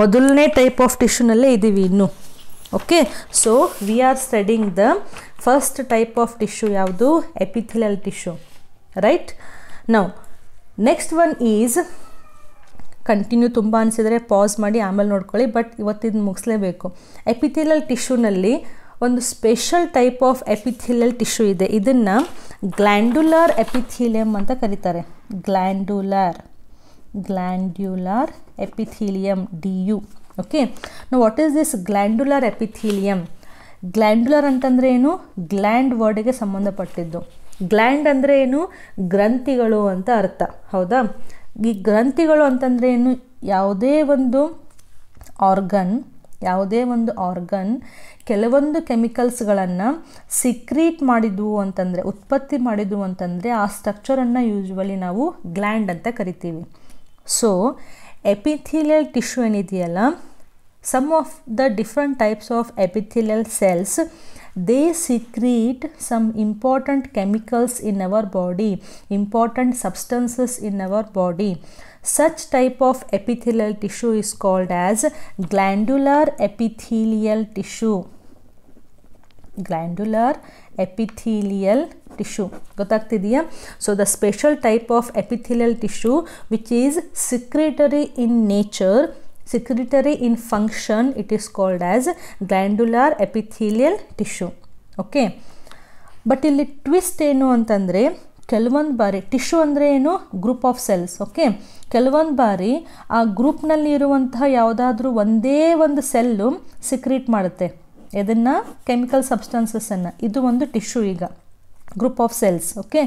ಮೊದಲನೇ type of ಟಿಶ್ಯೂನಲ್ಲೇ ಇದ್ದೀವಿ ಇನ್ನು okay so we are studying the first type of tissue ಯಾವುದು epithelial tissue right ನಾವು next one is continue ತುಂಬ ಅನಿಸಿದರೆ pass ಮಾಡಿ ಆಮೇಲೆ ನೋಡ್ಕೊಳ್ಳಿ ಬಟ್ ಇವತ್ತಿದ್ದು ಮುಗಿಸ್ಲೇಬೇಕು ಎಪಿಥಿಲಲ್ ಟಿಶ್ಯೂನಲ್ಲಿ ಒಂದು special type of epithelial tissue ಇದೆ ಇದನ್ನು ಗ್ಲ್ಯಾಂಡ್ಯುಲರ್ ಎಪಿಥೀಲಿಯಮ್ ಅಂತ ಕರೀತಾರೆ ಗ್ಲ್ಯಾಂಡ್ಯುಲರ್ ಗ್ಲ್ಯಾಂಡ್ಯುಲರ್ ಎಪಿಥೀಲಿಯಮ್ ಡಿ ಯು ಓಕೆ ನಾವು what is this glandular epithelium glandular ಅಂತಂದರೆ ಏನು ಗ್ಲ್ಯಾಂಡ್ ವರ್ಡಿಗೆ ಸಂಬಂಧಪಟ್ಟಿದ್ದು ಗ್ಲ್ಯಾಂಡ್ ಅಂದರೆ ಏನು ಗ್ರಂಥಿಗಳು ಅಂತ ಅರ್ಥ ಹೌದಾ ಈ ಗ್ರಂಥಿಗಳು ಅಂತಂದರೆ ಏನು ಯಾವುದೇ ಒಂದು ಆರ್ಗನ್ ಯಾವುದೇ ಒಂದು ಆರ್ಗನ್ ಕೆಲವೊಂದು ಕೆಮಿಕಲ್ಸ್ಗಳನ್ನು ಸಿಕ್ರೀಟ್ ಮಾಡಿದ್ವು ಅಂತಂದರೆ ಉತ್ಪತ್ತಿ ಮಾಡಿದ್ವು ಅಂತಂದರೆ ಆ ಸ್ಟ್ರಕ್ಚರನ್ನು ಯೂಶ್ವಲಿ ನಾವು ಗ್ಲ್ಯಾಂಡ್ ಅಂತ ಕರಿತೀವಿ ಸೊ ಎಪಿಥಿಲಿಯಲ್ ಟಿಶ್ಯೂ ಏನಿದೆಯಲ್ಲ some of the different types of epithelial cells they secrete some important chemicals in our body important substances in our body Such type of epithelial tissue is called as glandular epithelial tissue. Glandular epithelial tissue ಗೊತ್ತಾಗ್ತಿದೆಯಾ so the special type of epithelial tissue which is secretory in nature secretory in function it is called as glandular epithelial tissue okay but ಇಲ್ಲಿ twist ಏನು ಅಂತಂದರೆ ಕೆಲವೊಂದು ಬಾರಿ tissue ಅಂದರೆ ಏನು group of cells okay ಕೆಲವೊಂದು ಬಾರಿ ಆ ಗ್ರೂಪ್ನಲ್ಲಿ ಇರುವಂತಹ ಯಾವುದಾದ್ರೂ ಒಂದೇ ಒಂದು ಸೆಲ್ಲು ಸಿಕ್ರೀಟ್ ಮಾಡುತ್ತೆ ಇದನ್ನು ಕೆಮಿಕಲ್ ಸಬ್ಸ್ಟೆನ್ಸಸ್ಸನ್ನು ಇದು ಒಂದು ಟಿಶ್ಯೂ ಈಗ ಗ್ರೂಪ್ ಆಫ್ ಸೆಲ್ಸ್ ಓಕೆ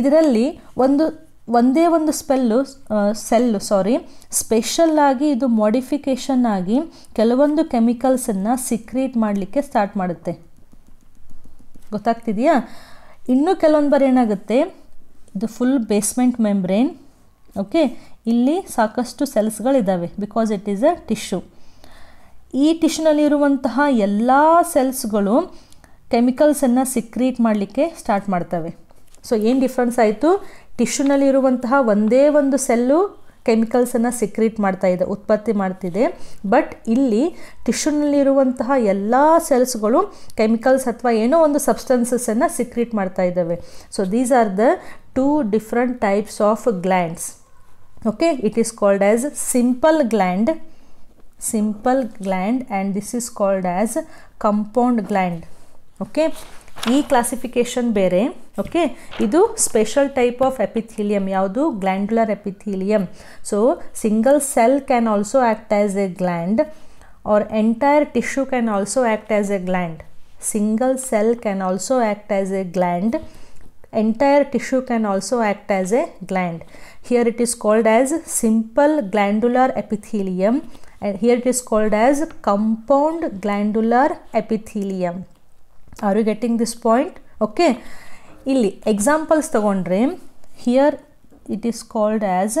ಇದರಲ್ಲಿ ಒಂದು ಒಂದೇ ಒಂದು ಸ್ಪೆಲ್ಲು ಸೆಲ್ಲು ಸಾರಿ ಸ್ಪೆಷಲ್ ಆಗಿ ಇದು ಮಾಡಿಫಿಕೇಷನ್ ಆಗಿ ಕೆಲವೊಂದು ಕೆಮಿಕಲ್ಸನ್ನು ಸಿಕ್ರೀಟ್ ಮಾಡಲಿಕ್ಕೆ ಸ್ಟಾರ್ಟ್ ಮಾಡುತ್ತೆ ಗೊತ್ತಾಗ್ತಿದೆಯಾ ಇನ್ನೂ ಕೆಲವೊಂದು ಬಾರಿ ಏನಾಗುತ್ತೆ ಇದು ಫುಲ್ ಬೇಸ್ಮೆಂಟ್ ಮೆಂಬ್ರೇನ್ ಓಕೆ ಇಲ್ಲಿ ಸಾಕಷ್ಟು ಸೆಲ್ಸ್ಗಳಿದ್ದಾವೆ because it is a tissue ಈ ಟಿಶ್ಯೂನಲ್ಲಿರುವಂತಹ ಎಲ್ಲ ಸೆಲ್ಸ್ಗಳು ಕೆಮಿಕಲ್ಸನ್ನು ಸಿಕ್ರೀಟ್ ಮಾಡಲಿಕ್ಕೆ ಸ್ಟಾರ್ಟ್ ಮಾಡ್ತವೆ ಸೊ ಏನು ಡಿಫ್ರೆನ್ಸ್ ಆಯಿತು ಟಿಶ್ಯೂನಲ್ಲಿರುವಂತಹ ಒಂದೇ ಒಂದು ಸೆಲ್ಲು ಕೆಮಿಕಲ್ಸನ್ನು ಸಿಕ್ರೀಟ್ ಮಾಡ್ತಾ ಇದೆ ಉತ್ಪತ್ತಿ ಮಾಡ್ತಿದೆ ಬಟ್ ಇಲ್ಲಿ ಟಿಶ್ಯೂನಲ್ಲಿರುವಂತಹ ಎಲ್ಲ ಸೆಲ್ಸ್ಗಳು ಕೆಮಿಕಲ್ಸ್ ಅಥವಾ ಏನೋ ಒಂದು ಸಬ್ಸ್ಟೆನ್ಸಸ್ಸನ್ನು ಸಿಕ್ರೀಟ್ ಮಾಡ್ತಾ ಇದ್ದಾವೆ so these are the two different types of glands okay it is called as simple gland simple gland and this is called as compound gland okay ಈ ಕ್ಲಾಸಿಫಿಕೇಶನ್ ಬೇರೆ ಓಕೆ ಇದು ಸ್ಪೆಷಲ್ ಟೈಪ್ ಆಫ್ ಎಪಿಥೀಲಿಯಂ ಯಾವುದು glandular epithelium so single cell can also act as a gland or entire tissue can also act as a gland single cell can also act as a gland entire tissue can also act as a gland here it is called as simple glandular epithelium and here it is called as compound glandular epithelium are you getting this point okay ಇಲ್ಲಿ examples ತಗೊಂಡ್ರೆ here it is called as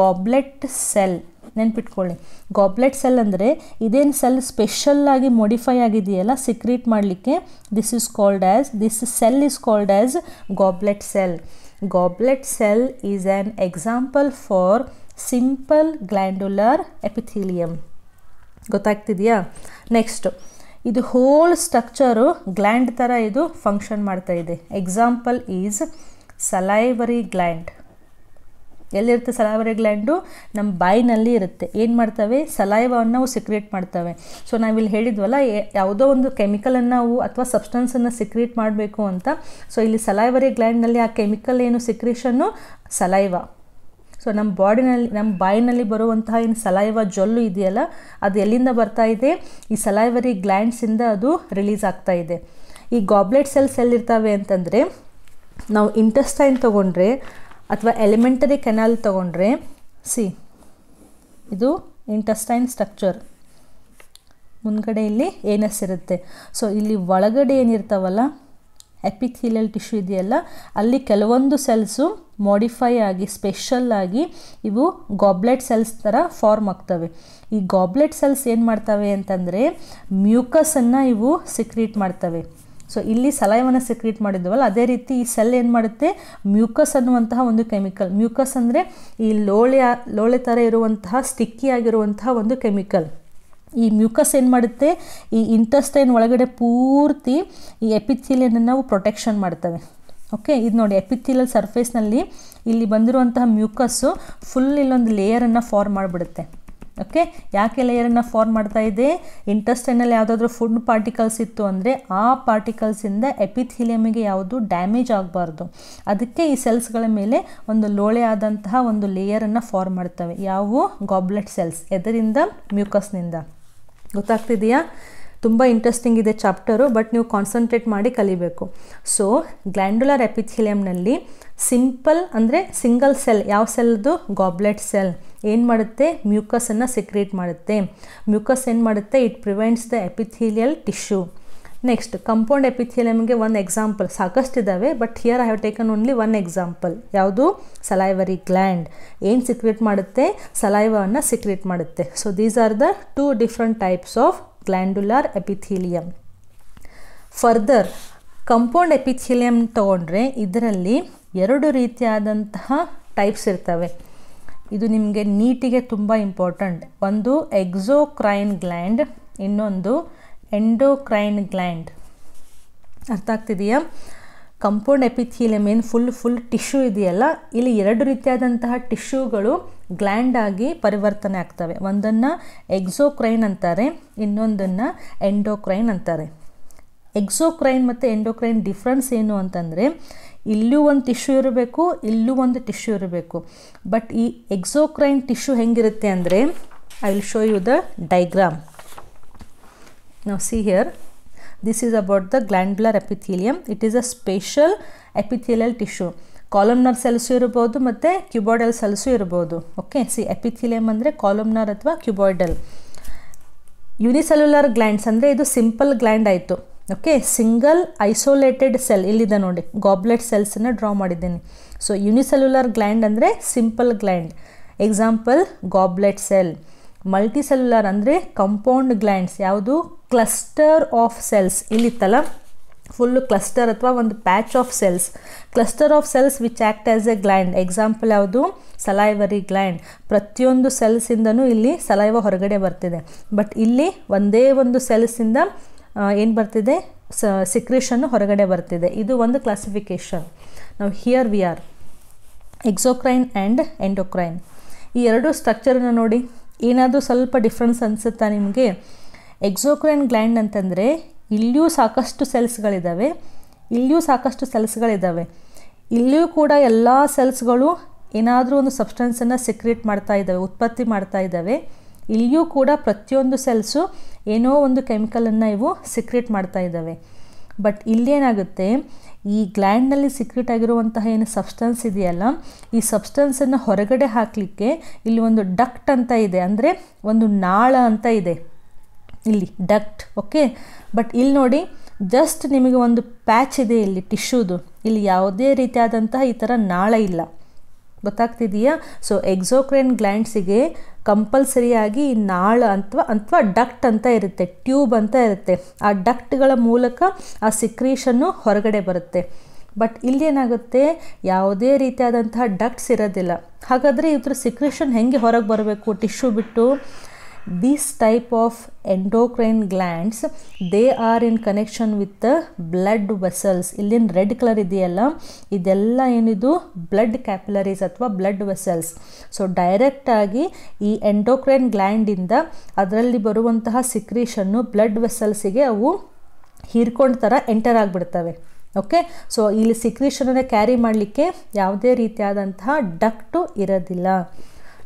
goblet cell ನೆನ್ಪಿಟ್ಕೊಳ್ಳಿ goblet cell ಅಂದರೆ ಇದೇನು cell ಸ್ಪೆಷಲ್ಲಾಗಿ modify ಆಗಿದೆಯಲ್ಲ secrete ಮಾಡಲಿಕ್ಕೆ this is called as this cell is called as goblet cell goblet cell is an example for simple glandular epithelium ಗೊತ್ತಾಗ್ತಿದೆಯಾ next ಇದು whole structure gland ಥರ ಇದು function ಮಾಡ್ತಾ ಇದೆ ಎಕ್ಸಾಂಪಲ್ ಈಸ್ ಸಲೈವರಿ ಗ್ಲ್ಯಾಂಡ್ ಎಲ್ಲಿರುತ್ತೆ salivary gland ನಮ್ಮ ಬಾಯಿನಲ್ಲಿ ಇರುತ್ತೆ ಏನು ಮಾಡ್ತವೆ ಸಲೈವನ್ನು ಅವು ಸಿಕ್ರೇಟ್ ಮಾಡ್ತವೆ ಸೊ ನಾವಿಲ್ಲಿ ಹೇಳಿದ್ವಲ್ಲ ಯಾವುದೋ ಒಂದು ಕೆಮಿಕಲನ್ನು ನಾವು ಅಥವಾ ಸಬ್ಸ್ಟೆನ್ಸನ್ನು ಸಿಕ್ರೇಟ್ ಮಾಡಬೇಕು ಅಂತ ಸೊ ಇಲ್ಲಿ ಸಲೈವರಿ ಗ್ಲ್ಯಾಂಡ್ನಲ್ಲಿ ಆ ಕೆಮಿಕಲ್ ಏನು ಸಿಕ್ರೇಷನ್ನು ಸಲೈವ ಸೊ ನಮ್ಮ ಬಾಡಿನಲ್ಲಿ ನಮ್ಮ ಬಾಯಿನಲ್ಲಿ ಬರುವಂತಹ ಏನು ಸಲೈವ ಜೊಲ್ಲು ಇದೆಯಲ್ಲ ಅದು ಎಲ್ಲಿಂದ ಬರ್ತಾ ಇದೆ ಈ ಸಲೈವರಿ ಗ್ಲ್ಯಾಂಡ್ಸಿಂದ ಅದು ರಿಲೀಸ್ ಆಗ್ತಾ ಇದೆ ಈ ಗಾಬ್ಲೆಟ್ ಸೆಲ್ಸ್ ಎಲ್ಲಿರ್ತಾವೆ ಅಂತಂದರೆ ನಾವು ಇಂಟೆಸ್ಟೈನ್ ತೊಗೊಂಡ್ರೆ ಅಥವಾ ಎಲಿಮೆಂಟರಿ ಕೆನಾಲ್ ತೊಗೊಂಡ್ರೆ ಸಿ ಇದು ಇಂಟೆಸ್ಟೈನ್ ಸ್ಟ್ರಕ್ಚರ್ ಮುಂದ್ಗಡೆ ಇಲ್ಲಿ ಏನಸ್ ಇರುತ್ತೆ ಸೊ ಇಲ್ಲಿ ಒಳಗಡೆ ಏನಿರ್ತಾವಲ್ಲ ಎಪಿಥೀಲಿಯಲ್ ಟಿಶ್ಯೂ ಇದೆಯಲ್ಲ ಅಲ್ಲಿ ಕೆಲವೊಂದು ಸೆಲ್ಸು ಮಾಡಿಫೈ ಆಗಿ ಸ್ಪೆಷಲ್ ಆಗಿ ಇವು ಗಾಬ್ಲೆಟ್ ಸೆಲ್ಸ್ ಥರ ಫಾರ್ಮ್ ಆಗ್ತವೆ ಈ ಗಾಬ್ಲೆಟ್ ಸೆಲ್ಸ್ ಏನು ಮಾಡ್ತವೆ ಅಂತಂದರೆ ಮ್ಯೂಕಸನ್ನು ಇವು ಸಿಕ್ರೀಟ್ ಮಾಡ್ತವೆ ಸೊ ಇಲ್ಲಿ ಸಲೈವನ್ನು ಸಿಕ್ರೀಟ್ ಮಾಡಿದ್ದವಲ್ಲ ಅದೇ ರೀತಿ ಈ ಸೆಲ್ ಏನು ಮಾಡುತ್ತೆ ಮ್ಯೂಕಸ್ ಅನ್ನುವಂತಹ ಒಂದು ಕೆಮಿಕಲ್ ಮ್ಯೂಕಸ್ ಅಂದರೆ ಈ ಲೋಳೆ ಲೋಳೆ ಥರ ಇರುವಂತಹ ಸ್ಟಿಕ್ಕಿ ಆಗಿರುವಂತಹ ಒಂದು ಕೆಮಿಕಲ್ ಈ ಮ್ಯೂಕಸ್ ಏನು ಮಾಡುತ್ತೆ ಈ ಇಂಟಸ್ಟೈನ್ ಒಳಗಡೆ ಪೂರ್ತಿ ಈ ಎಪಿಥಿಲಿಯನ್ನು ನಾವು ಪ್ರೊಟೆಕ್ಷನ್ ಮಾಡ್ತವೆ ಓಕೆ ಇದು ನೋಡಿ ಎಪಿಥಿಲಲ್ ಸರ್ಫೇಸ್ನಲ್ಲಿ ಇಲ್ಲಿ ಬಂದಿರುವಂತಹ ಮ್ಯೂಕಸ್ಸು ಫುಲ್ ಇಲ್ಲೊಂದು ಲೇಯರನ್ನು ಫಾರ್ಮ್ ಮಾಡಿಬಿಡುತ್ತೆ ಓಕೆ ಯಾಕೆ ಲೇಯರನ್ನು ಫಾರ್ಮ್ ಮಾಡ್ತಾ ಇದೆ ಇಂಟಸ್ಟೈನಲ್ಲಿ ಯಾವುದಾದ್ರೂ ಫುಡ್ ಪಾರ್ಟಿಕಲ್ಸ್ ಇತ್ತು ಅಂದರೆ ಆ ಪಾರ್ಟಿಕಲ್ಸಿಂದ ಎಪಿಥಿಲಿಯಮಿಗೆ ಯಾವುದು ಡ್ಯಾಮೇಜ್ ಆಗಬಾರ್ದು ಅದಕ್ಕೆ ಈ ಸೆಲ್ಸ್ಗಳ ಮೇಲೆ ಒಂದು ಲೋಳೆ ಆದಂತಹ ಒಂದು ಲೇಯರನ್ನು ಫಾರ್ಮ್ ಮಾಡ್ತವೆ ಯಾವುವು ಗಾಬ್ಲೆಟ್ ಸೆಲ್ಸ್ ಎದರಿಂದ ಮ್ಯೂಕಸ್ನಿಂದ ಗೊತ್ತಾಗ್ತಿದೆಯಾ ತುಂಬ ಇಂಟ್ರೆಸ್ಟಿಂಗ್ ಇದೆ ಚಾಪ್ಟರು ಬಟ್ ನೀವು ಕಾನ್ಸಂಟ್ರೇಟ್ ಮಾಡಿ ಕಲಿಬೇಕು ಸೊ ಗ್ಲ್ಯಾಂಡುಲರ್ ಎಪಿಥಿಲಿಯಂನಲ್ಲಿ ಸಿಂಪಲ್ ಅಂದರೆ ಸಿಂಗಲ್ ಸೆಲ್ ಯಾವ ಸೆಲ್ದು ಗಾಬ್ಲೆಟ್ ಸೆಲ್ ಏನು ಮಾಡುತ್ತೆ ಮ್ಯೂಕಸನ್ನು ಸಿಕ್ರೇಟ್ ಮಾಡುತ್ತೆ ಮ್ಯೂಕಸ್ ಏನು ಮಾಡುತ್ತೆ it prevents the epithelial tissue next compound ಎಪಿಥಿಯಲಿಯಮ್ಗೆ ಒಂದು ಎಕ್ಸಾಂಪಲ್ ಸಾಕಷ್ಟಿದ್ದಾವೆ but here I have taken only one example ಯಾವುದು ಸಲೈವರಿ ಗ್ಲ್ಯಾಂಡ್ ಏನು ಸಿಕ್ರೇಟ್ ಮಾಡುತ್ತೆ ಸಲೈವನ್ನು ಸಿಕ್ರೇಟ್ ಮಾಡುತ್ತೆ so these are the two different types of glandular epithelium further compound epithelium ತೊಗೊಂಡ್ರೆ ಇದರಲ್ಲಿ ಎರಡು ರೀತಿಯಾದಂತಹ ಟೈಪ್ಸ್ ಇರ್ತವೆ ಇದು ನಿಮಗೆ ನೀಟಿಗೆ ತುಂಬ ಇಂಪಾರ್ಟೆಂಟ್ ಒಂದು ಎಕ್ಸೋಕ್ರೈನ್ ಗ್ಲ್ಯಾಂಡ್ ಇನ್ನೊಂದು ಎಂಡೋಕ್ರೈನ್ ಗ್ಲ್ಯಾಂಡ್ ಅರ್ಥ ಆಗ್ತಿದೆಯಾ ಕಂಪೌಂಡ್ ಎಪಿಥೀಲಿಯಮ್ ಏನು ಫುಲ್ ಫುಲ್ ಟಿಶ್ಯೂ ಇದೆಯಲ್ಲ ಇಲ್ಲಿ ಎರಡು ರೀತಿಯಾದಂತಹ ಟಿಶ್ಯೂಗಳು ಗ್ಲ್ಯಾಂಡ್ ಆಗಿ ಪರಿವರ್ತನೆ ಆಗ್ತವೆ ಒಂದನ್ನು ಎಕ್ಸೋಕ್ರೈನ್ ಅಂತಾರೆ ಇನ್ನೊಂದನ್ನು ಎಂಡೋಕ್ರೈನ್ ಅಂತಾರೆ ಎಕ್ಸೋಕ್ರೈನ್ ಮತ್ತು ಎಂಡೋಕ್ರೈನ್ ಡಿಫ್ರೆನ್ಸ್ ಏನು ಅಂತಂದರೆ ಇಲ್ಲೂ ಒಂದು ಟಿಶ್ಯೂ ಇರಬೇಕು ಇಲ್ಲೂ ಒಂದು ಟಿಶ್ಯೂ ಇರಬೇಕು ಬಟ್ ಈ ಎಕ್ಸೋಕ್ರೈನ್ ಟಿಶ್ಯೂ ಹೆಂಗಿರುತ್ತೆ ಅಂದರೆ I will show you the diagram Now see here, this is about the glandular epithelium. It is a special epithelial tissue. Columnar cells ಇರ್ಬೋದು ಮತ್ತು ಕ್ಯೂಬಾಯ್ಡಲ್ ಸೆಲ್ಸು ಇರ್ಬೋದು ಓಕೆ ಸಿ ಎಪಿಥಿಲಿಯಮ್ ಅಂದರೆ columnar ಅಥವಾ cuboidal unicellular glands ಅಂದರೆ ಇದು simple gland ಆಯಿತು okay single isolated cell ಇಲ್ಲಿದೆ ನೋಡಿ ಗಾಬ್ಲೆಟ್ ಸೆಲ್ಸನ್ನು ಡ್ರಾ ಮಾಡಿದ್ದೀನಿ ಸೊ ಯುನಿಸೆಲ್ಯುಲರ್ ಗ್ಲ್ಯಾಂಡ್ ಅಂದರೆ simple gland example goblet cell multicellular ಅಂದರೆ ಕಂಪೌಂಡ್ ಗ್ಲ್ಯಾಂಡ್ಸ್ ಯಾವುದು ಕ್ಲಸ್ಟರ್ ಆಫ್ ಸೆಲ್ಸ್ ಇಲ್ಲಿತ್ತಲ್ಲ ಫುಲ್ಲು ಕ್ಲಸ್ಟರ್ ಅಥವಾ ಒಂದು patch of cells cluster of cells which act as a gland example ಯಾವುದು ಸಲೈವರಿ ಗ್ಲ್ಯಾಂಡ್ ಪ್ರತಿಯೊಂದು ಸೆಲ್ಸಿಂದನೂ ಇಲ್ಲಿ ಸಲೈವ ಹೊರಗಡೆ ಬರ್ತಿದೆ ಬಟ್ ಇಲ್ಲಿ ಒಂದೇ ಒಂದು ಸೆಲ್ಸಿಂದ ಏನು ಬರ್ತಿದೆ ಸ ಸಿಕ್ರೇಷನ್ನು ಹೊರಗಡೆ ಬರ್ತಿದೆ ಇದು ಒಂದು ಕ್ಲಾಸಿಫಿಕೇಷನ್ ನಾವು here we are exocrine and endocrine ಈ ಎರಡು ಸ್ಟ್ರಕ್ಚರನ್ನು ನೋಡಿ ಏನಾದರೂ ಸ್ವಲ್ಪ ಡಿಫ್ರೆನ್ಸ್ ಅನಿಸುತ್ತಾ ನಿಮಗೆ ಎಕ್ಸೋಕ್ರೈನ್ ಗ್ಲ್ಯಾಂಡ್ ಅಂತಂದರೆ ಇಲ್ಲಿಯೂ ಸಾಕಷ್ಟು ಸೆಲ್ಸ್ಗಳಿದ್ದಾವೆ ಇಲ್ಲಿಯೂ ಸಾಕಷ್ಟು ಸೆಲ್ಸ್ಗಳಿದ್ದಾವೆ ಇಲ್ಲಿಯೂ ಕೂಡ ಎಲ್ಲ ಸೆಲ್ಸ್ಗಳು ಏನಾದರೂ ಒಂದು ಸಬ್ಸ್ಟೆನ್ಸನ್ನು ಸಿಕ್ರೇಟ್ ಮಾಡ್ತಾ ಇದ್ದಾವೆ ಉತ್ಪತ್ತಿ ಮಾಡ್ತಾ ಇದ್ದಾವೆ ಇಲ್ಲಿಯೂ ಕೂಡ ಪ್ರತಿಯೊಂದು ಸೆಲ್ಸು ಏನೋ ಒಂದು ಕೆಮಿಕಲನ್ನು ಇವು ಸಿಕ್ರೇಟ್ ಮಾಡ್ತಾ ಇದ್ದಾವೆ ಬಟ್ ಇಲ್ಲೇನಾಗುತ್ತೆ ಈ ಗ್ಲ್ಯಾಂಡ್ನಲ್ಲಿ ಸಿಕ್ರೆಟ್ ಆಗಿರುವಂತಹ ಏನು ಸಬ್ಸ್ಟೆನ್ಸ್ ಇದೆಯಲ್ಲ ಈ ಸಬ್ಸ್ಟೆನ್ಸನ್ನು ಹೊರಗಡೆ ಹಾಕಲಿಕ್ಕೆ ಇಲ್ಲಿ ಒಂದು ಡಕ್ಟ್ ಅಂತ ಇದೆ ಅಂದರೆ ಒಂದು ನಾಳ ಅಂತ ಇದೆ ಇಲ್ಲಿ ಡಕ್ಟ್ ಓಕೆ ಬಟ್ ಇಲ್ಲಿ ನೋಡಿ ಜಸ್ಟ್ ನಿಮಗೆ ಒಂದು ಪ್ಯಾಚ್ ಇದೆ ಇಲ್ಲಿ ಟಿಶ್ಯೂದು ಇಲ್ಲಿ ಯಾವುದೇ ರೀತಿಯಾದಂತಹ ಈ ಥರ ನಾಳ ಇಲ್ಲ ಗೊತ್ತಾಗ್ತಿದೆಯಾ ಸೊ ಎಕ್ಸೋಕ್ರೇನ್ ಗ್ಲ್ಯಾಂಡ್ಸಿಗೆ ಕಂಪಲ್ಸರಿಯಾಗಿ ನಾಳ ಅಥವಾ ಅಥವಾ ಡಕ್ಟ್ ಅಂತ ಇರುತ್ತೆ ಟ್ಯೂಬ್ ಅಂತ ಇರುತ್ತೆ ಆ ಡಕ್ಟ್ಗಳ ಮೂಲಕ ಆ ಸಿಕ್ರೀಷನ್ನು ಹೊರಗಡೆ ಬರುತ್ತೆ ಬಟ್ ಇಲ್ಲೇನಾಗುತ್ತೆ ಯಾವುದೇ ರೀತಿಯಾದಂತಹ ಡಕ್ಟ್ಸ್ ಇರೋದಿಲ್ಲ ಹಾಗಾದರೆ ಇದ್ರ ಸಿಕ್ರೀಷನ್ ಹೆಂಗೆ ಹೊರಗೆ ಬರಬೇಕು ಟಿಶ್ಯೂ ಬಿಟ್ಟು this type of endocrine glands they are in connection with the blood vessels ಇಲ್ಲಿನ ರೆಡ್ ಕಲರ್ ಇದೆಯಲ್ಲ ಇದೆಲ್ಲ ಏನಿದು ಬ್ಲಡ್ ಕ್ಯಾಪಿಲರೀಸ್ ಅಥವಾ ಬ್ಲಡ್ ವೆಸಲ್ಸ್ ಸೊ ಡೈರೆಕ್ಟಾಗಿ ಈ ಎಂಡೋಕ್ರೈನ್ ಗ್ಲ್ಯಾಂಡಿಂದ ಅದರಲ್ಲಿ ಬರುವಂತಹ ಸಿಕ್ರೀಷನ್ನು ಬ್ಲಡ್ ವೆಸಲ್ಸಿಗೆ ಅವು ಹೀರ್ಕೊಂಡು ಥರ ಎಂಟರ್ ಆಗಿಬಿಡ್ತವೆ ಓಕೆ ಸೊ ಇಲ್ಲಿ ಸಿಕ್ರೀಷನನ್ನು ಕ್ಯಾರಿ ಮಾಡಲಿಕ್ಕೆ ಯಾವುದೇ ರೀತಿಯಾದಂತಹ ಡಕ್ಟು ಇರೋದಿಲ್ಲ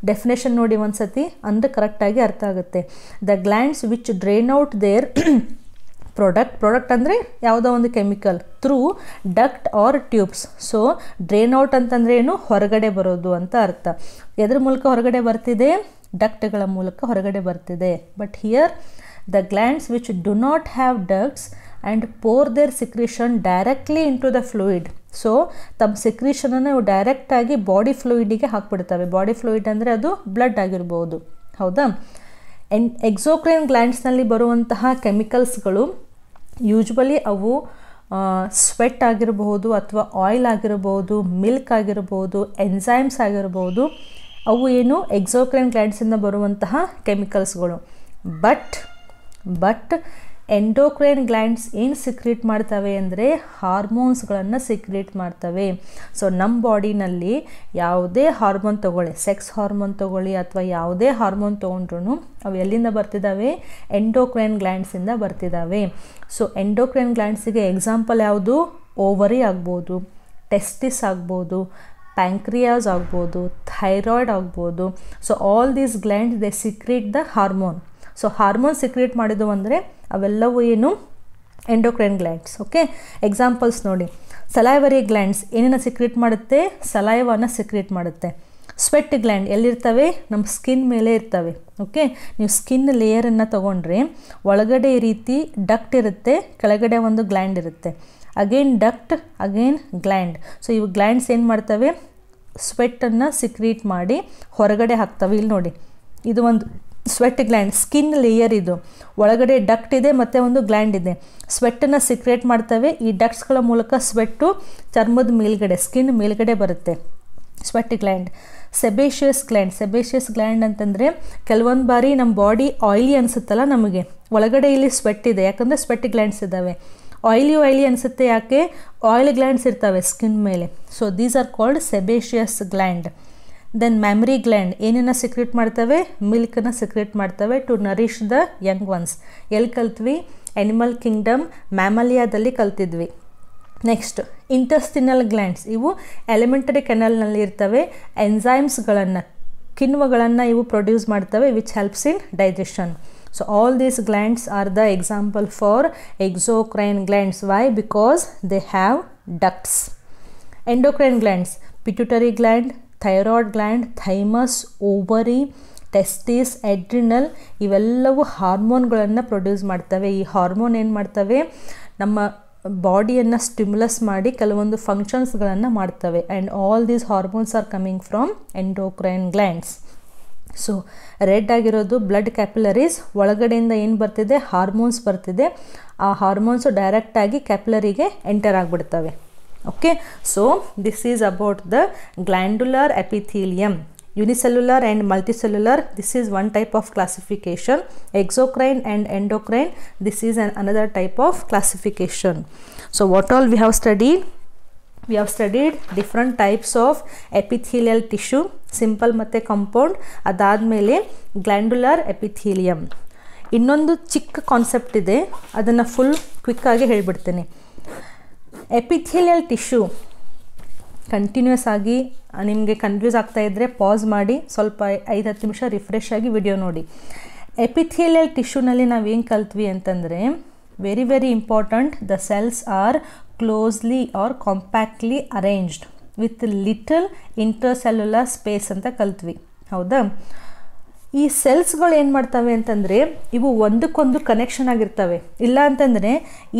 ಡೆಫಿನೇಷನ್ ನೋಡಿ ಒಂದ್ಸತಿ ಅಂದರೆ ಕರೆಕ್ಟಾಗಿ ಅರ್ಥ ಆಗುತ್ತೆ the glands which drain out their product product ಅಂದರೆ ಯಾವುದೋ ಒಂದು chemical through duct or tubes so drain out ಅಂತಂದರೆ ಏನು ಹೊರಗಡೆ ಬರೋದು ಅಂತ ಅರ್ಥ ಎದ್ರ ಮೂಲಕ ಹೊರಗಡೆ ಬರ್ತಿದೆ ಡಕ್ಟ್ಗಳ ಮೂಲಕ ಹೊರಗಡೆ ಬರ್ತಿದೆ but here the glands which do not have ducts and pour their secretion directly into the fluid so ತಮ್ಮ ಸಿಕ್ರೀಷನನ್ನು ನಾವು ಡೈರೆಕ್ಟಾಗಿ ಬಾಡಿ ಫ್ಲೂಯಿಡಿಗೆ ಹಾಕ್ಬಿಡ್ತವೆ ಬಾಡಿ ಫ್ಲೂಯಿಡ್ ಅಂದರೆ ಅದು ಬ್ಲಡ್ ಆಗಿರ್ಬೋದು ಹೌದಾ ಎಂಡ್ ಎಕ್ಸೋಕ್ರೈನ್ ಗ್ಲ್ಯಾಂಡ್ಸ್ನಲ್ಲಿ ಬರುವಂತಹ ಕೆಮಿಕಲ್ಸ್ಗಳು ಯೂಜ್ವಲಿ ಅವು ಸ್ವೆಟ್ ಆಗಿರಬಹುದು ಅಥವಾ ಆಯಿಲ್ ಆಗಿರ್ಬೋದು ಮಿಲ್ಕ್ ಆಗಿರ್ಬೋದು ಎನ್ಸೈಮ್ಸ್ ಆಗಿರ್ಬೋದು ಅವು ಏನು ಎಕ್ಸೋಕ್ರೈನ್ ಗ್ಲ್ಯಾಂಡ್ಸಿಂದ ಬರುವಂತಹ ಕೆಮಿಕಲ್ಸ್ಗಳು ಬಟ್ ಬಟ್ ಎಂಡೋಕ್ರೈನ್ ಗ್ಲ್ಯಾಂಡ್ಸ್ ಏನು ಸಿಕ್ರೇಟ್ ಮಾಡ್ತವೆ ಅಂದರೆ ಹಾರ್ಮೋನ್ಸ್ಗಳನ್ನು ಸಿಕ್ರೇಟ್ ಮಾಡ್ತವೆ ಸೊ ನಮ್ಮ ಬಾಡಿನಲ್ಲಿ ಯಾವುದೇ ಹಾರ್ಮೋನ್ ತಗೊಳ್ಳಿ ಸೆಕ್ಸ್ ಹಾರ್ಮೋನ್ ತಗೊಳ್ಳಿ ಅಥವಾ ಯಾವುದೇ ಹಾರ್ಮೋನ್ ತೊಗೊಂಡ್ರು ಅವು ಎಲ್ಲಿಂದ ಬರ್ತಿದ್ದಾವೆ ಎಂಡೋಕ್ರೈನ್ ಗ್ಲ್ಯಾಂಡ್ಸಿಂದ ಬರ್ತಿದ್ದಾವೆ ಸೊ ಎಂಡೋಕ್ರೈನ್ ಗ್ಲ್ಯಾಂಡ್ಸಿಗೆ ಎಕ್ಸಾಂಪಲ್ ಯಾವುದು ಓವರಿ ಆಗ್ಬೋದು ಟೆಸ್ಟಿಸ್ ಆಗ್ಬೋದು ಪ್ಯಾಂಕ್ರಿಯಾಸ್ ಆಗ್ಬೋದು ಥೈರಾಯ್ಡ್ ಆಗ್ಬೋದು so all these glands they secrete the hormone so hormone secrete ಮಾಡಿದ್ದು ಅಂದರೆ ಅವೆಲ್ಲವೂ ಏನು ಎಂಡೋಕ್ರೈನ್ ಗ್ಲ್ಯಾಂಡ್ಸ್ ಓಕೆ ಎಕ್ಸಾಂಪಲ್ಸ್ ನೋಡಿ ಸಲೈವರಿ ಗ್ಲ್ಯಾಂಡ್ಸ್ ಏನನ್ನ ಸಿಕ್ರೇಟ್ ಮಾಡುತ್ತೆ ಸಲೈವನ ಸಿಕ್ರೇಟ್ ಮಾಡುತ್ತೆ ಸ್ವೆಟ್ ಗ್ಲ್ಯಾಂಡ್ ಎಲ್ಲಿರ್ತವೆ ನಮ್ಮ ಸ್ಕಿನ್ ಮೇಲೆ ಇರ್ತವೆ ಓಕೆ ನೀವು ಸ್ಕಿನ್ ಲೇಯರನ್ನು ತೊಗೊಂಡ್ರೆ ಒಳಗಡೆ ರೀತಿ ಡಕ್ಟ್ ಇರುತ್ತೆ ಕೆಳಗಡೆ ಒಂದು ಗ್ಲ್ಯಾಂಡ್ ಇರುತ್ತೆ again duct again gland so ಇವು ಗ್ಲ್ಯಾಂಡ್ಸ್ ಏನು ಮಾಡ್ತವೆ ಸ್ವೆಟ್ಟನ್ನು ಸಿಕ್ರೀಟ್ ಮಾಡಿ ಹೊರಗಡೆ ಹಾಕ್ತವೆ ಇಲ್ಲಿ ನೋಡಿ ಇದು ಒಂದು ಸ್ವೆಟ್ ಗ್ಲ್ಯಾಂಡ್ ಸ್ಕಿನ್ ಲೇಯರ್ ಇದು ಒಳಗಡೆ ಡಕ್ಟ್ ಇದೆ ಮತ್ತು ಒಂದು ಗ್ಲ್ಯಾಂಡ್ ಇದೆ ಸ್ವೆಟ್ಟನ್ನು ಸಿಕ್ರೇಟ್ ಮಾಡ್ತವೆ ಈ ಡಕ್ಟ್ಸ್ಗಳ ಮೂಲಕ ಸ್ವೆಟ್ಟು ಚರ್ಮದ ಮೇಲ್ಗಡೆ ಸ್ಕಿನ್ ಮೇಲ್ಗಡೆ ಬರುತ್ತೆ sweat gland sebaceous gland sebaceous gland ಅಂತಂದರೆ ಕೆಲವೊಂದು ಬಾರಿ ನಮ್ಮ ಬಾಡಿ ಆಯಿಲಿ ಅನಿಸುತ್ತಲ್ಲ ನಮಗೆ ಒಳಗಡೆ ಇಲ್ಲಿ ಸ್ವೆಟ್ ಇದೆ ಯಾಕಂದರೆ ಸ್ವೆಟ್ ಗ್ಲ್ಯಾಂಡ್ಸ್ ಇದ್ದಾವೆ ಆಯ್ಲಿ ಆಯಿಲಿ ಅನಿಸುತ್ತೆ ಯಾಕೆ ಆಯಿಲ್ ಗ್ಲ್ಯಾಂಡ್ಸ್ ಇರ್ತವೆ ಸ್ಕಿನ್ ಮೇಲೆ so these are called sebaceous gland then mammary gland ಏನೇನ ಸಿಕ್ರೆಟ್ ಮಾಡ್ತವೆ ಮಿಲ್ಕನ್ನು ಸಿಕ್ರೆಟ್ ಮಾಡ್ತವೆ to nourish the young ones ಎಲ್ಲಿ ಕಲ್ತ್ವಿ ಎನಿಮಲ್ ಕಿಂಗ್ಡಮ್ ಮ್ಯಾಮಲಿಯಾದಲ್ಲಿ ಕಲ್ತಿದ್ವಿ ನೆಕ್ಸ್ಟ್ ಇಂಟಸ್ಟಿನಲ್ ಗ್ಲ್ಯಾಂಡ್ಸ್ ಇವು ಎಲಿಮೆಂಟರಿ ಕೆನಲ್ನಲ್ಲಿ ಇರ್ತವೆ ಎನ್ಝೈಮ್ಸ್ಗಳನ್ನು ಕಿಣ್ವಗಳನ್ನು ಇವು ಪ್ರೊಡ್ಯೂಸ್ ಮಾಡ್ತವೆ which helps in digestion so all these glands are the example for exocrine glands why because they have ducts endocrine glands pituitary gland thyroid gland thymus ovary testis adrenal ಇವೆಲ್ಲವೂ ಹಾರ್ಮೋನ್ಗಳನ್ನು produce ಮಾಡ್ತವೆ ಈ hormone ಏನು ಮಾಡ್ತವೆ ನಮ್ಮ ಬಾಡಿಯನ್ನು stimulus ಮಾಡಿ ಕೆಲವೊಂದು ಫಂಕ್ಷನ್ಸ್ಗಳನ್ನು ಮಾಡ್ತವೆ and all these hormones are coming from endocrine glands so red ಆಗಿರೋದು ಬ್ಲಡ್ ಕ್ಯಾಪ್ಯುಲರೀಸ್ ಒಳಗಡೆಯಿಂದ ಏನು ಬರ್ತಿದೆ ಹಾರ್ಮೋನ್ಸ್ ಬರ್ತಿದೆ ಆ ಹಾರ್ಮೋನ್ಸು ಡೈರೆಕ್ಟಾಗಿ ಕ್ಯಾಪ್ಯುಲರಿಗೆ ಎಂಟರ್ ಆಗಿಬಿಡ್ತವೆ okay so this is about the glandular epithelium unicellular and multicellular this is one type of classification exocrine and endocrine this is an another type of classification so what all we have studied we have studied different types of epithelial tissue simple simple ಮತ್ತು compound ಅದಾದಮೇಲೆ glandular epithelium ಇನ್ನೊಂದು ಚಿಕ್ಕ concept ಇದೆ ಅದನ್ನು full ಕ್ವಿಕ್ಕಾಗಿ ಹೇಳಿಬಿಡ್ತೀನಿ epithelial tissue continues ಆಗಿ ನಿಮಗೆ ಕನ್ಫ್ಯೂಸ್ ಆಗ್ತಾ ಇದ್ದರೆ ಪಾಸ್ ಮಾಡಿ ಸ್ವಲ್ಪ ಐದು ಹತ್ತು ನಿಮಿಷ ರಿಫ್ರೆಶ್ ಆಗಿ ವಿಡಿಯೋ ನೋಡಿ ಎಪಿಥಿಲಿಯಲ್ ಟಿಶ್ಯೂನಲ್ಲಿ ನಾವು ಏನು ಕಲ್ತ್ವಿ ಅಂತಂದರೆ very very important the cells are closely or compactly arranged with little intercellular space ಅಂತ ಕಲ್ತ್ವಿ ಹೌದಾ ಈ ಸೆಲ್ಸ್ಗಳು ಏನು ಮಾಡ್ತವೆ ಅಂತಂದರೆ ಇವು ಒಂದಕ್ಕೊಂದು ಕನೆಕ್ಷನ್ ಆಗಿರ್ತವೆ ಇಲ್ಲ ಅಂತಂದರೆ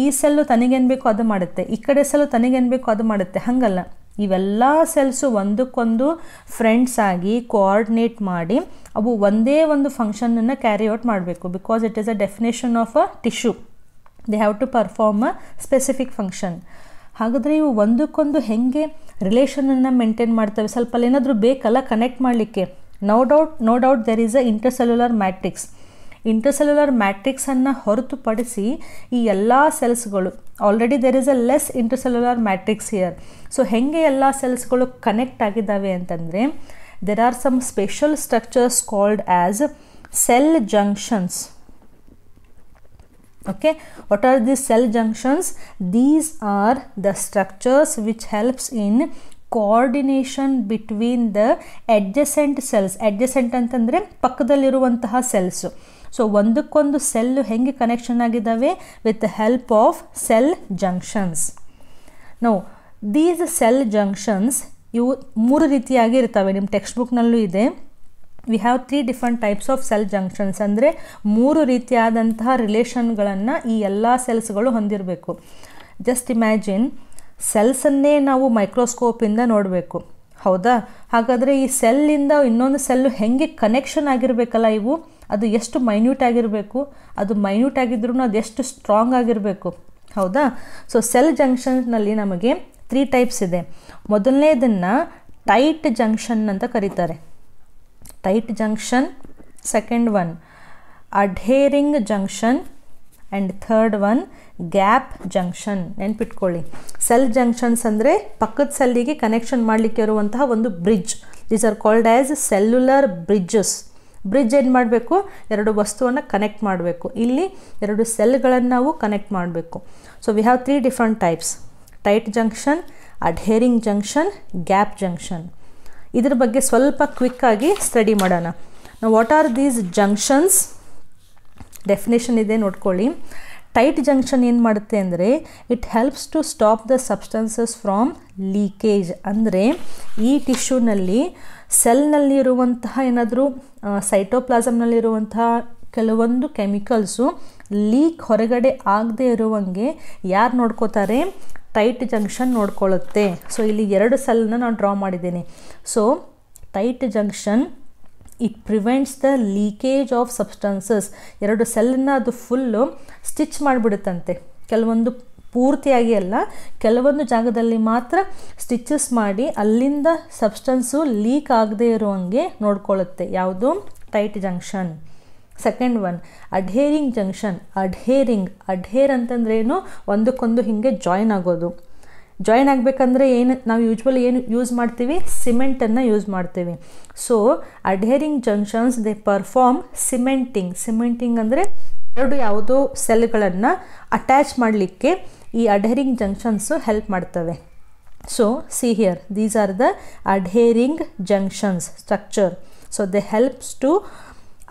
ಈ ಸೆಲ್ಲು ತನಗೇನು ಬೇಕೋ ಅದು ಮಾಡುತ್ತೆ ಈ ಕಡೆ ಸೆಲ್ಲು ತನಗೇನು ಬೇಕೋ ಅದು ಮಾಡುತ್ತೆ ಹಾಗಲ್ಲ ಇವೆಲ್ಲ ಸೆಲ್ಸು ಒಂದಕ್ಕೊಂದು ಫ್ರೆಂಡ್ಸ್ ಆಗಿ ಕೋಆರ್ಡಿನೇಟ್ ಮಾಡಿ ಅವು ಒಂದೇ ಒಂದು ಫಂಕ್ಷನನ್ನು ಕ್ಯಾರಿ ಔಟ್ ಮಾಡಬೇಕು because it is a definition of a tissue they have to perform a specific function ಹಾಗಾದರೆ ಇವು ಒಂದಕ್ಕೊಂದು ಹೆಂಗೆ ರಿಲೇಷನನ್ನು ಮೇಂಟೈನ್ ಮಾಡ್ತವೆ ಸ್ವಲ್ಪ ಏನಾದರೂ ಬೇಕಲ್ಲ ಕನೆಕ್ಟ್ ಮಾಡಲಿಕ್ಕೆ no doubt no doubt there is a intercellular matrix intercellular ಮ್ಯಾಟ್ರಿಕ್ಸನ್ನು ಹೊರತುಪಡಿಸಿ ಈ ಎಲ್ಲ ಸೆಲ್ಸ್ಗಳು already there is a less intercellular matrix here so ಹೇಗೆ ಎಲ್ಲ ಸೆಲ್ಸ್ಗಳು ಕನೆಕ್ಟ್ ಆಗಿದ್ದಾವೆ ಅಂತಂದರೆ there are some special structures called as cell junctions okay what are the cell junctions these are the structures which helps in coordination between the adjacent cells adjacent ಅಂತಂದರೆ ಪಕ್ಕದಲ್ಲಿರುವಂತಹ cells so ಒಂದಕ್ಕೊಂದು cell ಹೆಂಗೆ connection ಆಗಿದ್ದಾವೆ with help of cell junctions no these cell junctions ಇವು ಮೂರು ರೀತಿಯಾಗಿ ಇರ್ತವೆ ನಿಮ್ಮ ಟೆಕ್ಸ್ಟ್ ಬುಕ್ನಲ್ಲೂ ಇದೆ we have three different types of cell junctions ಅಂದರೆ ಮೂರು ರೀತಿಯಾದಂತಹ ರಿಲೇಷನ್ಗಳನ್ನು ಈ ಎಲ್ಲ ಸೆಲ್ಸ್ಗಳು ಹೊಂದಿರಬೇಕು ಜಸ್ಟ್ ಇಮ್ಯಾಜಿನ್ ಸೆಲ್ಸನ್ನೇ ನಾವು ಮೈಕ್ರೋಸ್ಕೋಪಿಂದ ನೋಡಬೇಕು ಹೌದಾ ಹಾಗಾದರೆ ಈ ಸೆಲ್ಲಿಂದ ಇನ್ನೊಂದು ಸೆಲ್ಲು ಹೆಂಗೆ ಕನೆಕ್ಷನ್ ಆಗಿರಬೇಕಲ್ಲ ಇವು ಅದು ಎಷ್ಟು ಮೈನ್ಯೂಟ್ ಆಗಿರಬೇಕು ಅದು ಮೈನ್ಯೂಟ್ ಆಗಿದ್ರೂ ಅದು ಎಷ್ಟು ಸ್ಟ್ರಾಂಗ್ ಆಗಿರಬೇಕು ಹೌದಾ ಸೊ ಸೆಲ್ ಜಂಕ್ಷನ್ನಲ್ಲಿ ನಮಗೆ ತ್ರೀ ಟೈಪ್ಸ್ ಇದೆ ಮೊದಲನೇದನ್ನು ಟೈಟ್ ಜಂಕ್ಷನ್ ಅಂತ ಕರೀತಾರೆ tight junction second one adhering junction and third one gap junction ನೆನ್ಪಿಟ್ಕೊಳ್ಳಿ ಸೆಲ್ ಜಂಕ್ಷನ್ಸ್ ಅಂದರೆ ಪಕ್ಕದ ಸೆಲ್ಲಿಗೆ ಕನೆಕ್ಷನ್ ಮಾಡಲಿಕ್ಕೆ ಇರುವಂತಹ ಒಂದು bridge these are called as cellular bridges bridge ಏನು ಮಾಡಬೇಕು ಎರಡು ವಸ್ತುವನ್ನು ಕನೆಕ್ಟ್ ಮಾಡಬೇಕು ಇಲ್ಲಿ ಎರಡು ಸೆಲ್ಗಳನ್ನು ನಾವು ಕನೆಕ್ಟ್ ಮಾಡಬೇಕು so we have three different types tight junction adhering junction gap junction ಇದ್ರ ಬಗ್ಗೆ ಸ್ವಲ್ಪ ಕ್ವಿಕ್ಕಾಗಿ ಸ್ಟಡಿ ಮಾಡೋಣ what are these junctions definition ಇದೆ ನೋಡ್ಕೊಳ್ಳಿ ಟೈಟ್ ಜಂಕ್ಷನ್ ಏನು ಮಾಡುತ್ತೆ ಅಂದರೆ it helps to stop the substances from leakage ಅಂದರೆ ಈ ಟಿಶ್ಯೂನಲ್ಲಿ ಸೆಲ್ನಲ್ಲಿರುವಂತಹ ಏನಾದರೂ ಸೈಟೋಪ್ಲಾಸಮ್ನಲ್ಲಿರುವಂತಹ ಕೆಲವೊಂದು ಕೆಮಿಕಲ್ಸು ಲೀಕ್ ಹೊರಗಡೆ ಆಗದೆ ಇರುವಂಗೆ ಯಾರು ನೋಡ್ಕೋತಾರೆ ಟೈಟ್ ಜಂಕ್ಷನ್ ನೋಡ್ಕೊಳ್ಳುತ್ತೆ ಸೊ ಇಲ್ಲಿ ಎರಡು ಸೆಲ್ನ ನಾನು ಡ್ರಾ ಮಾಡಿದ್ದೇನೆ so tight junction it prevents the leakage of substances ಎರಡು ಸೆಲ್ಲನ್ನು ಅದು ಫುಲ್ಲು ಸ್ಟಿಚ್ ಮಾಡಿಬಿಡುತ್ತಂತೆ ಕೆಲವೊಂದು ಪೂರ್ತಿಯಾಗಿ ಅಲ್ಲ ಕೆಲವೊಂದು ಜಾಗದಲ್ಲಿ ಮಾತ್ರ ಸ್ಟಿಚಸ್ ಮಾಡಿ ಅಲ್ಲಿಂದ ಸಬ್ಸ್ಟನ್ಸು ಲೀಕ್ ಆಗದೆ ಹಂಗೆ ನೋಡ್ಕೊಳ್ಳುತ್ತೆ ಯಾವುದು tight junction second one adhering junction adhering adhere ಅಂತಂದ್ರೇನು ಒಂದಕ್ಕೊಂದು ಹಿಂಗೆ ಜಾಯ್ನ್ ಆಗೋದು ಜಾಯಿನ್ ಆಗಬೇಕಂದ್ರೆ ಏನು ನಾವು ಯೂಶ್ವಲಿ ಏನು ಯೂಸ್ ಮಾಡ್ತೀವಿ ಸಿಮೆಂಟನ್ನು ಯೂಸ್ ಮಾಡ್ತೀವಿ so adhering junctions they perform cementing cementing ಅಂದರೆ ಎರಡು ಯಾವುದೋ ಸೆಲ್ಗಳನ್ನು ಅಟ್ಯಾಚ್ ಮಾಡಲಿಕ್ಕೆ ಈ ಅಡ್ಹೇರಿಂಗ್ ಜಂಕ್ಷನ್ಸು ಹೆಲ್ಪ್ ಮಾಡ್ತವೆ so see here these are the adhering junctions structure so they helps to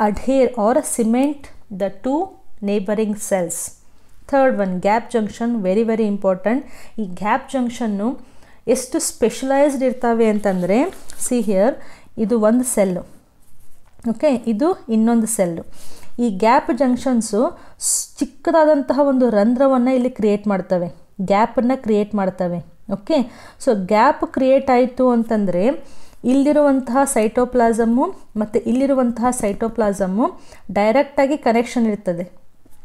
adhere or cement the two neighbouring cells third one gap junction very very important ಈ gap junction ಎಷ್ಟು specialised ಇರ್ತವೆ ಅಂತಂದರೆ C here ಇದು ಒಂದು cell okay ಇದು ಇನ್ನೊಂದು cell ಈ gap ಜಂಕ್ಷನ್ಸು ಚಿಕ್ಕದಾದಂತಹ ಒಂದು ರಂಧ್ರವನ್ನು ಇಲ್ಲಿ ಕ್ರಿಯೇಟ್ ಮಾಡ್ತವೆ ಗ್ಯಾಪನ್ನು ಕ್ರಿಯೇಟ್ ಮಾಡ್ತವೆ ಓಕೆ ಸೊ ಗ್ಯಾಪ್ ಕ್ರಿಯೇಟ್ ಆಯಿತು ಅಂತಂದರೆ ಇಲ್ಲಿರುವಂತಹ ಸೈಟೋಪ್ಲಾಸಮ್ಮು ಮತ್ತು ಇಲ್ಲಿರುವಂತಹ ಸೈಟೋಪ್ಲಾಸಮ್ಮು ಡೈರೆಕ್ಟಾಗಿ ಕನೆಕ್ಷನ್ ಇರ್ತದೆ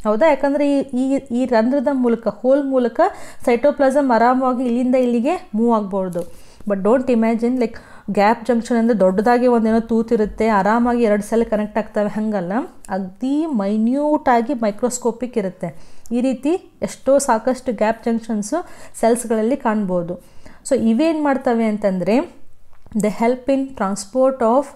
ಹೌದಾ ಯಾಕಂದರೆ ಈ ಈ ಈ ರಂಧ್ರದ ಮೂಲಕ ಹೋಲ್ ಮೂಲಕ ಸೈಟೋಪ್ಲಾಸಮ್ ಆರಾಮವಾಗಿ ಇಲ್ಲಿಂದ ಇಲ್ಲಿಗೆ ಮೂವ್ ಆಗ್ಬೋದು but don't imagine like gap junction ಅಂದರೆ ದೊಡ್ಡದಾಗಿ ಒಂದೇನೋ ತೂತಿರುತ್ತೆ ಆರಾಮಾಗಿ ಎರಡು ಸೆಲ್ ಕನೆಕ್ಟ್ ಆಗ್ತವೆ ಹಾಗಲ್ಲ ಅತಿ ಮೈನ್ಯೂಟಾಗಿ ಮೈಕ್ರೋಸ್ಕೋಪಿಕ್ ಇರುತ್ತೆ ಈ ರೀತಿ ಎಷ್ಟೋ ಸಾಕಷ್ಟು ಗ್ಯಾಪ್ ಜಂಕ್ಷನ್ಸು ಸೆಲ್ಸ್ಗಳಲ್ಲಿ ಕಾಣ್ಬೋದು ಸೊ ಇವೇನು ಮಾಡ್ತವೆ ಅಂತಂದರೆ the help in transport of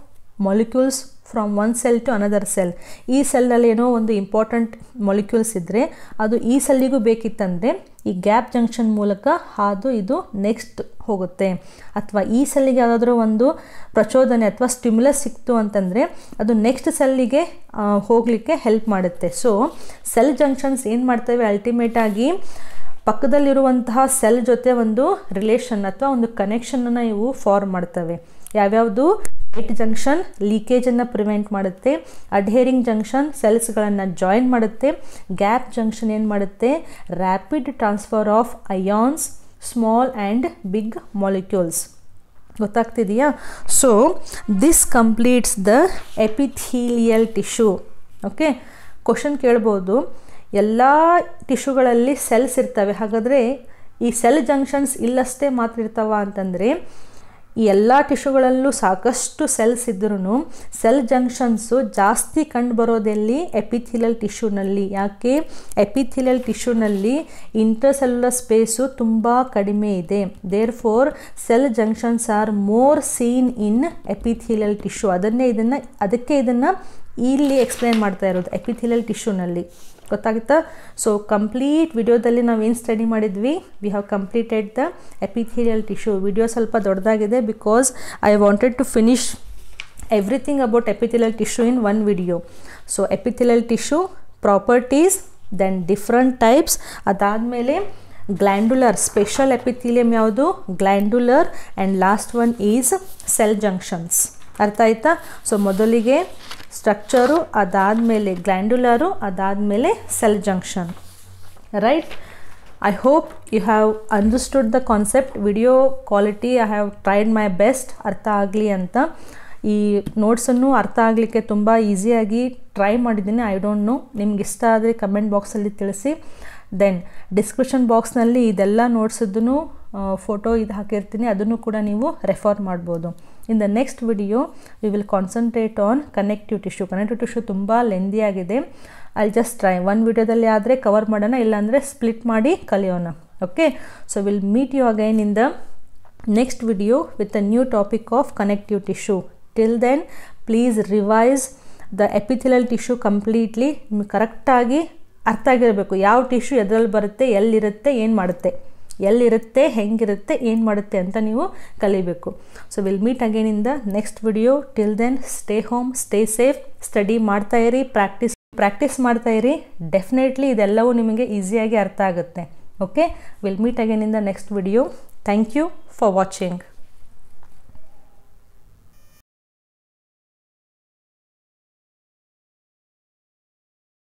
molecules from one cell to another cell ಈ ಸೆಲ್ನಲ್ಲಿ ಏನೋ ಒಂದು ಇಂಪಾರ್ಟೆಂಟ್ ಮೊಲಿಕ್ಯೂಲ್ಸ್ ಇದ್ದರೆ ಅದು ಈ ಸೆಲ್ಲಿಗೂ ಬೇಕಿತ್ತಂದರೆ ಈ ಗ್ಯಾಪ್ ಜಂಕ್ಷನ್ ಮೂಲಕ ಹಾದು ಇದು ನೆಕ್ಸ್ಟ್ ಹೋಗುತ್ತೆ ಅಥವಾ ಈ ಸೆಲ್ಲಿಗೆ ಯಾವುದಾದ್ರೂ ಒಂದು ಪ್ರಚೋದನೆ ಅಥವಾ ಸ್ಟಿಮ್ಯುಲಸ್ ಸಿಕ್ತು ಅಂತಂದರೆ ಅದು ನೆಕ್ಸ್ಟ್ ಸೆಲ್ಲಿಗೆ ಹೋಗಲಿಕ್ಕೆ ಹೆಲ್ಪ್ ಮಾಡುತ್ತೆ ಸೊ ಸೆಲ್ ಜಂಕ್ಷನ್ಸ್ ಏನು ಮಾಡ್ತವೆ ಅಲ್ಟಿಮೇಟಾಗಿ ಪಕ್ಕದಲ್ಲಿರುವಂತಹ ಸೆಲ್ ಜೊತೆ ಒಂದು ರಿಲೇಷನ್ ಅಥವಾ ಒಂದು ಕನೆಕ್ಷನನ್ನು ಇವು ಫಾರ್ಮ್ ಮಾಡ್ತವೆ ಯಾವ್ಯಾವುದು ಟೈಟ್ ಜಂಕ್ಷನ್ ಲೀಕೇಜನ್ನು ಪ್ರಿವೆಂಟ್ ಮಾಡುತ್ತೆ ಅಡ್ಹೇರಿಂಗ್ ಜಂಕ್ಷನ್ ಸೆಲ್ಸ್ಗಳನ್ನು ಜಾಯಿನ್ ಮಾಡುತ್ತೆ ಗ್ಯಾಪ್ ಜಂಕ್ಷನ್ ಏನು ಮಾಡುತ್ತೆ rapid transfer of ions small and big molecules ಗೊತ್ತಾಗ್ತಿದೆಯಾ so this completes the epithelial tissue okay question ಕೇಳ್ಬೋದು ಎಲ್ಲ ಟಿಶ್ಯೂಗಳಲ್ಲಿ ಸೆಲ್ಸ್ ಇರ್ತವೆ ಹಾಗಾದರೆ ಈ ಸೆಲ್ ಜಂಕ್ಷನ್ಸ್ ಇಲ್ಲಷ್ಟೇ ಮಾತ್ರ ಇರ್ತಾವ ಅಂತಂದರೆ ಈ ಎಲ್ಲ ಟಿಶ್ಯೂಗಳಲ್ಲೂ ಸಾಕಷ್ಟು ಸೆಲ್ಸ್ ಇದ್ರೂ ಸೆಲ್ ಜಂಕ್ಷನ್ಸು ಜಾಸ್ತಿ ಕಂಡುಬರೋದೆಲ್ಲಿ ಎಪಿಥಿಲಲ್ ಟಿಶ್ಯೂನಲ್ಲಿ ಯಾಕೆ ಎಪಿಥಿಲಲ್ ಟಿಶ್ಯೂನಲ್ಲಿ ಇಂಟರ್ಸೆಲ್ಯುಲರ್ ಸ್ಪೇಸು ತುಂಬ ಕಡಿಮೆ ಇದೆ there four cell junctions are more seen in epithelial tissue ಅದನ್ನೇ ಇದನ್ನು ಅದಕ್ಕೆ ಇದನ್ನು ಇಲ್ಲಿ ಎಕ್ಸ್ಪ್ಲೇನ್ ಮಾಡ್ತಾ ಇರೋದು ಎಪಿಥಿಲಲ್ ಟಿಶ್ಯೂನಲ್ಲಿ ಗೊತ್ತಾಗುತ್ತಾ ಸೊ ಕಂಪ್ಲೀಟ್ ವಿಡಿಯೋದಲ್ಲಿ ನಾವು ಸ್ಟಡಿ ಮಾಡಿದ್ವಿ we have completed the epithelial tissue video ಸ್ವಲ್ಪ ದೊಡ್ಡದಾಗಿದೆ because I wanted to finish everything about epithelial tissue in one video so epithelial tissue properties then different types ಅದಾದಮೇಲೆ glandular special epithelium ಯಾವುದು glandular and last one is cell junctions ಅರ್ಥ ಆಯ್ತಾ so ಮೊದಲಿಗೆ structure ಅದಾದಮೇಲೆ glandular ಮೇಲೆ cell junction right I hope you have understood the concept video quality I have tried my best ಅರ್ಥ ಆಗಲಿ ಅಂತ ಈ ನೋಟ್ಸನ್ನು ಅರ್ಥ ಆಗಲಿಕ್ಕೆ ತುಂಬ ಈಸಿಯಾಗಿ ಟ್ರೈ ಮಾಡಿದ್ದೀನಿ ಐ ಡೋಂಟ್ ನೋ ನಿಮ್ಗೆ ಇಷ್ಟ ಆದರೆ ಕಮೆಂಟ್ ಬಾಕ್ಸಲ್ಲಿ ತಿಳಿಸಿ ದೆನ್ ಡಿಸ್ಕ್ರಿಪ್ಷನ್ ಬಾಕ್ಸ್ನಲ್ಲಿ ಇದೆಲ್ಲ ನೋಟ್ಸದ್ದು ಫೋಟೋ ಇದು ಹಾಕಿರ್ತೀನಿ ಅದನ್ನು ಕೂಡ ನೀವು ರೆಫರ್ ಮಾಡ್ಬೋದು in the next video we will concentrate on connective tissue connective tissue ತುಂಬ ಲೆಂದಿಯಾಗಿದೆ ಐ ಜಸ್ಟ್ ಟ್ರೈ ಒನ್ ವಿಡಿಯೋದಲ್ಲಿ ಆದರೆ ಕವರ್ ಮಾಡೋಣ ಇಲ್ಲಾಂದರೆ ಸ್ಪ್ಲಿಟ್ ಮಾಡಿ ಕಲಿಯೋಣ okay so will meet you again in the next video with a new topic of connective tissue till then please revise the epithelial tissue completely ಕರೆಕ್ಟಾಗಿ ಅರ್ಥ ಆಗಿರಬೇಕು ಯಾವ ಟಿಶ್ಯೂ ಎದ್ರಲ್ಲಿ ಬರುತ್ತೆ ಎಲ್ಲಿರುತ್ತೆ ಏನು ಮಾಡುತ್ತೆ ಎಲ್ಲಿರುತ್ತೆ ಹೆಂಗಿರುತ್ತೆ ಏನು ಮಾಡುತ್ತೆ ಅಂತ ನೀವು ಕಲಿಬೇಕು so will meet again in the next video till then stay home stay safe study ಮಾಡ್ತಾ ಇರಿ ಪ್ರಾಕ್ಟೀಸ್ ಪ್ರಾಕ್ಟೀಸ್ ಮಾಡ್ತಾ ಇರಿ ಡೆಫಿನೆಟ್ಲಿ ಇದೆಲ್ಲವೂ ನಿಮಗೆ ಈಸಿಯಾಗಿ ಅರ್ಥ ಆಗುತ್ತೆ okay will meet again in the next video thank you for watching